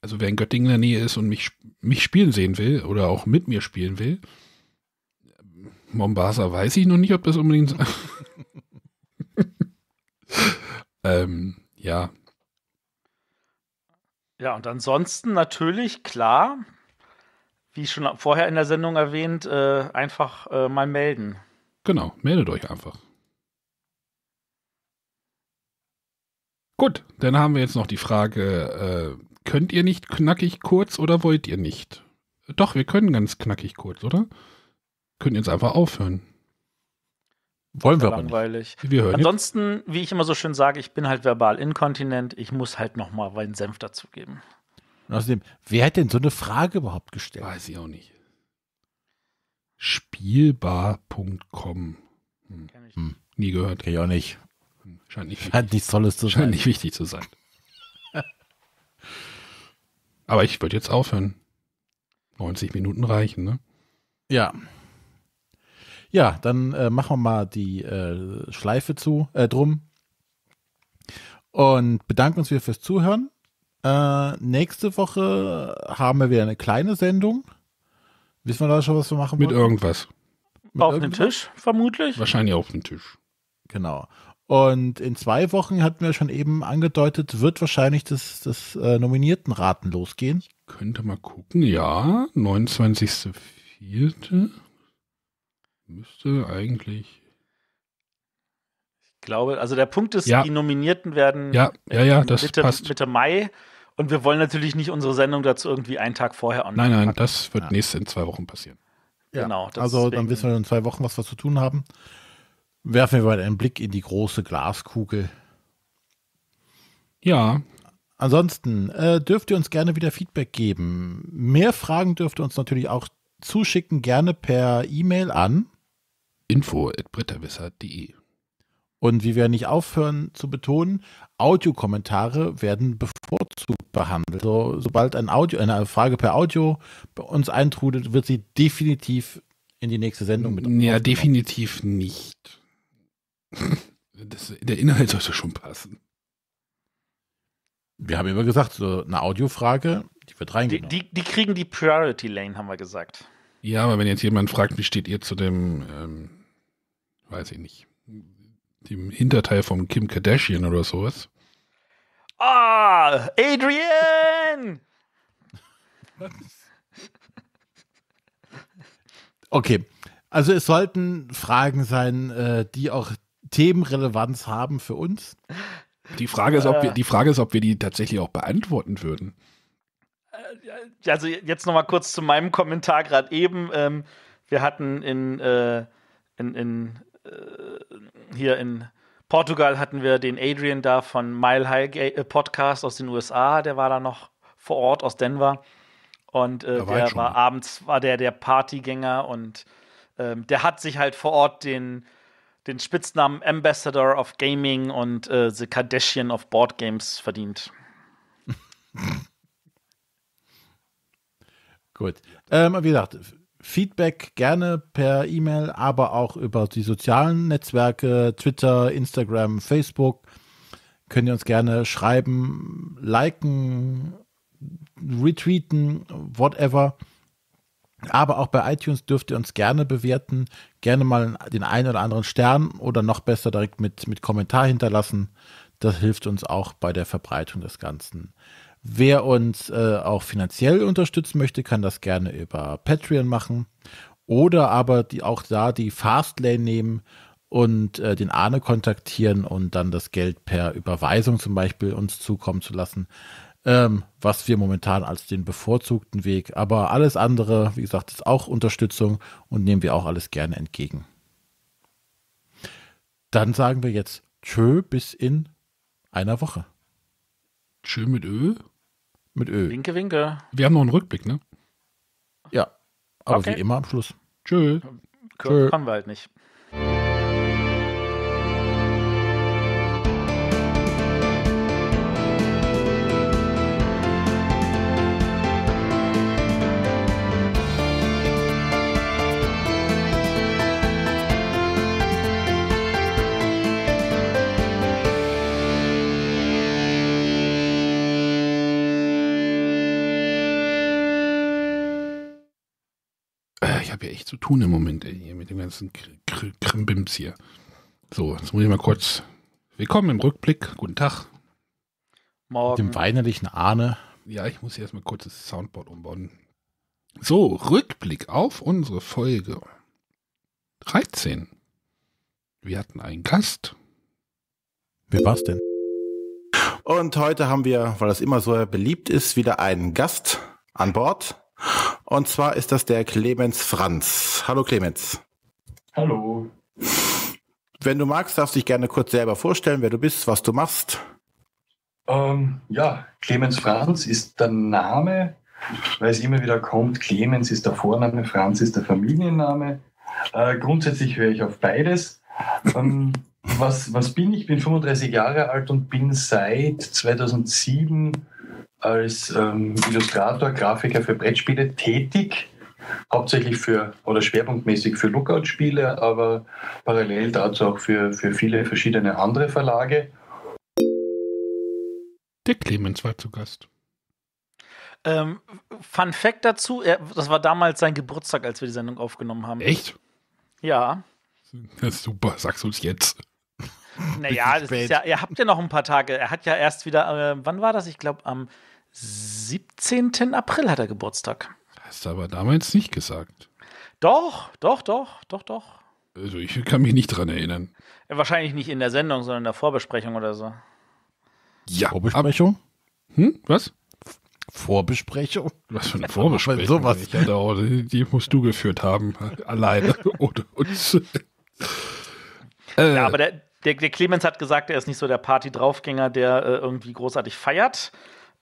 Also wer in Göttingen in der Nähe ist und mich, mich spielen sehen will oder auch mit mir spielen will, Mombasa weiß ich noch nicht, ob das unbedingt. (laughs) ähm, ja. Ja, und ansonsten natürlich, klar, wie schon vorher in der Sendung erwähnt, äh, einfach äh, mal melden. Genau, meldet euch einfach. Gut, dann haben wir jetzt noch die Frage, äh, könnt ihr nicht knackig kurz oder wollt ihr nicht? Doch, wir können ganz knackig kurz, oder? können jetzt einfach aufhören. Wollen wir aber nicht. Wir hören Ansonsten, jetzt. wie ich immer so schön sage, ich bin halt verbal inkontinent. Ich muss halt noch mal meinen Senf dazugeben. Und außerdem, wer hat denn so eine Frage überhaupt gestellt? Weiß ich auch nicht. Spielbar.com. Hm. Hm. Nie gehört. Kenn ich auch nicht. Hm. Scheint nicht, Scheint nicht Tolles zu Scheint sein. nicht wichtig zu sein. (laughs) aber ich würde jetzt aufhören. 90 Minuten reichen, ne? Ja. Ja, dann äh, machen wir mal die äh, Schleife zu, äh, drum. Und bedanken uns wieder fürs Zuhören. Äh, nächste Woche haben wir wieder eine kleine Sendung. Wissen wir da schon, was wir machen Mit wollen? irgendwas. Mit auf dem Tisch, vermutlich. Wahrscheinlich auf dem Tisch. Genau. Und in zwei Wochen hatten wir schon eben angedeutet, wird wahrscheinlich das, das äh, Nominiertenraten losgehen. Ich könnte mal gucken, ja. 29.04. Müsste eigentlich. Ich glaube, also der Punkt ist, ja. die Nominierten werden ja, ja, ja, das Mitte, passt. Mitte Mai. Und wir wollen natürlich nicht unsere Sendung dazu irgendwie einen Tag vorher online. Nein, nein, packen. das wird ja. nächste in zwei Wochen passieren. Ja, genau. Also dann wissen wir in zwei Wochen, was wir zu tun haben. Werfen wir mal einen Blick in die große Glaskugel. Ja. Ansonsten äh, dürft ihr uns gerne wieder Feedback geben. Mehr Fragen dürft ihr uns natürlich auch zuschicken, gerne per E-Mail an info.bretterwisser.de. Und wie wir nicht aufhören zu betonen, Audiokommentare werden bevorzugt behandelt. So, sobald ein Audio, eine Frage per Audio bei uns eintrudelt, wird sie definitiv in die nächste Sendung mit. Ja, definitiv nicht. (laughs) Das, der Inhalt sollte schon passen. Wir haben immer gesagt, so eine Audiofrage, die wird reingenommen. Die, die, die kriegen die Priority Lane, haben wir gesagt. Ja, aber wenn jetzt jemand fragt, wie steht ihr zu dem, ähm, weiß ich nicht, dem Hinterteil von Kim Kardashian oder sowas? Ah, oh, Adrian! (laughs) okay, also es sollten Fragen sein, äh, die auch Themenrelevanz haben für uns. Die Frage ist, ob wir äh. die, Frage ist, ob wir die tatsächlich auch beantworten würden also jetzt noch mal kurz zu meinem Kommentar gerade eben. Ähm, wir hatten in, äh, in, in äh, hier in Portugal hatten wir den Adrian da von Mile High äh, Podcast aus den USA, der war da noch vor Ort aus Denver. Und äh, der war, war abends war der der Partygänger und ähm, der hat sich halt vor Ort den, den Spitznamen Ambassador of Gaming und äh, The Kardashian of Board Games verdient. (laughs) Gut. Ähm, wie gesagt, Feedback gerne per E-Mail, aber auch über die sozialen Netzwerke, Twitter, Instagram, Facebook. Könnt ihr uns gerne schreiben, liken, retweeten, whatever. Aber auch bei iTunes dürft ihr uns gerne bewerten, gerne mal den einen oder anderen Stern oder noch besser direkt mit, mit Kommentar hinterlassen. Das hilft uns auch bei der Verbreitung des Ganzen. Wer uns äh, auch finanziell unterstützen möchte, kann das gerne über Patreon machen oder aber die, auch da die Fastlane nehmen und äh, den Arne kontaktieren und dann das Geld per Überweisung zum Beispiel uns zukommen zu lassen. Ähm, was wir momentan als den bevorzugten Weg, aber alles andere, wie gesagt, ist auch Unterstützung und nehmen wir auch alles gerne entgegen. Dann sagen wir jetzt Tschö bis in einer Woche. Tschö mit Ö? Mit Ö. Winke, winke. Wir haben noch einen Rückblick, ne? Ja. Aber okay. wie immer am Schluss. Tschö. Kürzer Tschö. wir halt nicht. tun im Moment, ey, hier mit dem ganzen Krimbims hier. So, jetzt muss ich mal kurz. Willkommen im Rückblick. Guten Tag. Morgen. Dem weinerlichen Ahne. Ja, ich muss hier erstmal kurz das Soundboard umbauen. So, Rückblick auf unsere Folge 13. Wir hatten einen Gast. Wer war's denn? Und heute haben wir, weil das immer so beliebt ist, wieder einen Gast an Bord. Und zwar ist das der Clemens Franz. Hallo Clemens. Hallo. Wenn du magst, darfst du dich gerne kurz selber vorstellen, wer du bist, was du machst. Ähm, ja, Clemens Franz ist der Name, weil es immer wieder kommt, Clemens ist der Vorname, Franz ist der Familienname. Äh, grundsätzlich höre ich auf beides. Ähm, was, was bin ich? Ich bin 35 Jahre alt und bin seit 2007 als ähm, Illustrator, Grafiker für Brettspiele tätig, hauptsächlich für oder schwerpunktmäßig für Lookout-Spiele, aber parallel dazu auch für, für viele verschiedene andere Verlage. Der Clemens war zu Gast. Ähm, Fun Fact dazu: er, Das war damals sein Geburtstag, als wir die Sendung aufgenommen haben. Echt? Ja. (laughs) Das ist super, sagst du es jetzt. Naja, das ist ja, ihr habt ja noch ein paar Tage. Er hat ja erst wieder, äh, wann war das? Ich glaube, am 17. April hat er Geburtstag. Hast du aber damals nicht gesagt. Doch, doch, doch, doch, doch. Also ich kann mich nicht dran erinnern. Äh, wahrscheinlich nicht in der Sendung, sondern in der Vorbesprechung oder so. Ja. Vorbesprechung? Hm? Was? Vorbesprechung? Was für eine (laughs) Vorbesprechung? sowas. Ich hatte auch, die musst du geführt haben, (laughs) alleine (laughs) ohne uns. Äh. Ja, aber der, der, der, Clemens hat gesagt, er ist nicht so der Party-Draufgänger, der äh, irgendwie großartig feiert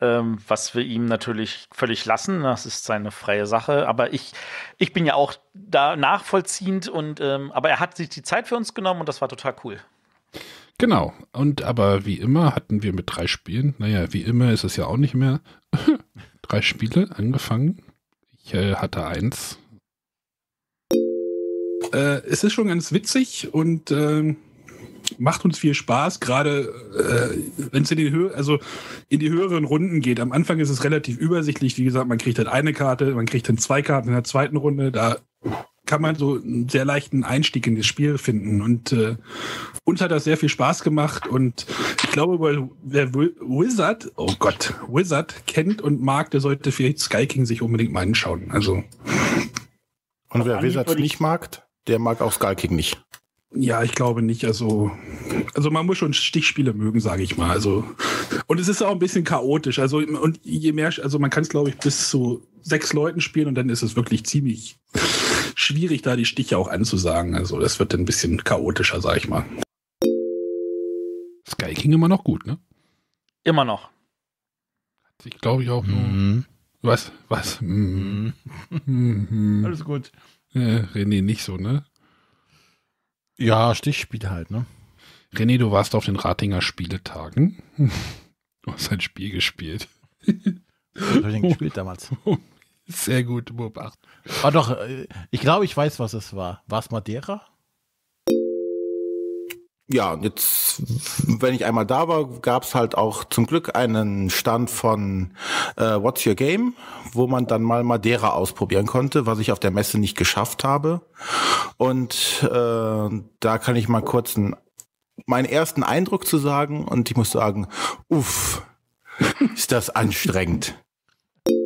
ähm, was wir ihm natürlich völlig lassen. Das ist seine freie Sache. Aber ich, ich bin ja auch da nachvollziehend und ähm, aber er hat sich die Zeit für uns genommen und das war total cool. Genau. Und aber wie immer hatten wir mit drei Spielen, naja, wie immer ist es ja auch nicht mehr, (laughs) drei Spiele angefangen. Ich äh, hatte eins. Äh, es ist schon ganz witzig und äh, macht uns viel Spaß, gerade äh, wenn es in die Höhe, also in die höheren Runden geht. Am Anfang ist es relativ übersichtlich. Wie gesagt, man kriegt halt eine Karte, man kriegt dann zwei Karten in der zweiten Runde. Da kann man so einen sehr leichten Einstieg in das Spiel finden. Und äh, uns hat das sehr viel Spaß gemacht. Und ich glaube, wer Wizard, oh Gott, Wizard kennt und mag, der sollte vielleicht Sky King sich unbedingt mal anschauen. Also. Und wer Wizard nicht mag, der mag auch Sky King nicht. Ja, ich glaube nicht. Also, also man muss schon Stichspiele mögen, sage ich mal. Also, und es ist auch ein bisschen chaotisch. Also, und je mehr, also man kann es, glaube ich, bis zu sechs Leuten spielen und dann ist es wirklich ziemlich schwierig, da die Stiche auch anzusagen. Also, das wird dann ein bisschen chaotischer, sage ich mal. Sky King immer noch gut, ne? Immer noch. Hat sich, glaube ich, auch mhm. Was? Was? Mhm. (laughs) mhm. Alles gut. Äh, René, nicht so, ne? Ja, Stichspiel halt, ne? René, du warst auf den Ratinger Spieltagen. (laughs) Du hast ein Spiel gespielt. Was hab ich denn gespielt damals? (laughs) Sehr gut beobachtet. War doch, äh, ich glaube, ich weiß, was es war. War es Madeira? ja, jetzt, wenn ich einmal da war, gab es halt auch zum Glück einen Stand von äh, What's Your Game, wo man dann mal Madeira ausprobieren konnte, was ich auf der Messe nicht geschafft habe. Und äh, da kann ich mal kurz einen, meinen ersten Eindruck zu sagen. Und ich muss sagen, uff, ist das anstrengend. (laughs)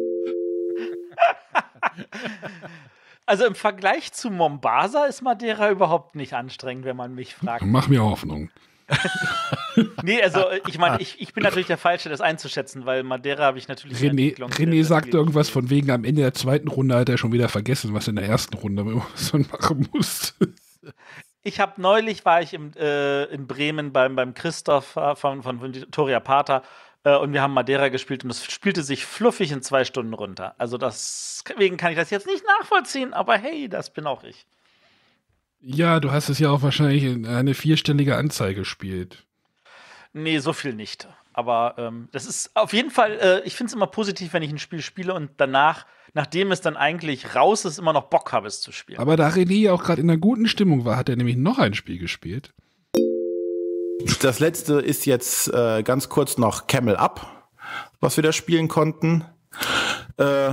Also im Vergleich zu Mombasa ist Madeira überhaupt nicht anstrengend, wenn man mich fragt. Mach mir Hoffnung. (laughs) nee, also ich meine, ich, ich bin natürlich der Falsche, das einzuschätzen, weil Madeira habe ich natürlich. René, René sagt irgendwas von wegen, am Ende der zweiten Runde hat er schon wieder vergessen, was in der ersten Runde (laughs) man machen musste. Ich habe neulich, war ich im, äh, in Bremen beim, beim Christoph äh, von, von Victoria Pater äh, und wir haben Madeira gespielt und es spielte sich fluffig in zwei Stunden runter. Also deswegen kann ich das jetzt nicht nachvollziehen, aber hey, das bin auch ich. Ja, du hast es ja auch wahrscheinlich in eine vierstellige Anzahl gespielt. Nee, so viel nicht. Aber ähm, das ist auf jeden Fall, äh, ich finde es immer positiv, wenn ich ein Spiel spiele und danach, nachdem es dann eigentlich raus ist, immer noch Bock habe, es zu spielen. Aber da René ja auch gerade in einer guten Stimmung war, hat er nämlich noch ein Spiel gespielt. Das letzte ist jetzt äh, ganz kurz noch Camel Up, was wir da spielen konnten. Äh,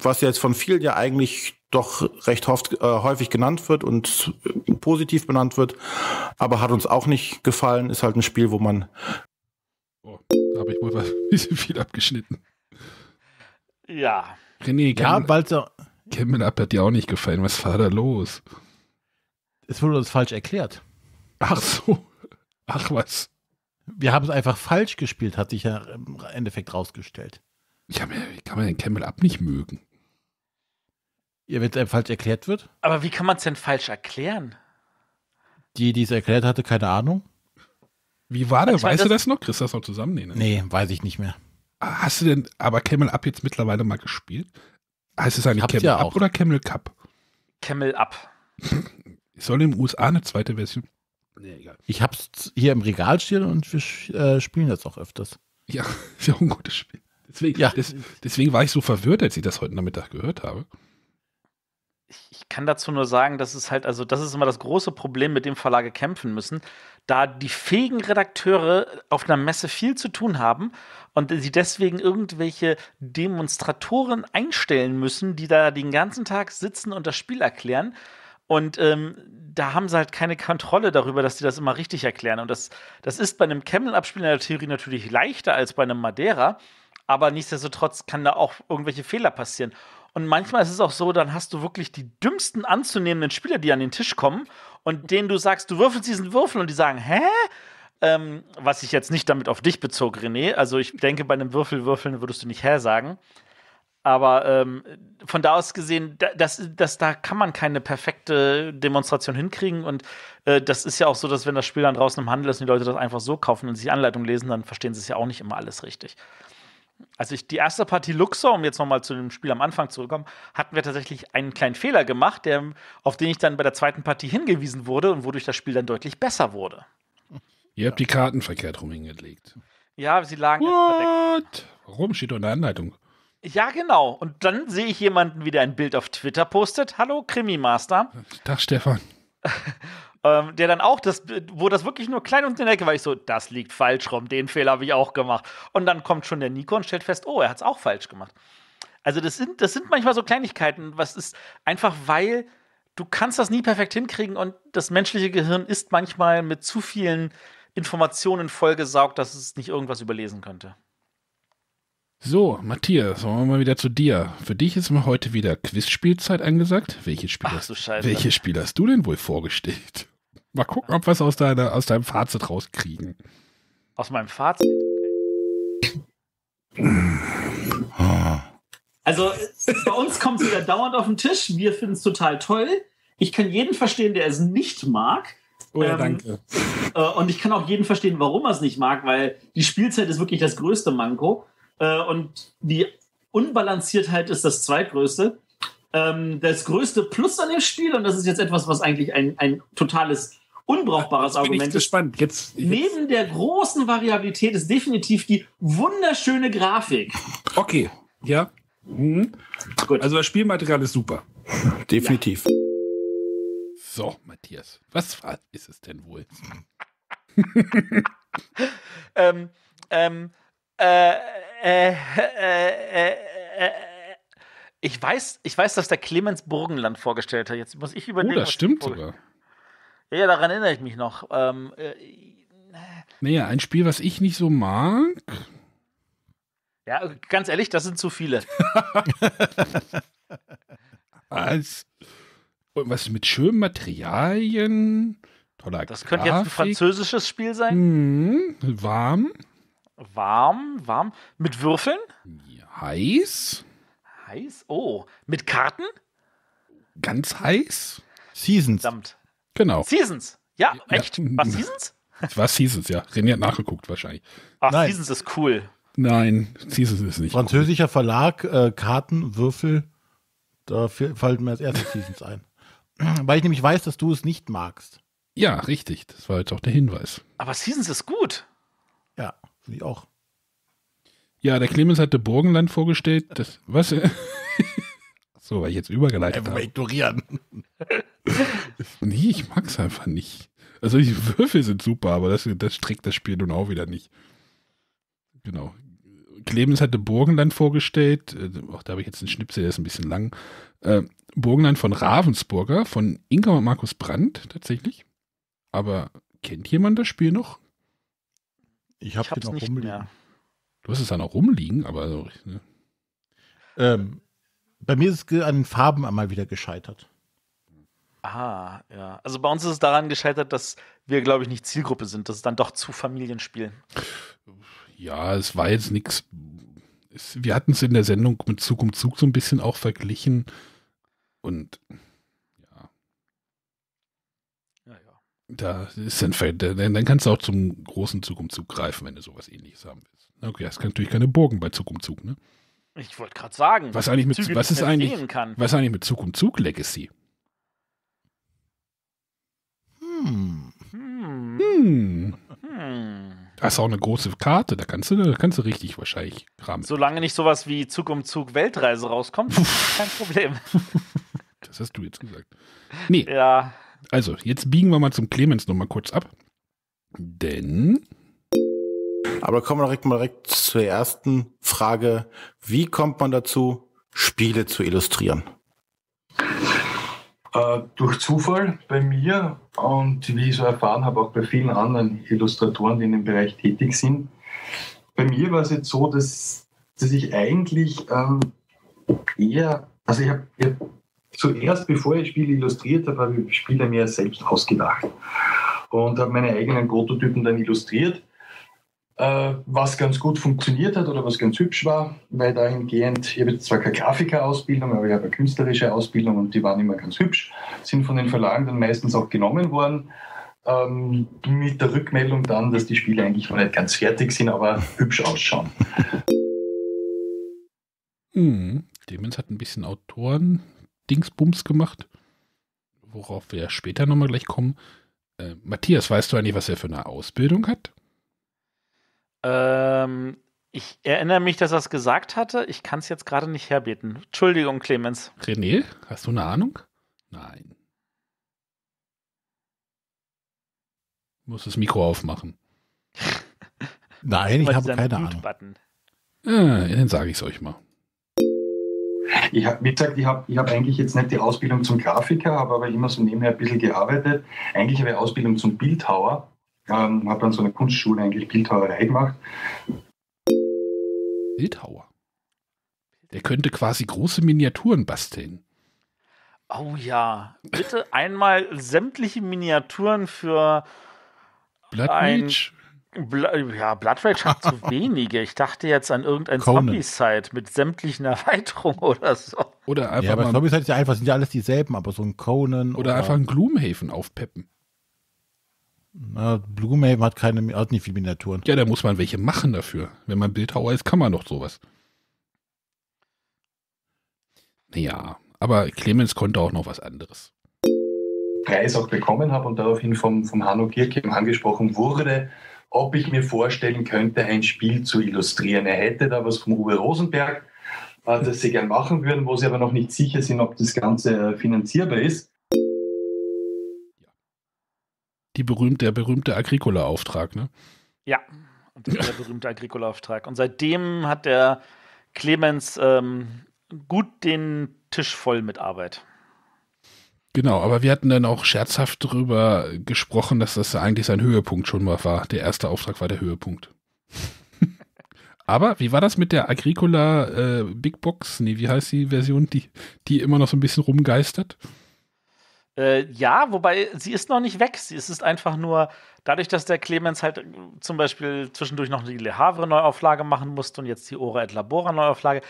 was jetzt von vielen ja eigentlich doch recht oft, äh, häufig genannt wird und positiv benannt wird, aber hat uns auch nicht gefallen. Ist halt ein Spiel, wo man. Oh, da habe ich wohl (laughs) ein bisschen viel abgeschnitten. Ja. René, ja, Camel Up hat dir auch nicht gefallen. Was war da los? Es wurde uns falsch erklärt. Ach so. Ach was. Wir haben es einfach falsch gespielt, hat sich ja im Endeffekt rausgestellt. Ich hab, wie kann man den Camel Up nicht mögen? Ja, wenn es einem falsch erklärt wird? Aber wie kann man es denn falsch erklären? Die, die es erklärt hatte, keine Ahnung. Wie war der? weißt du das, das noch? Kriegst du das noch zusammen? Nee, ne? nee, weiß ich nicht mehr. Hast du denn aber Camel Up jetzt mittlerweile mal gespielt? Heißt es eigentlich Camel ja Up auch. oder Camel Cup? Camel Up. Ich soll in den USA eine zweite Version Nee, egal. Ich hab's hier im Regal stehen und wir äh, spielen das auch öfters. Ja, (laughs) ist ja auch ein gutes Spiel. Deswegen, ja. des, deswegen war ich so verwirrt, als ich das heute Nachmittag gehört habe. Ich kann dazu nur sagen, das ist halt, also das ist immer das große Problem, mit dem Verlage kämpfen müssen, da die fähigen Redakteure auf einer Messe viel zu tun haben und sie deswegen irgendwelche Demonstratoren einstellen müssen, die da den ganzen Tag sitzen und das Spiel erklären und ähm, da haben sie halt keine Kontrolle darüber, dass sie das immer richtig erklären. Und das, das ist bei einem Camel-Abspiel in der Theorie natürlich leichter als bei einem Madeira, aber nichtsdestotrotz kann da auch irgendwelche Fehler passieren. Und manchmal ist es auch so, dann hast du wirklich die dümmsten anzunehmenden Spieler, die an den Tisch kommen und denen du sagst, du würfelst diesen Würfel und die sagen, hä? Ähm, was ich jetzt nicht damit auf dich bezog, René. Also ich denke, bei einem Würfel würfeln würdest du nicht hä sagen. Aber ähm, von da aus gesehen, das, das, da kann man keine perfekte Demonstration hinkriegen. Und äh, das ist ja auch so, dass wenn das Spiel dann draußen im Handel ist und die Leute das einfach so kaufen und sich die Anleitung lesen, dann verstehen sie es ja auch nicht immer alles richtig. Also ich, die erste Partie Luxor, um jetzt nochmal zu dem Spiel am Anfang zurückzukommen, hatten wir tatsächlich einen kleinen Fehler gemacht, der, auf den ich dann bei der zweiten Partie hingewiesen wurde und wodurch das Spiel dann deutlich besser wurde. Ihr habt die Karten verkehrt rum hingelegt. Ja, sie lagen What? Warum steht doch in der Anleitung? Ja, genau. Und dann sehe ich jemanden, wie der ein Bild auf Twitter postet. Hallo, Krimi-Master. Tag, Stefan. (laughs) ähm, der dann auch das, wo das wirklich nur klein unter der Ecke war, ich so, das liegt falsch rum, den Fehler habe ich auch gemacht. Und dann kommt schon der Nico und stellt fest, oh, er hat es auch falsch gemacht. Also das sind, das sind manchmal so Kleinigkeiten, was ist einfach, weil du kannst das nie perfekt hinkriegen und das menschliche Gehirn ist manchmal mit zu vielen Informationen vollgesaugt, dass es nicht irgendwas überlesen könnte. So, Matthias, wollen wir mal wieder zu dir. Für dich ist mal heute wieder Quizspielzeit angesagt. Welches Spiel, Ach, hast, du Scheiße. welches Spiel hast du denn wohl vorgestellt? Mal gucken, ob wir es aus, deiner, aus deinem Fazit rauskriegen. Aus meinem Fazit? Also, bei uns kommt es wieder dauernd auf den Tisch. Wir finden es total toll. Ich kann jeden verstehen, der es nicht mag. Oh ja, ähm, danke. Äh, und ich kann auch jeden verstehen, warum er es nicht mag, weil die Spielzeit ist wirklich das größte Manko. Äh, und die Unbalanciertheit ist das zweitgrößte. Ähm, das größte Plus an dem Spiel, und das ist jetzt etwas, was eigentlich ein, ein totales unbrauchbares Argument. Bin ich gespannt. Jetzt, jetzt, Neben der großen Variabilität ist definitiv die wunderschöne Grafik. Okay, ja. Mhm. Gut. Also das Spielmaterial ist super. (laughs) Definitiv. Ja. So, Matthias, was ist es denn wohl? (laughs) ähm, ähm, äh, äh äh, äh, äh, äh, ich weiß, ich weiß, dass der Clemens Burgenland vorgestellt hat. Jetzt muss ich oh, überlegen. Oh, das stimmt sogar. Ja, daran erinnere ich mich noch. Ähm, naja, ein Spiel, was ich nicht so mag. Ja, ganz ehrlich, das sind zu viele. (laughs) Als, was mit schönen Materialien, toller Das Grafik. könnte jetzt ein französisches Spiel sein. Mhm, warm. Warm, warm. Mit Würfeln? Heiß. Heiß? Oh. Mit Karten? Ganz heiß? Seasons. Verdammt. Genau. Seasons. Ja, ja. echt? Was Seasons? (laughs) Was Seasons, ja. René hat nachgeguckt wahrscheinlich. Ach, Nein. Seasons ist cool. Nein, Seasons ist nicht. Französischer cool. Verlag, äh, Karten, Würfel. Da fällt mir als erstes Seasons ein. (clears throat) Weil ich nämlich weiß, dass du es nicht magst. Ja, richtig. Das war jetzt auch der Hinweis. Aber Seasons ist gut. Finde ich auch. Ja, der Clemens hatte Burgenland vorgestellt. Das, was? (laughs) so, weil ich jetzt übergeleitet Einfach habe. ignorieren. (laughs) nee, ich mag es einfach nicht. Also die Würfel sind super, aber das, das streckt das Spiel nun auch wieder nicht. Genau. Clemens hatte Burgenland vorgestellt. Äh, auch da habe ich jetzt einen Schnipsel, der ist ein bisschen lang. Äh, Burgenland von Ravensburger, von Inka und Markus Brandt tatsächlich. Aber kennt jemand das Spiel noch? Ich habe hab den noch rumliegen. Mehr. Du hast es da noch rumliegen, aber. Also, ne? ähm, bei mir ist es an den Farben einmal wieder gescheitert. Ah, ja. Also bei uns ist es daran gescheitert, dass wir, glaube ich, nicht Zielgruppe sind. Das ist dann doch zu Familienspielen. Ja, es war jetzt nichts. Wir hatten es in der Sendung mit Zug um Zug so ein bisschen auch verglichen. Und Da ist ein Feld. Dann kannst du auch zum großen Zug um Zug greifen, wenn du sowas ähnliches haben willst. Okay, das kann natürlich keine Burgen bei Zug um Zug, ne? Ich wollte gerade sagen, was, eigentlich mit, Züge, was, ist eigentlich, was ist eigentlich mit Zug um Zug Legacy? Hm. Hm. hm. hm. Das ist auch eine große Karte, da kannst du, da kannst du richtig wahrscheinlich kramen. Solange nicht sowas wie Zug um Zug Weltreise rauskommt, (laughs) kein Problem. das hast du jetzt gesagt. Nee. Ja. Also, jetzt biegen wir mal zum Clemens nochmal kurz ab. Denn. Aber kommen wir direkt mal direkt zur ersten Frage. Wie kommt man dazu, Spiele zu illustrieren? Äh, durch Zufall bei mir und wie ich so erfahren habe, auch bei vielen anderen Illustratoren, die in dem Bereich tätig sind. Bei mir war es jetzt so, dass, dass ich eigentlich ähm, eher, also ich habe hab zuerst, bevor ich Spiele illustriert habe, habe ich Spiele mir selbst ausgedacht und habe meine eigenen Prototypen dann illustriert, äh, was ganz gut funktioniert hat oder was ganz hübsch war, weil dahingehend, ich habe jetzt zwar keine Grafikerausbildung, aber ich habe eine künstlerische Ausbildung und die waren immer ganz hübsch, sind von den Verlagen dann meistens auch genommen worden. Ähm, mit der Rückmeldung dann, dass die Spiele eigentlich noch nicht ganz fertig sind, aber hübsch ausschauen. Mm, (laughs) hm, Demons hat ein bisschen Autoren, Dingsbums gemacht, worauf wir später nochmal gleich kommen. Äh, Matthias, weißt du eigentlich, was er für eine Ausbildung hat? Ähm, ich erinnere mich, dass er es gesagt hatte. Ich kann es jetzt gerade nicht herbeten. Entschuldigung, Clemens. René, hast du eine Ahnung? Nein. Muss das Mikro aufmachen. Nein, ich, habe keine Ahnung. Ah, dann sage ich es euch mal. Ich hab, wie gesagt, ich habe ich hab eigentlich jetzt nicht die Ausbildung zum Grafiker, habe aber immer so nebenher ein bisschen gearbeitet. Eigentlich habe ich Ausbildung zum Bildhauer, ähm, habe dann so eine Kunstschule eigentlich Bildhauerei gemacht. Bildhauer? Der könnte quasi große Miniaturen basteln. Oh ja, bitte einmal sämtliche Miniaturen für Blood ein Beach. Bl ja, Blood Rage hat zu (laughs) wenige. Ich dachte jetzt an irgendein Zombieside mit sämtlichen (laughs) Erweiterungen oder so. Oder einfach. Ja, aber zombie ist ja einfach, sind ja alles dieselben, aber so ein Conan. Oder, oder einfach ein Gloomhaven aufpeppen. Na, Gloomhaven hat, keine, hat nicht viele Miniaturen. Ja, da muss man welche machen dafür. Wenn man Bildhauer ist, kann man noch sowas. Naja, aber Clemens konnte auch noch was anderes. Preis auch bekommen habe und daraufhin vom, vom Hanno Gierke angesprochen wurde, ob ich mir vorstellen könnte, ein Spiel zu illustrieren. Er hätte da was vom Uwe Rosenberg, äh, das (laughs) sie gern machen würden, wo sie aber noch nicht sicher sind, ob das Ganze äh, finanzierbar ist. Die berühmte, der berühmte Agricola-Auftrag, ne? Ja, der berühmte Agricola-Auftrag. Und seitdem hat der Clemens ähm, gut den Tisch voll mit Arbeit. Genau, aber wir hatten dann auch scherzhaft darüber gesprochen, dass das eigentlich sein Höhepunkt schon mal war. Der erste Auftrag war der Höhepunkt. (laughs) aber wie war das mit der Agricola äh, Big Box? Nee, wie heißt die Version, die, die immer noch so ein bisschen rumgeistert? Äh, ja, wobei sie ist noch nicht weg. Sie ist, ist einfach nur dadurch, dass der Clemens halt äh, zum Beispiel zwischendurch noch die Le Havre Neuauflage machen musste und jetzt die Ora et Labora Neuauflage.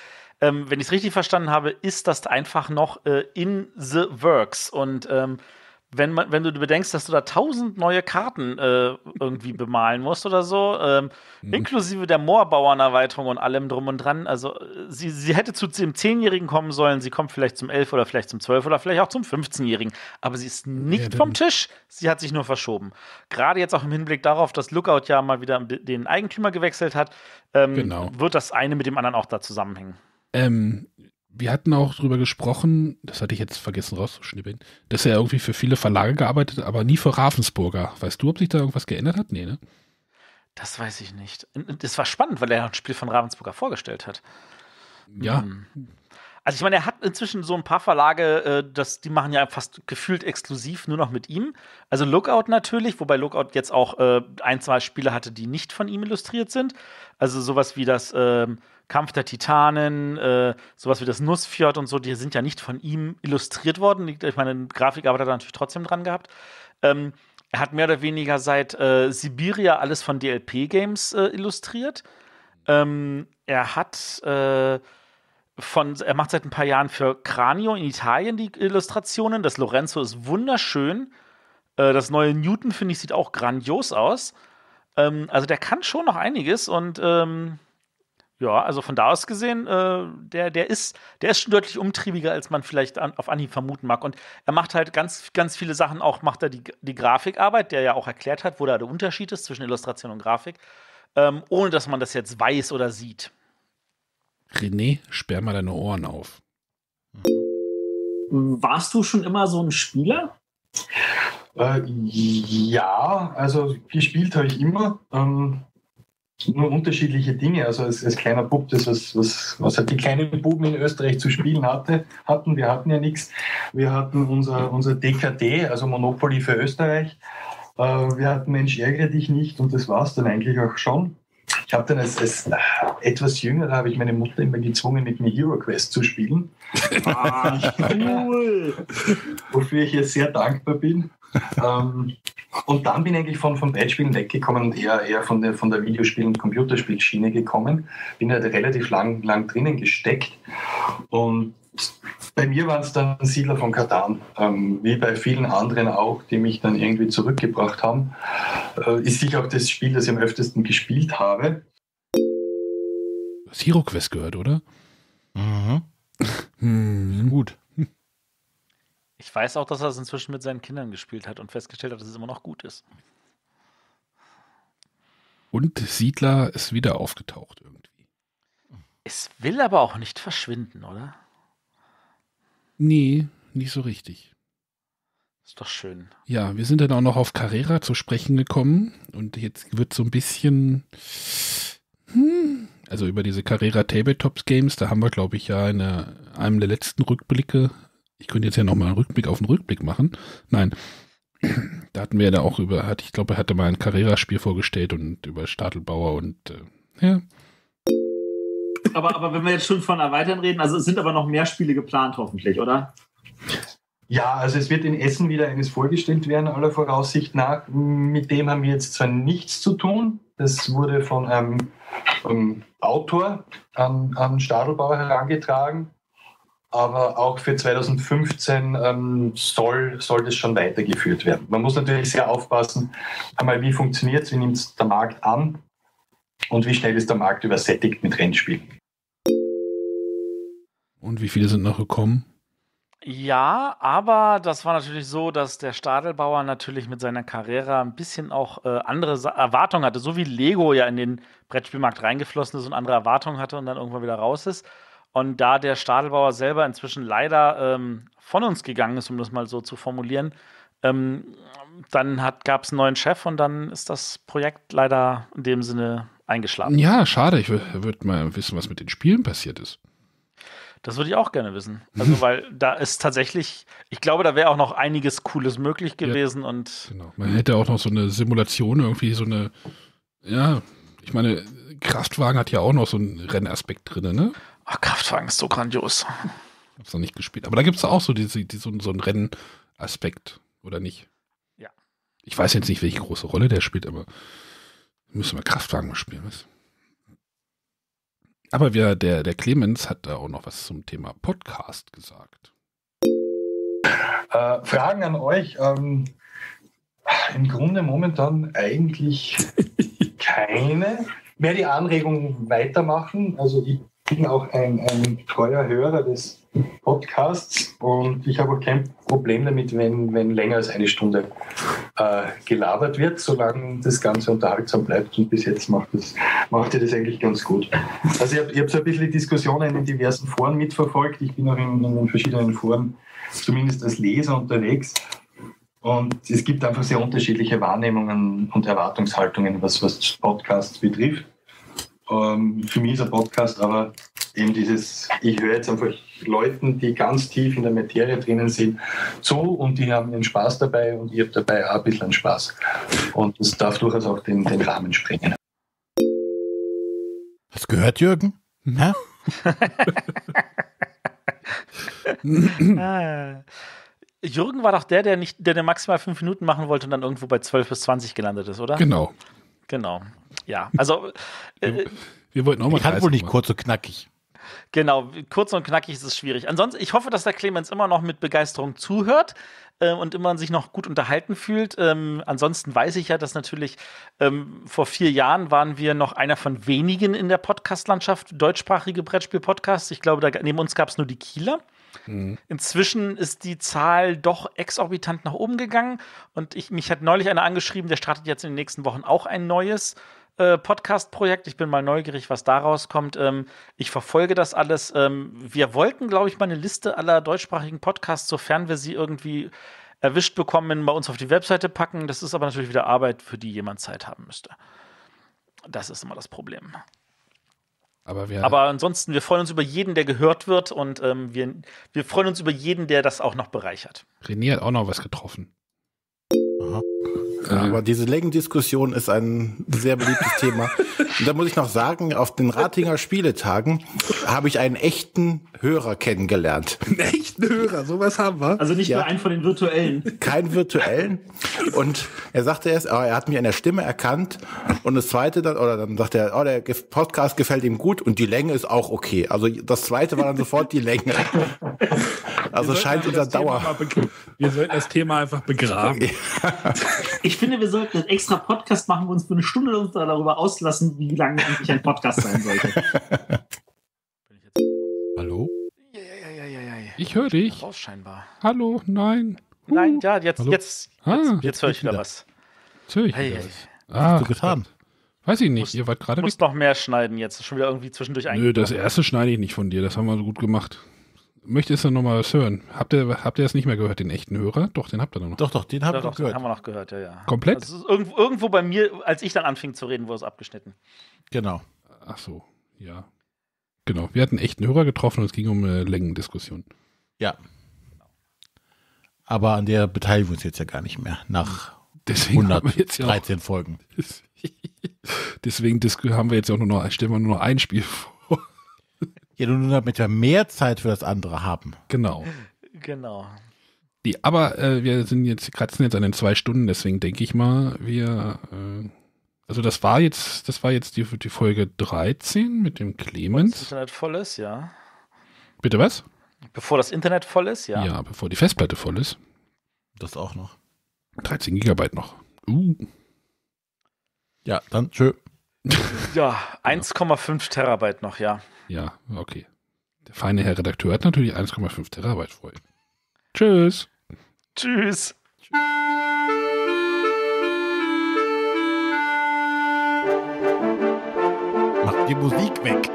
Ähm, wenn ich es richtig verstanden habe, ist das einfach noch äh, in the works und ähm, wenn, man, wenn du bedenkst, dass du da tausend neue Karten äh, irgendwie (laughs) bemalen musst oder so, ähm, mhm. inklusive der Moorbauernerweiterung und allem drum und dran. Also sie, sie hätte zu dem Zehnjährigen kommen sollen, sie kommt vielleicht zum Elf oder vielleicht zum Zwölf oder vielleicht auch zum 15-Jährigen. Aber sie ist nicht ja, vom Tisch, sie hat sich nur verschoben. Gerade jetzt auch im Hinblick darauf, dass Lookout ja mal wieder den Eigentümer gewechselt hat, ähm, genau. wird das eine mit dem anderen auch da zusammenhängen. Ähm, wir hatten auch darüber gesprochen, das hatte ich jetzt vergessen rauszuschnippeln, dass er irgendwie für viele Verlage gearbeitet hat, aber nie für Ravensburger. Weißt du, ob sich da irgendwas geändert hat? Nee, ne? Das weiß ich nicht. Das war spannend, weil er ein Spiel von Ravensburger vorgestellt hat. Ja. Hm. Also ich meine, er hat inzwischen so ein paar Verlage, äh, das, die machen ja fast gefühlt exklusiv nur noch mit ihm. Also Lookout natürlich, wobei Lookout jetzt auch äh, ein, zwei Spiele hatte, die nicht von ihm illustriert sind. Also sowas wie das ähm, Kampf der Titanen, äh, sowas wie das Nussfjord und so, die sind ja nicht von ihm illustriert worden. Ich meine, Grafikarbeit hat er natürlich trotzdem dran gehabt. Ähm, er hat mehr oder weniger seit äh, Sibiria alles von DLP Games äh, illustriert. Ähm, er hat äh, von, er macht seit ein paar Jahren für Cranio in Italien die Illustrationen. Das Lorenzo ist wunderschön. Äh, das neue Newton, finde ich, sieht auch grandios aus. Ähm, also der kann schon noch einiges und ähm, ja, also von da aus gesehen, äh, der, der, ist, der ist schon deutlich umtriebiger, als man vielleicht an, auf Anhieb vermuten mag. Und er macht halt ganz, ganz viele Sachen, auch macht er die, die Grafikarbeit, der ja auch erklärt hat, wo da der Unterschied ist zwischen Illustration und Grafik, ähm, ohne dass man das jetzt weiß oder sieht. René, sperr mal deine Ohren auf. Warst du schon immer so ein Spieler? Äh, ja, also gespielt habe ich immer. Ähm nur unterschiedliche Dinge. Also als, als kleiner Bub, das was, was, was halt die kleinen Buben in Österreich zu spielen hatte, hatten, wir hatten ja nichts. Wir hatten unser, unser DKD, also Monopoly für Österreich. Äh, wir hatten Mensch, ärgere dich nicht und das war es dann eigentlich auch schon. Ich habe dann als, als äh, etwas jüngerer habe ich meine Mutter immer gezwungen, mit mir Hero Quest zu spielen. ah, cool! (laughs) Wofür ich ihr sehr dankbar bin. Ähm, und dann bin ich eigentlich von, von Brettspielen weggekommen und eher, eher von der, von der Videospiel- und Computerspielschiene gekommen. Bin halt relativ lang, lang drinnen gesteckt. Und bei mir waren es dann Siedler von Katan, ähm, wie bei vielen anderen auch, die mich dann irgendwie zurückgebracht haben. Äh, ist sicher auch das Spiel, das ich am öftesten gespielt habe. Du hast HeroQuest gehört, oder? Mhm. (laughs) Hm, gut. Ich weiß auch, dass er es inzwischen mit seinen Kindern gespielt hat und festgestellt hat, dass es immer noch gut ist. Und Siedler ist wieder aufgetaucht irgendwie. Es will aber auch nicht verschwinden, oder? Nee, nicht so richtig. Ist doch schön. Ja, wir sind dann auch noch auf Carrera zu sprechen gekommen und jetzt wird so ein bisschen. Hm, also über diese Carrera Tabletops Games, da haben wir, glaube ich, ja in einem der letzten Rückblicke ich könnte jetzt ja nochmal einen Rückblick auf den Rückblick machen. Nein, da hatten wir ja da auch über, ich glaube, er hatte mal ein Carrera-Spiel vorgestellt und über Stadelbauer und äh, ja. Aber, aber wenn wir jetzt schon von Erweitern reden, also es sind aber noch mehr Spiele geplant, hoffentlich, oder? Ja, also es wird in Essen wieder eines vorgestellt werden, aller Voraussicht nach. Mit dem haben wir jetzt zwar nichts zu tun. Das wurde von einem, einem ähm, Autor an, an Stadelbauer herangetragen aber auch für 2015 ähm, soll, soll das schon weitergeführt werden. Man muss natürlich sehr aufpassen, einmal wie funktioniert es, wie nimmt es der Markt an und wie schnell ist der Markt übersättigt mit Rennspielen. Und wie viele sind noch gekommen? Ja, aber das war natürlich so, dass der Stadelbauer natürlich mit seiner Karriere ein bisschen auch äh, andere Sa Erwartungen hatte, so wie Lego ja in den Brettspielmarkt reingeflossen ist und andere Erwartungen hatte und dann irgendwann wieder raus ist. Und da der Stadelbauer selber inzwischen leider ähm, von uns gegangen ist, um das mal so zu formulieren, ähm, dann gab es einen neuen Chef und dann ist das Projekt leider in dem Sinne eingeschlafen. Ja, schade. Ich würde mal wissen, was mit den Spielen passiert ist. Das würde ich auch gerne wissen. Also, weil da ist tatsächlich, ich glaube, da wäre auch noch einiges Cooles möglich gewesen ja, und. Genau. Man hätte auch noch so eine Simulation irgendwie, so eine, ja, ich meine, Kraftwagen hat ja auch noch so einen Rennaspekt drin, ne? Ach, Kraftwagen ist so grandios. Hab's noch nicht gespielt. Aber da gibt es auch so, diese, die, so, so einen Rennaspekt, oder nicht? Ja. Ich weiß jetzt nicht, welche große Rolle der spielt, aber müssen wir Kraftwagen mal spielen, was? Aber wir, der, der Clemens hat da auch noch was zum Thema Podcast gesagt. Äh, Fragen an euch. Ähm, Im Grunde momentan eigentlich (laughs) keine. Mehr die Anregung weitermachen. Also ich ich bin auch ein, ein treuer Hörer des Podcasts und ich habe auch kein Problem damit, wenn, wenn länger als eine Stunde äh, gelabert wird, solange das Ganze unterhaltsam bleibt und bis jetzt macht, das, macht ihr das eigentlich ganz gut. Also ich habe hab so ein bisschen die Diskussionen in diversen Foren mitverfolgt, ich bin auch in, in verschiedenen Foren zumindest als Leser unterwegs und es gibt einfach sehr unterschiedliche Wahrnehmungen und Erwartungshaltungen, was, was Podcasts betrifft ähm, für mich ist ein Podcast, aber eben dieses, ich höre jetzt einfach Leuten, die ganz tief in der Materie drinnen sind, zu und die haben ihren Spaß dabei und ich habe dabei auch ein bisschen Spaß. Und das darf durchaus auch den, den Rahmen sprengen. Hast gehört, Jürgen? Na? (laughs) (laughs) Jürgen war doch der, der nicht, der, der maximal fünf Minuten machen wollte und dann irgendwo bei 12 bis 20 gelandet ist, oder? Genau. Genau ja, also. Äh, äh, wir, wollten auch mal. Ich kann wohl nicht kurz und knackig. Genau, kurz und knackig ist es schwierig. Ansonsten, ich hoffe, dass der Clemens immer noch mit Begeisterung zuhört äh, und immer sich noch gut unterhalten fühlt. Ähm, ansonsten weiß ich ja, dass natürlich ähm, vor vier Jahren waren wir noch einer von wenigen in der Podcast-Landschaft, deutschsprachige Brettspiel-Podcasts. Ich glaube, da neben uns gab es nur die Kieler. Mhm. Inzwischen ist die Zahl doch exorbitant nach oben gegangen und ich, mich hat neulich einer angeschrieben, der startet jetzt in den nächsten Wochen auch ein neues äh, Podcast-Projekt. Ich bin mal neugierig, was daraus kommt. Ähm, ich verfolge das alles. Ähm, wir wollten, glaube ich, mal eine Liste aller deutschsprachigen Podcasts, sofern wir sie irgendwie erwischt bekommen, bei uns auf die Webseite packen. Das ist aber natürlich wieder Arbeit, für die jemand Zeit haben müsste. Das ist immer das Problem. Aber, wir aber ansonsten, wir freuen uns über jeden, der gehört wird und ähm, wir, wir freuen uns über jeden, der das auch noch bereichert. René hat auch noch was getroffen. Aha. Ja, aber diese Längendiskussion ist ein sehr beliebtes Thema. Und da muss ich noch sagen, auf den Ratinger Spieletagen habe ich einen echten Hörer kennengelernt. (laughs) Einen echten Hörer, sowas haben wir. Also nicht ja. nur einen von den virtuellen. Keinen virtuellen. Und er sagte erst, oh, er hat mich an der Stimme erkannt. Und das zweite dann, oder dann sagt er, oh, der Podcast gefällt ihm gut und die Länge ist auch okay. Also das zweite war dann sofort die Länge. (laughs) Also scheint unser Dauer. (laughs) Wir sollten das Thema einfach begraben. Ich finde, wir sollten einen extra Podcast machen, wo uns für eine Stunde darüber auslassen, wie lange eigentlich ein Podcast sein sollte. Ich höre dich. Raus scheinbar. Hallo, nein. Uh. Nein, ja, jetzt, Hallo? jetzt, jetzt, ah, jetzt, jetzt höre ich wieder, wieder. was. Jetzt höre ich hey, wieder hey. was. Ah, hast du getan? Weiß ich nicht, musst, ihr wart gerade Du musst noch mehr schneiden jetzt, schon wieder irgendwie zwischendurch ein. Nö, das erste schneide ich nicht von dir, das haben wir so gut gemacht. Möchtest du noch mal was hören? Habt ihr, habt ihr das nicht mehr gehört, den echten Hörer? Doch, den habt ihr noch. Doch, doch, den habt ihr noch gehört. Den haben wir noch gehört, ja, ja. Komplett? Also, irgendwo, irgendwo bei mir, als ich dann anfing zu reden, wurde es abgeschnitten. Genau. Ach so, ja. Genau, wir hatten echten Hörer getroffen und es ging um eine äh, Längendiskussion. Ja. Aber an der beteiligen wir uns jetzt ja gar nicht mehr nach Deswegen 113 ja Folgen. (laughs) Deswegen haben wir jetzt auch nur noch, stellen wir nur noch ein Spiel vor. Ja, nur damit wir mehr Zeit für das andere haben. Genau. Genau. Die, aber äh, wir sind jetzt kratzen jetzt an den zwei Stunden, deswegen denke ich mal, wir äh, also das war jetzt, das war jetzt die, die Folge 13 mit dem Clemens. Das ist halt voll ist, ja. Bitte was? Bevor das Internet voll ist, ja. Ja, bevor die Festplatte voll ist. Das auch noch. 13 Gigabyte noch. Uh. Ja, dann tschö. (laughs) Ja, 1,5 genau. Terabyte noch, ja. Ja, okay. Der feine Herr Redakteur hat natürlich 1,5 Terabyte vor ihm. Tschüss. Tschüss. Macht die Musik weg.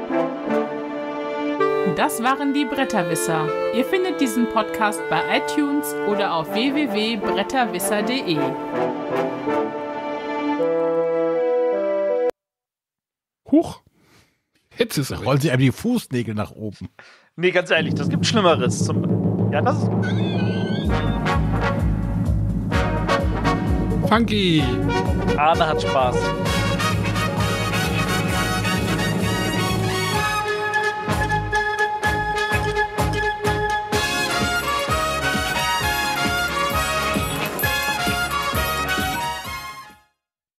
Das waren die Bretterwisser. Ihr findet diesen Podcast bei iTunes oder auf www.bretterwisser.de. Huch. Jetzt ist Rollen Sie einem die Fußnägel nach oben. Nee, ganz ehrlich, das gibt Schlimmeres. Zum ja, das ist. Funky. Arne hat Spaß.